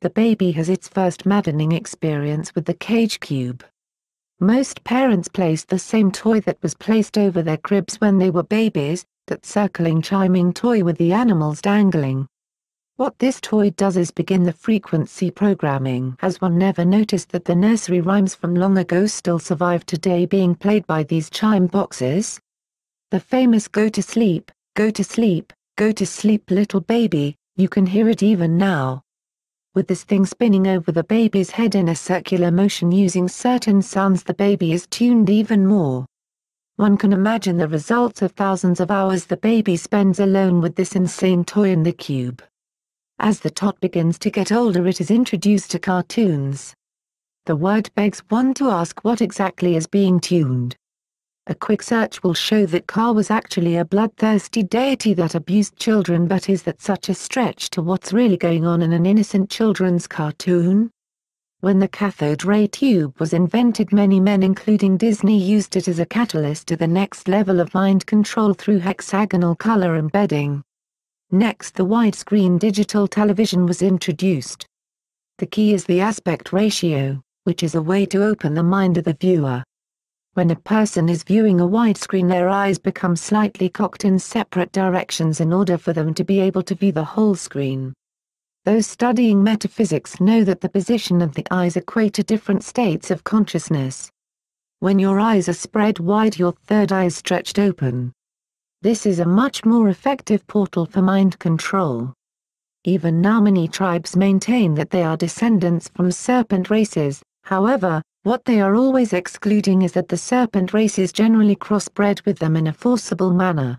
The baby has its first maddening experience with the cage cube. Most parents place the same toy that was placed over their cribs when they were babies, that circling chiming toy with the animals dangling. What this toy does is begin the frequency programming as one never noticed that the nursery rhymes from long ago still survive today being played by these chime boxes. The famous go to sleep, go to sleep, go to sleep little baby, you can hear it even now. With this thing spinning over the baby's head in a circular motion using certain sounds the baby is tuned even more one can imagine the results of thousands of hours the baby spends alone with this insane toy in the cube. As the tot begins to get older it is introduced to cartoons. The word begs one to ask what exactly is being tuned. A quick search will show that Carr was actually a bloodthirsty deity that abused children but is that such a stretch to what's really going on in an innocent children's cartoon? When the cathode ray tube was invented many men including Disney used it as a catalyst to the next level of mind control through hexagonal color embedding. Next the widescreen digital television was introduced. The key is the aspect ratio, which is a way to open the mind of the viewer. When a person is viewing a widescreen their eyes become slightly cocked in separate directions in order for them to be able to view the whole screen those studying metaphysics know that the position of the eyes equate to different states of consciousness. When your eyes are spread wide your third eye is stretched open. This is a much more effective portal for mind control. Even now many tribes maintain that they are descendants from serpent races, however, what they are always excluding is that the serpent races generally crossbred with them in a forcible manner.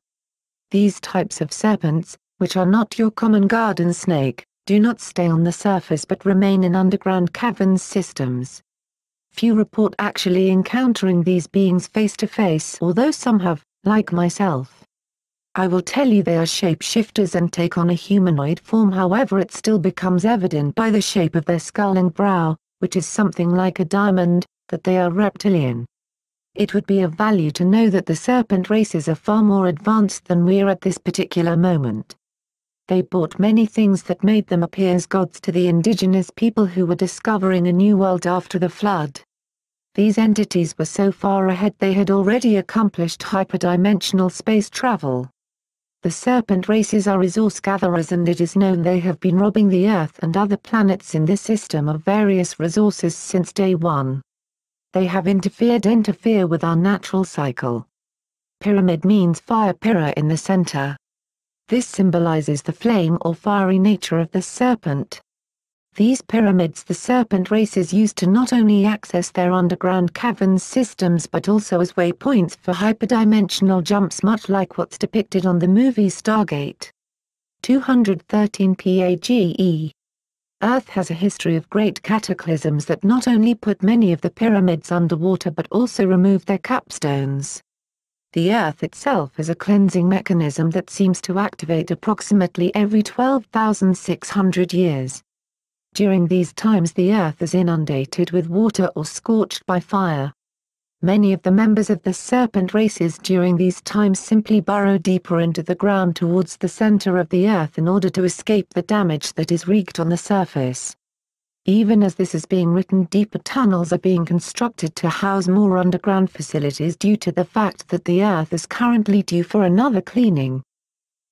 These types of serpents, which are not your common garden snake, do not stay on the surface but remain in underground caverns systems. Few report actually encountering these beings face to face although some have, like myself. I will tell you they are shapeshifters and take on a humanoid form however it still becomes evident by the shape of their skull and brow, which is something like a diamond, that they are reptilian. It would be of value to know that the serpent races are far more advanced than we are at this particular moment they bought many things that made them appear as gods to the indigenous people who were discovering a new world after the flood. These entities were so far ahead they had already accomplished hyperdimensional space travel. The serpent races are resource gatherers and it is known they have been robbing the Earth and other planets in this system of various resources since day one. They have interfered interfere with our natural cycle. Pyramid means fire pyra in the center. This symbolizes the flame or fiery nature of the serpent. These pyramids the serpent races used to not only access their underground cavern systems but also as waypoints for hyperdimensional jumps much like what's depicted on the movie Stargate. 213 PAGE Earth has a history of great cataclysms that not only put many of the pyramids underwater but also removed their capstones the earth itself is a cleansing mechanism that seems to activate approximately every 12,600 years. During these times the earth is inundated with water or scorched by fire. Many of the members of the serpent races during these times simply burrow deeper into the ground towards the center of the earth in order to escape the damage that is wreaked on the surface. Even as this is being written deeper tunnels are being constructed to house more underground facilities due to the fact that the Earth is currently due for another cleaning.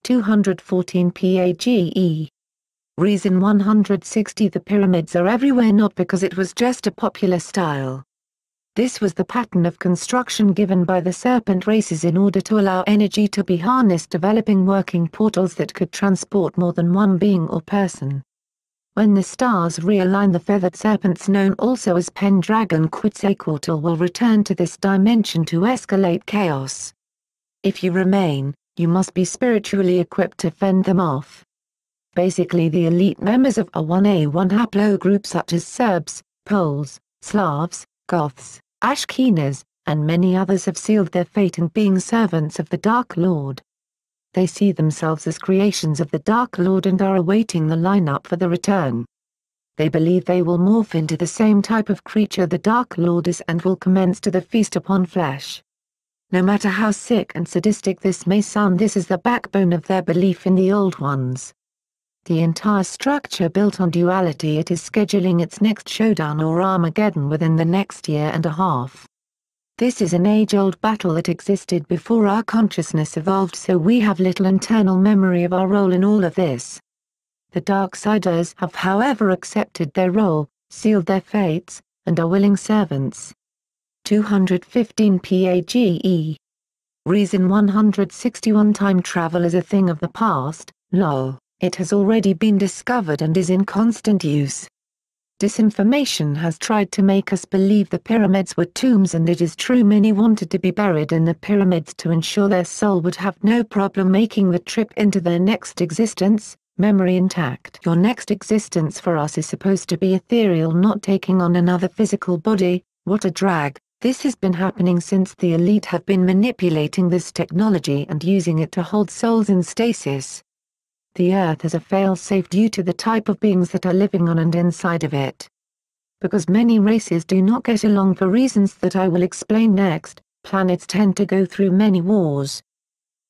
214 PAGE Reason 160 The pyramids are everywhere not because it was just a popular style. This was the pattern of construction given by the serpent races in order to allow energy to be harnessed developing working portals that could transport more than one being or person. When the stars realign the feathered serpents known also as Pendragon Quetzalcoatl will return to this dimension to escalate chaos. If you remain, you must be spiritually equipped to fend them off. Basically the elite members of a 1A1 haplogroup such as Serbs, Poles, Slavs, Goths, Ashkenas, and many others have sealed their fate in being servants of the Dark Lord they see themselves as creations of the Dark Lord and are awaiting the lineup for the return. They believe they will morph into the same type of creature the Dark Lord is and will commence to the feast upon flesh. No matter how sick and sadistic this may sound this is the backbone of their belief in the Old Ones. The entire structure built on duality it is scheduling its next showdown or Armageddon within the next year and a half. This is an age-old battle that existed before our consciousness evolved so we have little internal memory of our role in all of this. The Darksiders have however accepted their role, sealed their fates, and are willing servants. 215 PAGE Reason 161 Time travel is a thing of the past, lol, it has already been discovered and is in constant use disinformation has tried to make us believe the pyramids were tombs and it is true many wanted to be buried in the pyramids to ensure their soul would have no problem making the trip into their next existence, memory intact. Your next existence for us is supposed to be ethereal not taking on another physical body, what a drag. This has been happening since the elite have been manipulating this technology and using it to hold souls in stasis, the Earth is a fail-safe due to the type of beings that are living on and inside of it. Because many races do not get along for reasons that I will explain next, planets tend to go through many wars.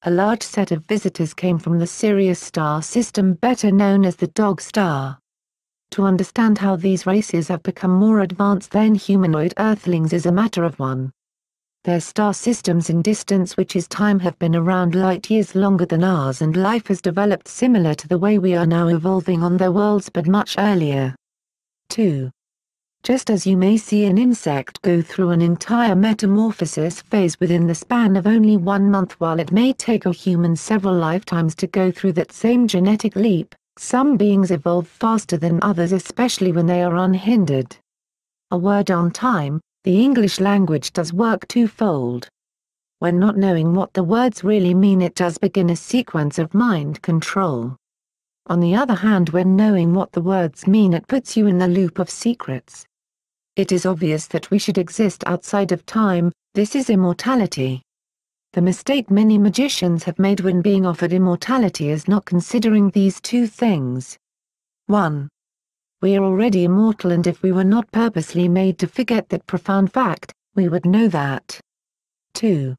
A large set of visitors came from the Sirius star system better known as the Dog Star. To understand how these races have become more advanced than humanoid earthlings is a matter of one. Their star systems in distance which is time have been around light years longer than ours and life has developed similar to the way we are now evolving on their worlds but much earlier. 2. Just as you may see an insect go through an entire metamorphosis phase within the span of only one month while it may take a human several lifetimes to go through that same genetic leap, some beings evolve faster than others especially when they are unhindered. A word on time, the english language does work twofold when not knowing what the words really mean it does begin a sequence of mind control on the other hand when knowing what the words mean it puts you in the loop of secrets it is obvious that we should exist outside of time this is immortality the mistake many magicians have made when being offered immortality is not considering these two things. 1 we are already immortal and if we were not purposely made to forget that profound fact, we would know that. 2.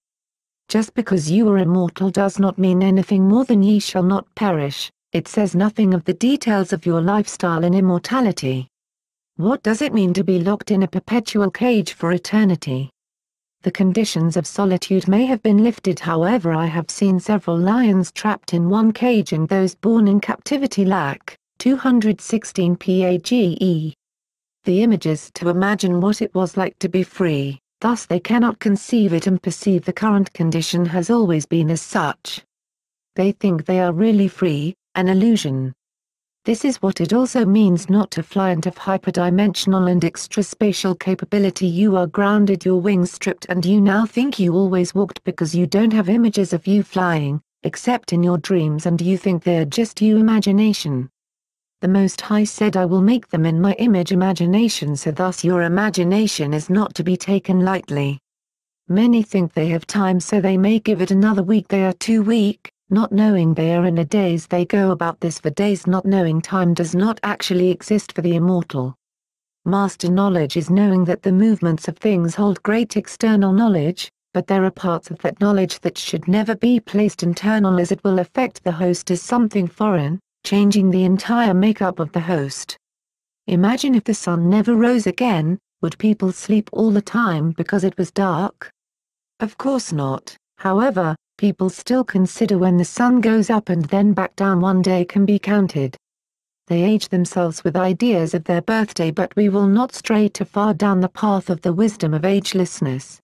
Just because you are immortal does not mean anything more than ye shall not perish, it says nothing of the details of your lifestyle and immortality. What does it mean to be locked in a perpetual cage for eternity? The conditions of solitude may have been lifted however I have seen several lions trapped in one cage and those born in captivity lack 216 PAGE. The images to imagine what it was like to be free, thus they cannot conceive it and perceive the current condition has always been as such. They think they are really free, an illusion. This is what it also means not to fly and of hyperdimensional and extraspatial capability you are grounded your wings stripped and you now think you always walked because you don't have images of you flying, except in your dreams and you think they're just you imagination the Most High said I will make them in my image imagination so thus your imagination is not to be taken lightly. Many think they have time so they may give it another week they are too weak, not knowing they are in a daze they go about this for days not knowing time does not actually exist for the immortal. Master knowledge is knowing that the movements of things hold great external knowledge, but there are parts of that knowledge that should never be placed internal as it will affect the host as something foreign, changing the entire makeup of the host. Imagine if the sun never rose again, would people sleep all the time because it was dark? Of course not, however, people still consider when the sun goes up and then back down one day can be counted. They age themselves with ideas of their birthday but we will not stray too far down the path of the wisdom of agelessness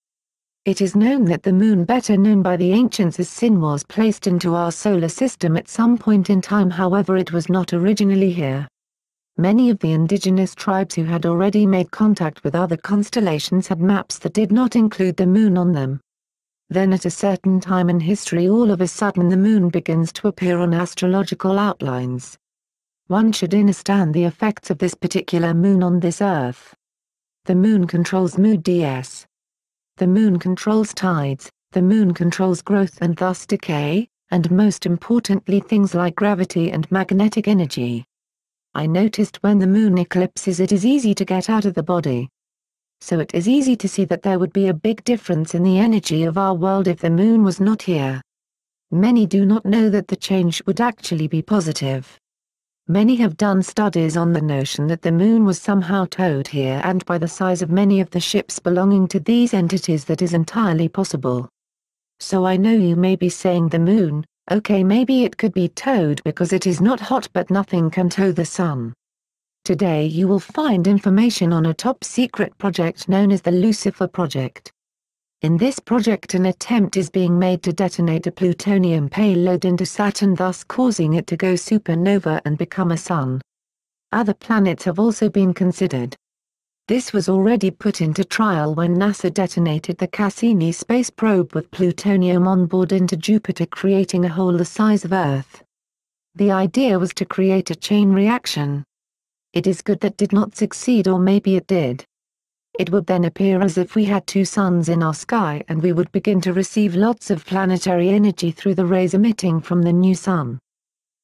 it is known that the moon better known by the ancients as sin was placed into our solar system at some point in time however it was not originally here. Many of the indigenous tribes who had already made contact with other constellations had maps that did not include the moon on them. Then at a certain time in history all of a sudden the moon begins to appear on astrological outlines. One should understand the effects of this particular moon on this earth. The moon controls mood DS, the moon controls tides, the moon controls growth and thus decay, and most importantly things like gravity and magnetic energy. I noticed when the moon eclipses it is easy to get out of the body. So it is easy to see that there would be a big difference in the energy of our world if the moon was not here. Many do not know that the change would actually be positive many have done studies on the notion that the moon was somehow towed here and by the size of many of the ships belonging to these entities that is entirely possible. So I know you may be saying the moon, okay maybe it could be towed because it is not hot but nothing can tow the sun. Today you will find information on a top secret project known as the Lucifer Project. In this project an attempt is being made to detonate a plutonium payload into Saturn thus causing it to go supernova and become a sun. Other planets have also been considered. This was already put into trial when NASA detonated the Cassini space probe with plutonium on board into Jupiter creating a hole the size of Earth. The idea was to create a chain reaction. It is good that did not succeed or maybe it did it would then appear as if we had two suns in our sky and we would begin to receive lots of planetary energy through the rays emitting from the new sun.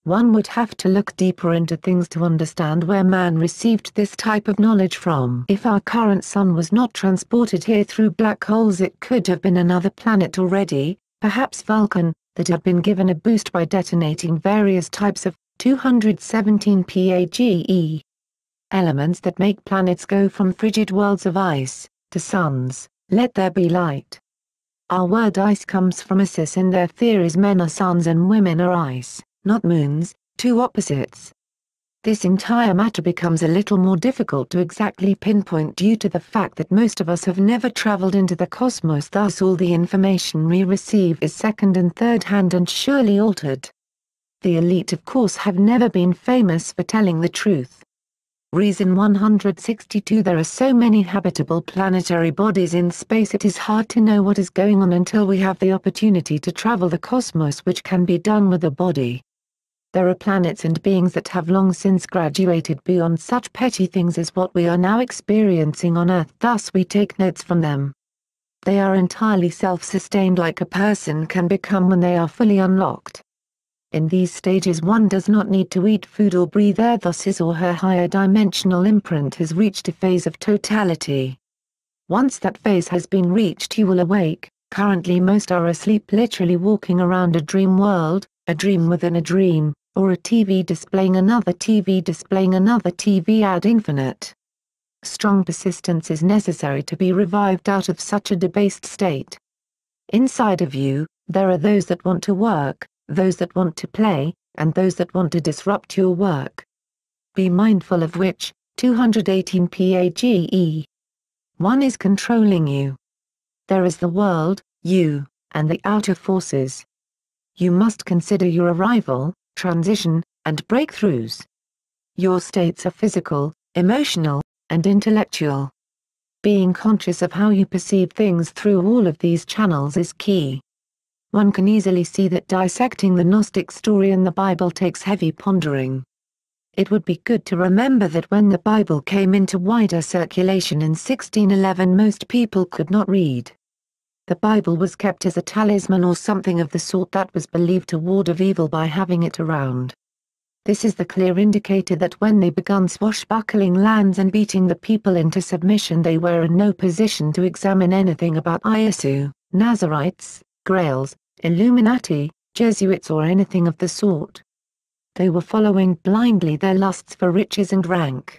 One would have to look deeper into things to understand where man received this type of knowledge from. If our current sun was not transported here through black holes it could have been another planet already, perhaps Vulcan, that had been given a boost by detonating various types of 217 PAGE elements that make planets go from frigid worlds of ice, to suns, let there be light. Our word ice comes from Isis in their theories men are suns and women are ice, not moons, two opposites. This entire matter becomes a little more difficult to exactly pinpoint due to the fact that most of us have never traveled into the cosmos thus all the information we receive is second and third hand and surely altered. The elite of course have never been famous for telling the truth. Reason 162 There are so many habitable planetary bodies in space it is hard to know what is going on until we have the opportunity to travel the cosmos which can be done with a body. There are planets and beings that have long since graduated beyond such petty things as what we are now experiencing on Earth thus we take notes from them. They are entirely self-sustained like a person can become when they are fully unlocked. In these stages one does not need to eat food or breathe air thus his or her higher dimensional imprint has reached a phase of totality. Once that phase has been reached you will awake, currently most are asleep literally walking around a dream world, a dream within a dream, or a TV displaying another TV displaying another TV ad infinite. Strong persistence is necessary to be revived out of such a debased state. Inside of you, there are those that want to work, those that want to play, and those that want to disrupt your work. Be mindful of which, 218 PAGE. One is controlling you. There is the world, you, and the outer forces. You must consider your arrival, transition, and breakthroughs. Your states are physical, emotional, and intellectual. Being conscious of how you perceive things through all of these channels is key one can easily see that dissecting the Gnostic story in the Bible takes heavy pondering. It would be good to remember that when the Bible came into wider circulation in 1611 most people could not read. The Bible was kept as a talisman or something of the sort that was believed to ward of evil by having it around. This is the clear indicator that when they began swashbuckling lands and beating the people into submission they were in no position to examine anything about Iesu, Nazarites, Grails, Illuminati, Jesuits or anything of the sort. They were following blindly their lusts for riches and rank.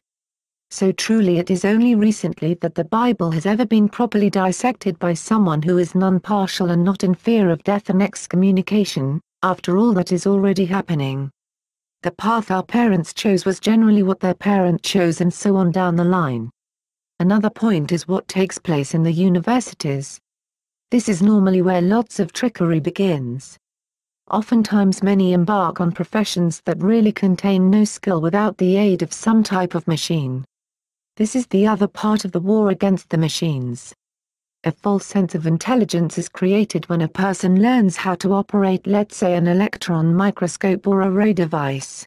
So truly it is only recently that the Bible has ever been properly dissected by someone who is is partial and not in fear of death and excommunication, after all that is already happening. The path our parents chose was generally what their parent chose and so on down the line. Another point is what takes place in the universities, this is normally where lots of trickery begins. Oftentimes many embark on professions that really contain no skill without the aid of some type of machine. This is the other part of the war against the machines. A false sense of intelligence is created when a person learns how to operate let's say an electron microscope or a ray device.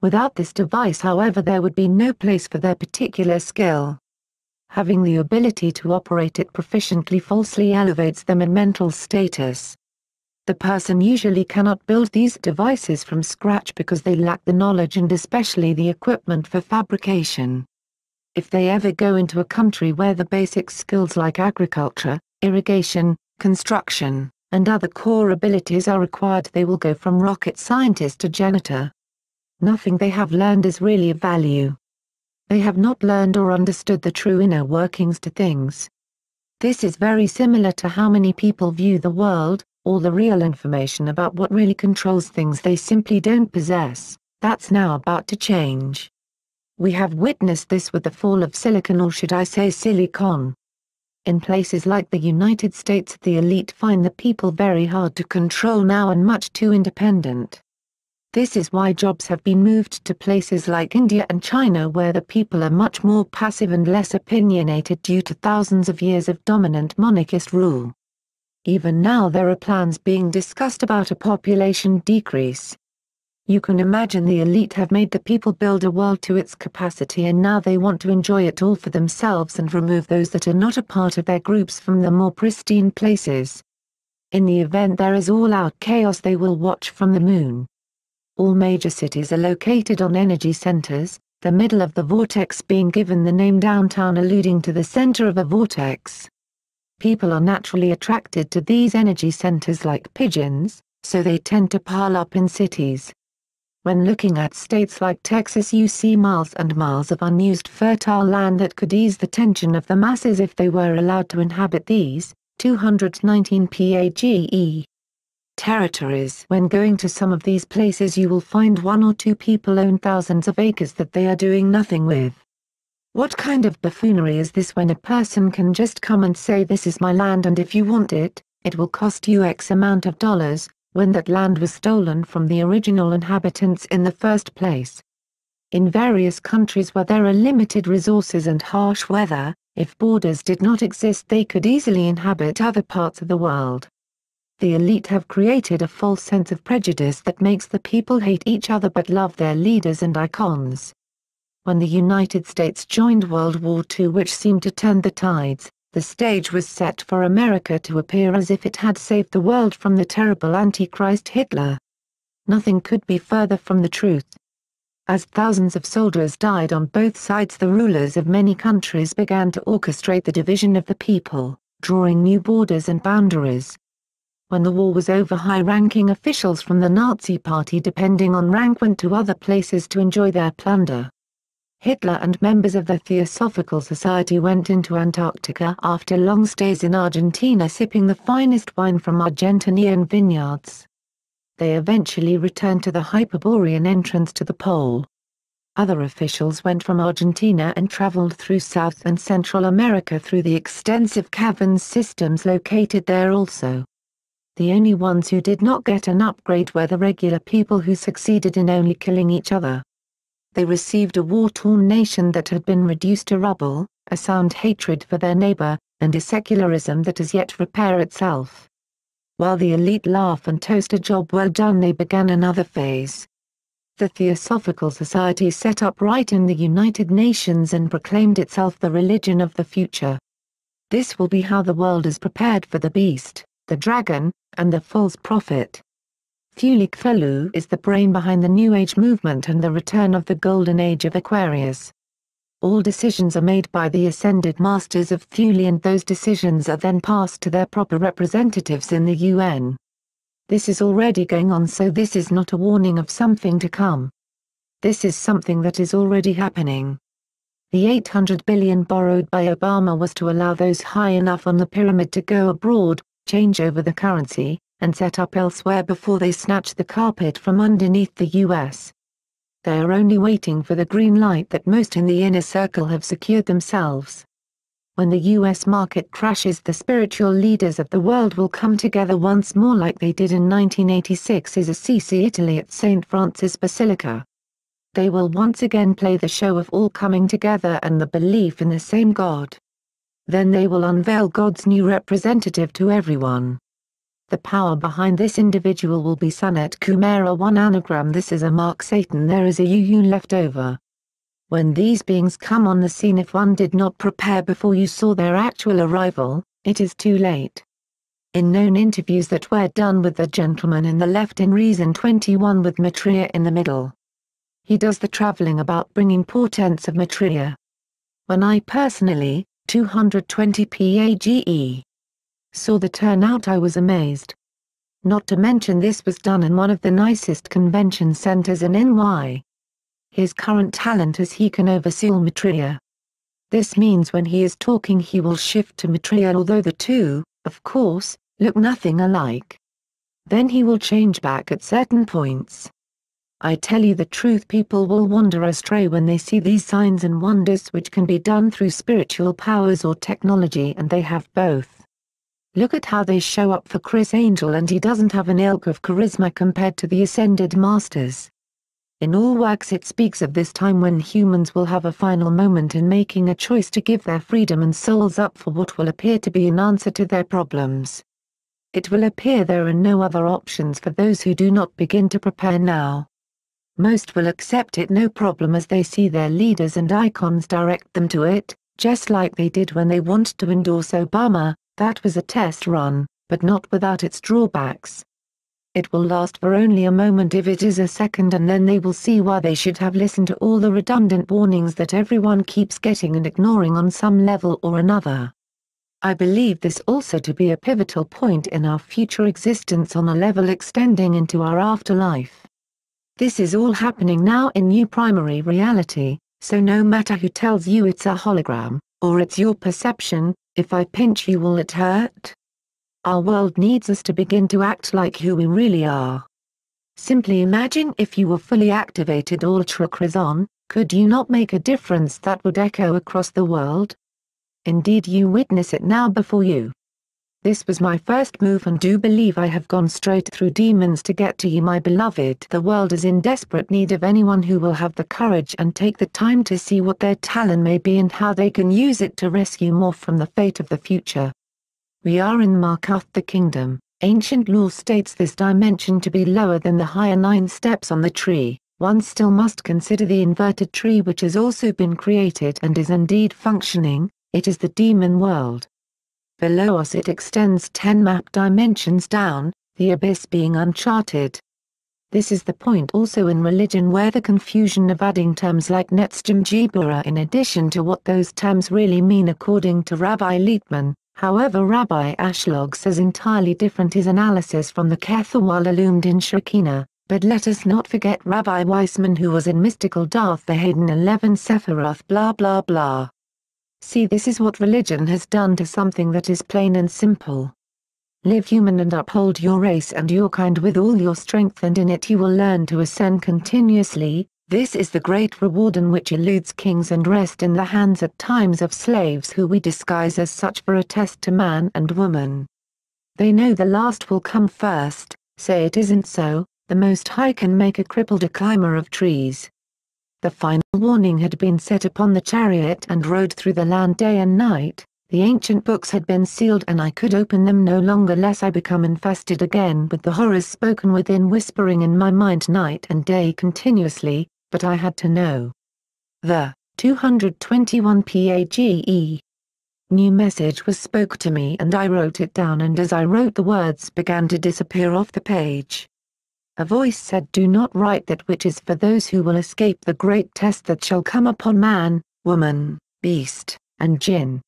Without this device however there would be no place for their particular skill having the ability to operate it proficiently falsely elevates them in mental status. The person usually cannot build these devices from scratch because they lack the knowledge and especially the equipment for fabrication. If they ever go into a country where the basic skills like agriculture, irrigation, construction, and other core abilities are required they will go from rocket scientist to janitor. Nothing they have learned is really of value. They have not learned or understood the true inner workings to things. This is very similar to how many people view the world, all the real information about what really controls things they simply don't possess, that's now about to change. We have witnessed this with the fall of silicon or should I say silicon. In places like the United States the elite find the people very hard to control now and much too independent. This is why jobs have been moved to places like India and China where the people are much more passive and less opinionated due to thousands of years of dominant monarchist rule. Even now there are plans being discussed about a population decrease. You can imagine the elite have made the people build a world to its capacity and now they want to enjoy it all for themselves and remove those that are not a part of their groups from the more pristine places. In the event there is all-out chaos they will watch from the moon. All major cities are located on energy centers, the middle of the vortex being given the name downtown alluding to the center of a vortex. People are naturally attracted to these energy centers like pigeons, so they tend to pile up in cities. When looking at states like Texas you see miles and miles of unused fertile land that could ease the tension of the masses if they were allowed to inhabit these, 219 PAGE territories. When going to some of these places you will find one or two people own thousands of acres that they are doing nothing with. What kind of buffoonery is this when a person can just come and say this is my land and if you want it, it will cost you X amount of dollars, when that land was stolen from the original inhabitants in the first place. In various countries where there are limited resources and harsh weather, if borders did not exist they could easily inhabit other parts of the world the elite have created a false sense of prejudice that makes the people hate each other but love their leaders and icons. When the United States joined World War II which seemed to turn the tides, the stage was set for America to appear as if it had saved the world from the terrible Antichrist Hitler. Nothing could be further from the truth. As thousands of soldiers died on both sides the rulers of many countries began to orchestrate the division of the people, drawing new borders and boundaries, when the war was over high-ranking officials from the Nazi party depending on rank went to other places to enjoy their plunder. Hitler and members of the Theosophical Society went into Antarctica after long stays in Argentina sipping the finest wine from Argentinian vineyards. They eventually returned to the Hyperborean entrance to the pole. Other officials went from Argentina and traveled through South and Central America through the extensive cavern systems located there also. The only ones who did not get an upgrade were the regular people who succeeded in only killing each other. They received a war-torn nation that had been reduced to rubble, a sound hatred for their neighbor, and a secularism that has yet repair itself. While the elite laugh and toast a job well done they began another phase. The Theosophical Society set up right in the United Nations and proclaimed itself the religion of the future. This will be how the world is prepared for the beast the dragon, and the false prophet. Thulikthulu is the brain behind the New Age movement and the return of the Golden Age of Aquarius. All decisions are made by the Ascended Masters of Thule and those decisions are then passed to their proper representatives in the UN. This is already going on so this is not a warning of something to come. This is something that is already happening. The 800 billion borrowed by Obama was to allow those high enough on the pyramid to go abroad, change over the currency, and set up elsewhere before they snatch the carpet from underneath the U.S. They are only waiting for the green light that most in the inner circle have secured themselves. When the U.S. market crashes the spiritual leaders of the world will come together once more like they did in 1986 is Assisi Italy at St. Francis Basilica. They will once again play the show of all coming together and the belief in the same God then they will unveil God's new representative to everyone. The power behind this individual will be Sanat Kumara 1 anagram this is a mark Satan there is a UU left over. When these beings come on the scene if one did not prepare before you saw their actual arrival, it is too late. In known interviews that were done with the gentleman in the left in Reason 21 with Maitreya in the middle. He does the traveling about bringing portents of Maitreya. When I personally, 220 PAGE. Saw the turnout I was amazed. Not to mention this was done in one of the nicest convention centers in NY. His current talent is he can oversee Matria. This means when he is talking he will shift to Matria although the two, of course, look nothing alike. Then he will change back at certain points. I tell you the truth people will wander astray when they see these signs and wonders which can be done through spiritual powers or technology and they have both. Look at how they show up for Chris Angel and he doesn't have an ilk of charisma compared to the ascended masters. In all works it speaks of this time when humans will have a final moment in making a choice to give their freedom and souls up for what will appear to be an answer to their problems. It will appear there are no other options for those who do not begin to prepare now most will accept it no problem as they see their leaders and icons direct them to it, just like they did when they wanted to endorse Obama, that was a test run, but not without its drawbacks. It will last for only a moment if it is a second and then they will see why they should have listened to all the redundant warnings that everyone keeps getting and ignoring on some level or another. I believe this also to be a pivotal point in our future existence on a level extending into our afterlife. This is all happening now in new primary reality, so no matter who tells you it's a hologram, or it's your perception, if I pinch you will it hurt? Our world needs us to begin to act like who we really are. Simply imagine if you were fully activated ultra Krizon, could you not make a difference that would echo across the world? Indeed you witness it now before you. This was my first move and do believe I have gone straight through demons to get to you my beloved. The world is in desperate need of anyone who will have the courage and take the time to see what their talent may be and how they can use it to rescue more from the fate of the future. We are in Markath the kingdom. Ancient law states this dimension to be lower than the higher nine steps on the tree. One still must consider the inverted tree which has also been created and is indeed functioning, it is the demon world. Below us it extends 10 map dimensions down, the abyss being uncharted. This is the point also in religion where the confusion of adding terms like Netzstim Jibura in addition to what those terms really mean according to Rabbi Liebman, however Rabbi Ashlog says entirely different his analysis from the Kethuwal illumined in Shekinah, but let us not forget Rabbi Weissman who was in mystical Darth the hidden 11 Sephiroth blah blah blah. See this is what religion has done to something that is plain and simple. Live human and uphold your race and your kind with all your strength and in it you will learn to ascend continuously, this is the great reward in which eludes kings and rest in the hands at times of slaves who we disguise as such for a test to man and woman. They know the last will come first, say it isn't so, the Most High can make a crippled a climber of trees, the final warning had been set upon the chariot and rode through the land day and night, the ancient books had been sealed and I could open them no longer lest I become infested again with the horrors spoken within whispering in my mind night and day continuously, but I had to know. The 221 PAGE new message was spoke to me and I wrote it down and as I wrote the words began to disappear off the page a voice said do not write that which is for those who will escape the great test that shall come upon man, woman, beast, and jinn.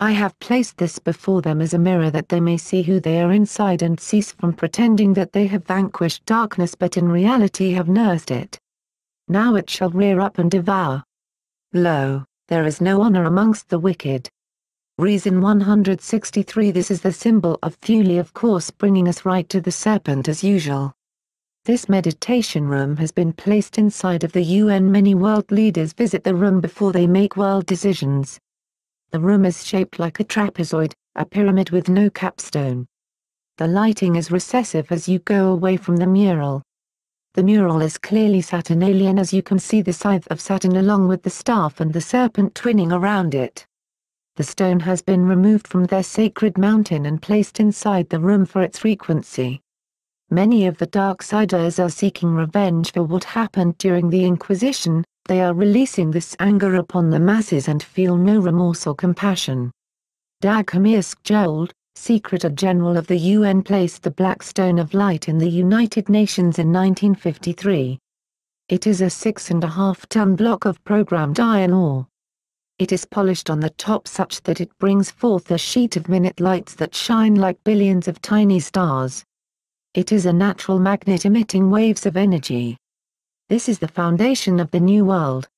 I have placed this before them as a mirror that they may see who they are inside and cease from pretending that they have vanquished darkness but in reality have nursed it. Now it shall rear up and devour. Lo, there is no honor amongst the wicked. Reason 163 This is the symbol of Thule of course bringing us right to the serpent as usual. This meditation room has been placed inside of the UN. Many world leaders visit the room before they make world decisions. The room is shaped like a trapezoid, a pyramid with no capstone. The lighting is recessive as you go away from the mural. The mural is clearly Saturnalian as you can see the scythe of Saturn along with the staff and the serpent twining around it. The stone has been removed from their sacred mountain and placed inside the room for its frequency. Many of the Darksiders are seeking revenge for what happened during the Inquisition, they are releasing this anger upon the masses and feel no remorse or compassion. Dagomirsk Jold, Secretary General of the UN placed the Black Stone of Light in the United Nations in 1953. It is a six-and-a-half-ton block of programmed iron ore. It is polished on the top such that it brings forth a sheet of minute lights that shine like billions of tiny stars. It is a natural magnet emitting waves of energy. This is the foundation of the New World.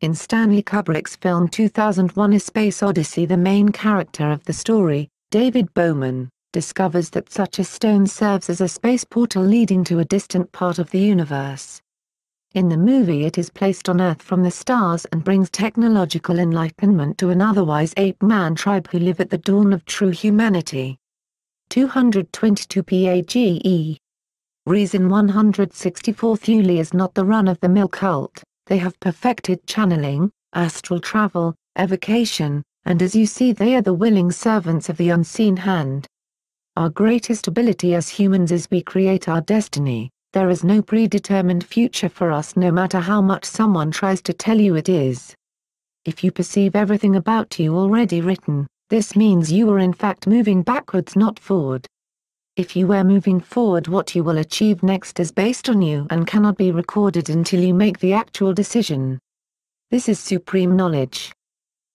In Stanley Kubrick's film 2001 A Space Odyssey the main character of the story, David Bowman, discovers that such a stone serves as a space portal leading to a distant part of the universe. In the movie it is placed on Earth from the stars and brings technological enlightenment to an otherwise ape-man tribe who live at the dawn of true humanity. 222 PAGE. Reason 164 Thule is not the run-of-the-mill cult, they have perfected channeling, astral travel, evocation, and as you see they are the willing servants of the unseen hand. Our greatest ability as humans is we create our destiny, there is no predetermined future for us no matter how much someone tries to tell you it is. If you perceive everything about you already written, this means you are in fact moving backwards not forward. If you were moving forward what you will achieve next is based on you and cannot be recorded until you make the actual decision. This is supreme knowledge.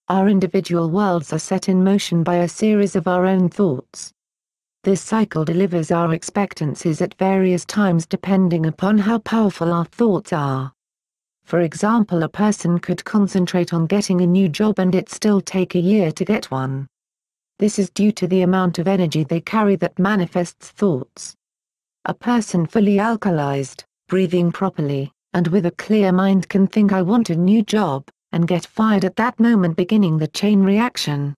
Our individual worlds are set in motion by a series of our own thoughts. This cycle delivers our expectancies at various times depending upon how powerful our thoughts are. For example a person could concentrate on getting a new job and it still take a year to get one. This is due to the amount of energy they carry that manifests thoughts. A person fully alkalized, breathing properly, and with a clear mind can think I want a new job, and get fired at that moment beginning the chain reaction.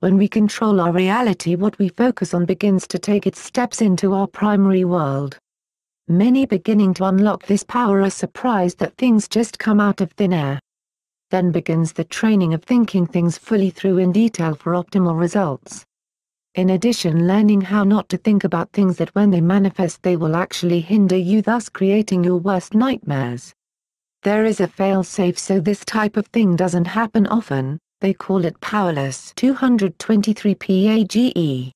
When we control our reality what we focus on begins to take its steps into our primary world. Many beginning to unlock this power are surprised that things just come out of thin air. Then begins the training of thinking things fully through in detail for optimal results. In addition learning how not to think about things that when they manifest they will actually hinder you thus creating your worst nightmares. There is a fail-safe so this type of thing doesn't happen often, they call it powerless 223 PAGE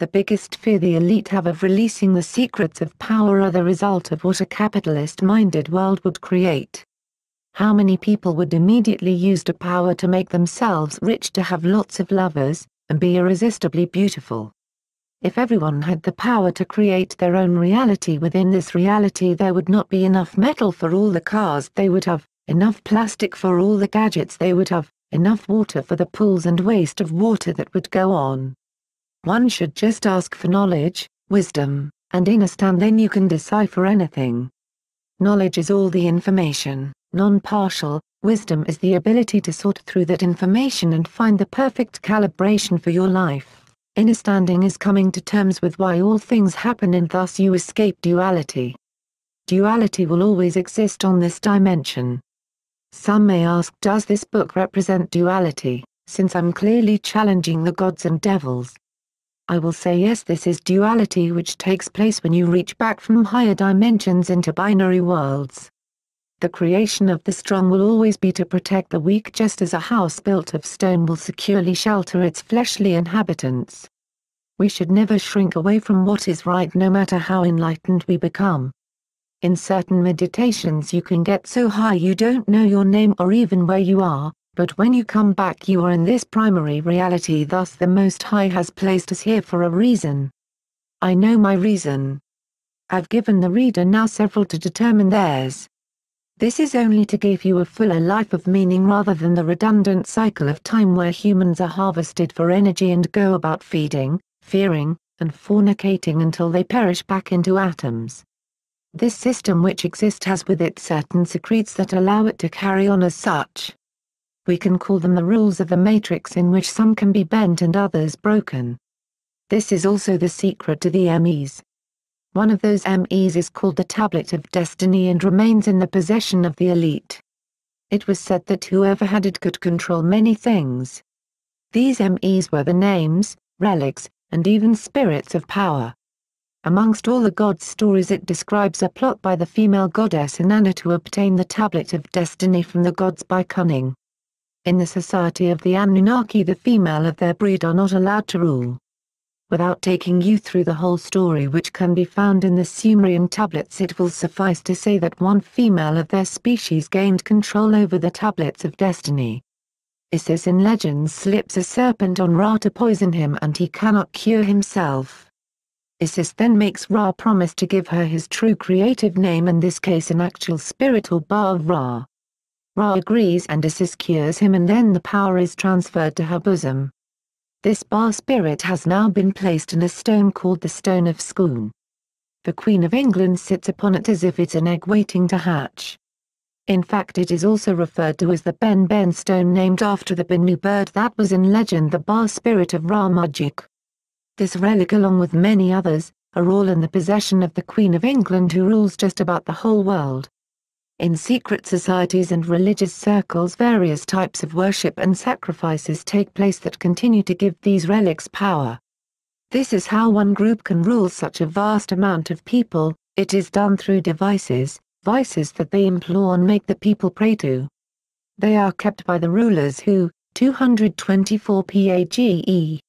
the biggest fear the elite have of releasing the secrets of power are the result of what a capitalist-minded world would create. How many people would immediately use the power to make themselves rich to have lots of lovers, and be irresistibly beautiful? If everyone had the power to create their own reality within this reality there would not be enough metal for all the cars they would have, enough plastic for all the gadgets they would have, enough water for the pools and waste of water that would go on one should just ask for knowledge, wisdom, and understand then you can decipher anything. Knowledge is all the information, non-partial, wisdom is the ability to sort through that information and find the perfect calibration for your life. Understanding is coming to terms with why all things happen and thus you escape duality. Duality will always exist on this dimension. Some may ask does this book represent duality, since I'm clearly challenging the gods and devils. I will say yes this is duality which takes place when you reach back from higher dimensions into binary worlds. The creation of the strong will always be to protect the weak just as a house built of stone will securely shelter its fleshly inhabitants. We should never shrink away from what is right no matter how enlightened we become. In certain meditations you can get so high you don't know your name or even where you are, but when you come back you are in this primary reality thus the Most High has placed us here for a reason. I know my reason. I've given the reader now several to determine theirs. This is only to give you a fuller life of meaning rather than the redundant cycle of time where humans are harvested for energy and go about feeding, fearing, and fornicating until they perish back into atoms. This system which exists has with it certain secretes that allow it to carry on as such we can call them the rules of the matrix in which some can be bent and others broken. This is also the secret to the MEs. One of those MEs is called the Tablet of Destiny and remains in the possession of the elite. It was said that whoever had it could control many things. These MEs were the names, relics, and even spirits of power. Amongst all the gods' stories it describes a plot by the female goddess Inanna to obtain the Tablet of Destiny from the gods by cunning. In the society of the Anunnaki the female of their breed are not allowed to rule. Without taking you through the whole story which can be found in the Sumerian tablets it will suffice to say that one female of their species gained control over the tablets of destiny. Isis in legends slips a serpent on Ra to poison him and he cannot cure himself. Isis then makes Ra promise to give her his true creative name in this case an actual spirit or Ba of Ra. Ra agrees and Isis cures him and then the power is transferred to her bosom. This Ba spirit has now been placed in a stone called the Stone of Scone. The Queen of England sits upon it as if it's an egg waiting to hatch. In fact it is also referred to as the Ben Ben stone named after the Bennu bird that was in legend the Ba spirit of Ra magic. This relic along with many others, are all in the possession of the Queen of England who rules just about the whole world in secret societies and religious circles various types of worship and sacrifices take place that continue to give these relics power. This is how one group can rule such a vast amount of people, it is done through devices, vices that they implore and make the people pray to. They are kept by the rulers who, 224 PAGE,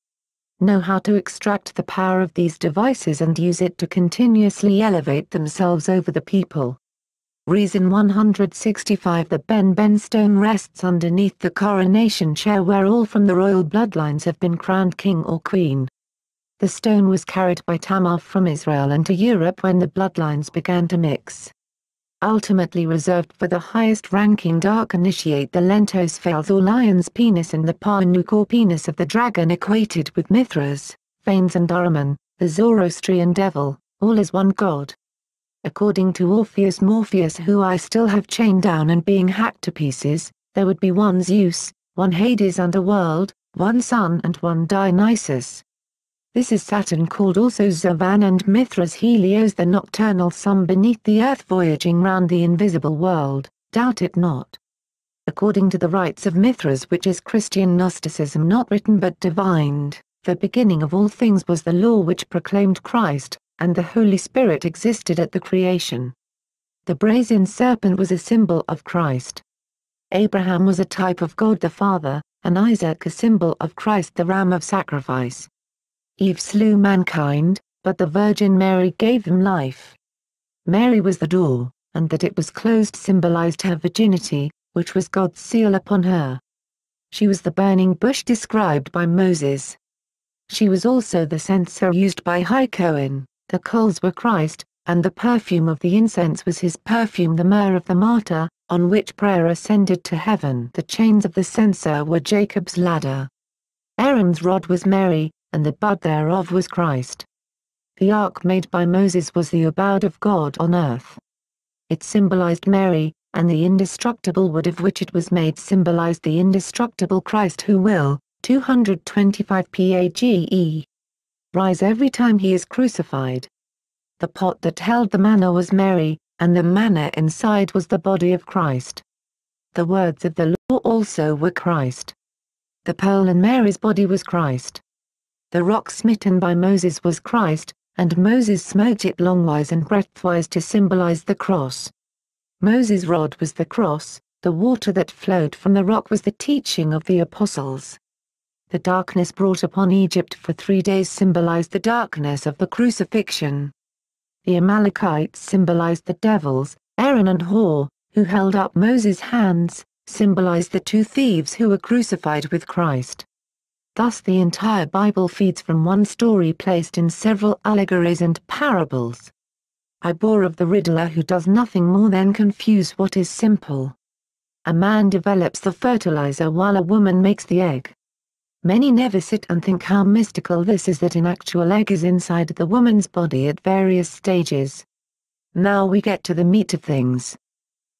know how to extract the power of these devices and use it to continuously elevate themselves over the people. Reason 165 The Ben Ben stone rests underneath the coronation chair where all from the royal bloodlines have been crowned king or queen. The stone was carried by Tamar from Israel into Europe when the bloodlines began to mix. Ultimately reserved for the highest ranking dark initiate the lentos fales or lion's penis and the parnuk or penis of the dragon equated with Mithras, Fanes and Ahriman, the Zoroastrian devil, all as one god. According to Orpheus Morpheus who I still have chained down and being hacked to pieces, there would be one Zeus, one Hades underworld, one Sun and one Dionysus. This is Saturn called also Zavan and Mithras Helios the nocturnal sun beneath the earth voyaging round the invisible world, doubt it not. According to the rites of Mithras which is Christian Gnosticism not written but divined, the beginning of all things was the law which proclaimed Christ, and the Holy Spirit existed at the creation. The brazen serpent was a symbol of Christ. Abraham was a type of God the Father, and Isaac a symbol of Christ the Ram of Sacrifice. Eve slew mankind, but the Virgin Mary gave him life. Mary was the door, and that it was closed symbolized her virginity, which was God's seal upon her. She was the burning bush described by Moses. She was also the censer used by High Cohen the coals were Christ, and the perfume of the incense was his perfume the myrrh of the martyr, on which prayer ascended to heaven. The chains of the censer were Jacob's ladder. Aaron's rod was Mary, and the bud thereof was Christ. The ark made by Moses was the abode of God on earth. It symbolized Mary, and the indestructible wood of which it was made symbolized the indestructible Christ who will, 225 PAGE rise every time he is crucified. The pot that held the manna was Mary, and the manna inside was the body of Christ. The words of the law also were Christ. The pearl in Mary's body was Christ. The rock smitten by Moses was Christ, and Moses smote it longwise and breadthwise to symbolize the cross. Moses' rod was the cross, the water that flowed from the rock was the teaching of the apostles. The darkness brought upon Egypt for three days symbolized the darkness of the crucifixion. The Amalekites symbolized the devils, Aaron and Hor, who held up Moses' hands, symbolized the two thieves who were crucified with Christ. Thus the entire Bible feeds from one story placed in several allegories and parables. I bore of the riddler who does nothing more than confuse what is simple. A man develops the fertilizer while a woman makes the egg many never sit and think how mystical this is that an actual egg is inside the woman's body at various stages. Now we get to the meat of things.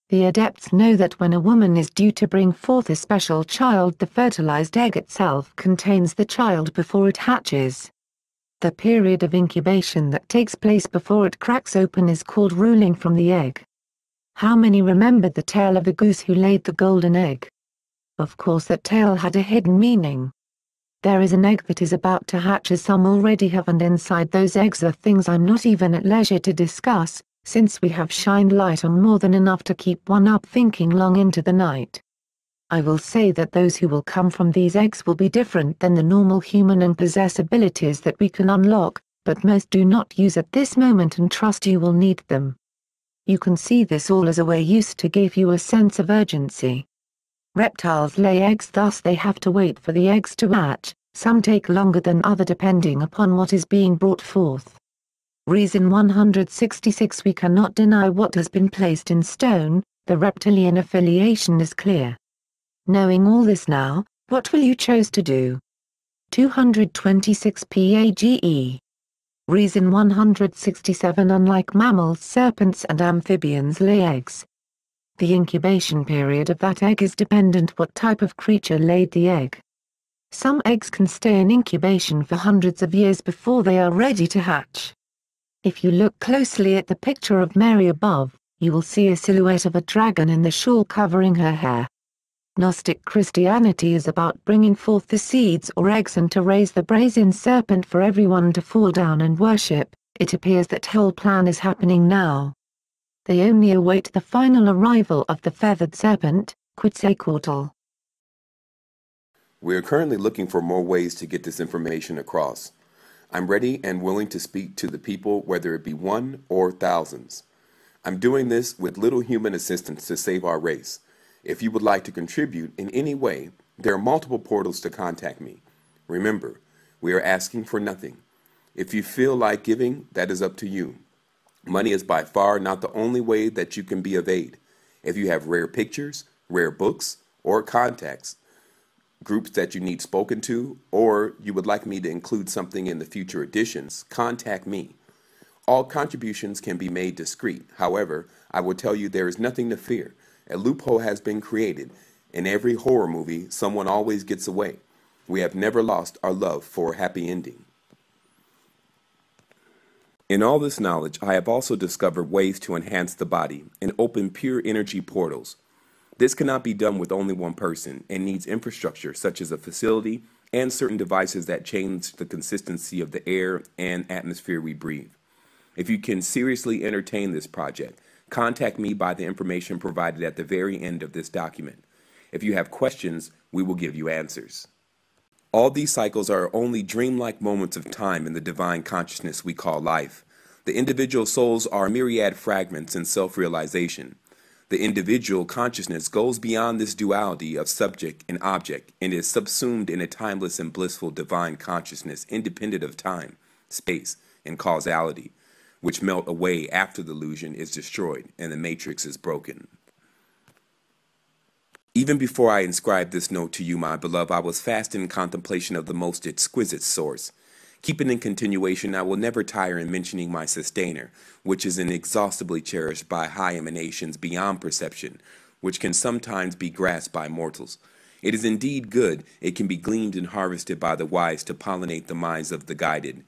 The adepts know that when a woman is due to bring forth a special child the fertilized egg itself contains the child before it hatches. The period of incubation that takes place before it cracks open is called ruling from the egg. How many remembered the tale of the goose who laid the golden egg? Of course that tale had a hidden meaning there is an egg that is about to hatch as some already have and inside those eggs are things I'm not even at leisure to discuss, since we have shined light on more than enough to keep one up thinking long into the night. I will say that those who will come from these eggs will be different than the normal human and possess abilities that we can unlock, but most do not use at this moment and trust you will need them. You can see this all as a way used to give you a sense of urgency. Reptiles lay eggs thus they have to wait for the eggs to hatch, some take longer than other depending upon what is being brought forth. Reason 166 We cannot deny what has been placed in stone, the reptilian affiliation is clear. Knowing all this now, what will you choose to do? 226 PAGE Reason 167 Unlike mammals serpents and amphibians lay eggs, the incubation period of that egg is dependent what type of creature laid the egg. Some eggs can stay in incubation for hundreds of years before they are ready to hatch. If you look closely at the picture of Mary above, you will see a silhouette of a dragon in the shawl covering her hair. Gnostic Christianity is about bringing forth the seeds or eggs and to raise the brazen serpent for everyone to fall down and worship, it appears that whole plan is happening now they only await the final arrival of the feathered serpent, Quetzalcoatl. We are currently looking for more ways to get this information across. I'm ready and willing to speak to the people, whether it be one or thousands. I'm doing this with little human assistance to save our race. If you would like to contribute in any way, there are multiple portals to contact me. Remember, we are asking for nothing. If you feel like giving, that is up to you. Money is by far not the only way that you can be of aid. If you have rare pictures, rare books, or contacts, groups that you need spoken to, or you would like me to include something in the future editions, contact me. All contributions can be made discreet. However, I will tell you there is nothing to fear. A loophole has been created. In every horror movie, someone always gets away. We have never lost our love for a happy ending. In all this knowledge, I have also discovered ways to enhance the body and open pure energy portals. This cannot be done with only one person and needs infrastructure such as a facility and certain devices that change the consistency of the air and atmosphere we breathe. If you can seriously entertain this project, contact me by the information provided at the very end of this document. If you have questions, we will give you answers. All these cycles are only dreamlike moments of time in the divine consciousness we call life. The individual souls are myriad fragments in self realization. The individual consciousness goes beyond this duality of subject and object and is subsumed in a timeless and blissful divine consciousness independent of time, space, and causality, which melt away after the illusion is destroyed and the matrix is broken. Even before I inscribed this note to you, my beloved, I was fast in contemplation of the most exquisite source. Keeping in continuation, I will never tire in mentioning my sustainer, which is inexhaustibly cherished by high emanations beyond perception, which can sometimes be grasped by mortals. It is indeed good, it can be gleaned and harvested by the wise to pollinate the minds of the guided.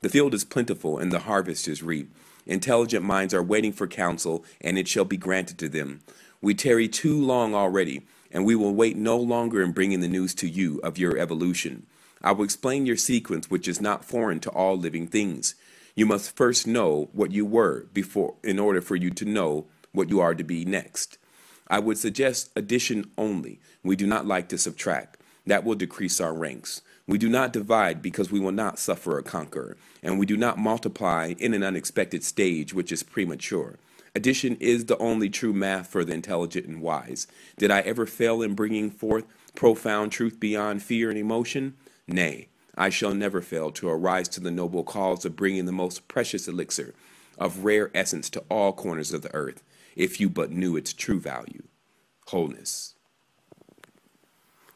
The field is plentiful, and the harvest is reaped. Intelligent minds are waiting for counsel, and it shall be granted to them. We tarry too long already, and we will wait no longer in bringing the news to you of your evolution. I will explain your sequence, which is not foreign to all living things. You must first know what you were before, in order for you to know what you are to be next. I would suggest addition only. We do not like to subtract. That will decrease our ranks. We do not divide because we will not suffer or conquer, and we do not multiply in an unexpected stage which is premature. Addition is the only true math for the intelligent and wise. Did I ever fail in bringing forth profound truth beyond fear and emotion? Nay, I shall never fail to arise to the noble cause of bringing the most precious elixir of rare essence to all corners of the earth, if you but knew its true value wholeness.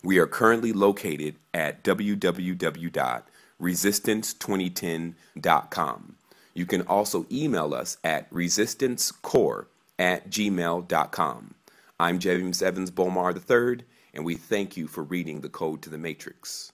We are currently located at www.resistance2010.com. You can also email us at resistancecore at gmail.com. I'm James Evans Bomar III, and we thank you for reading The Code to the Matrix.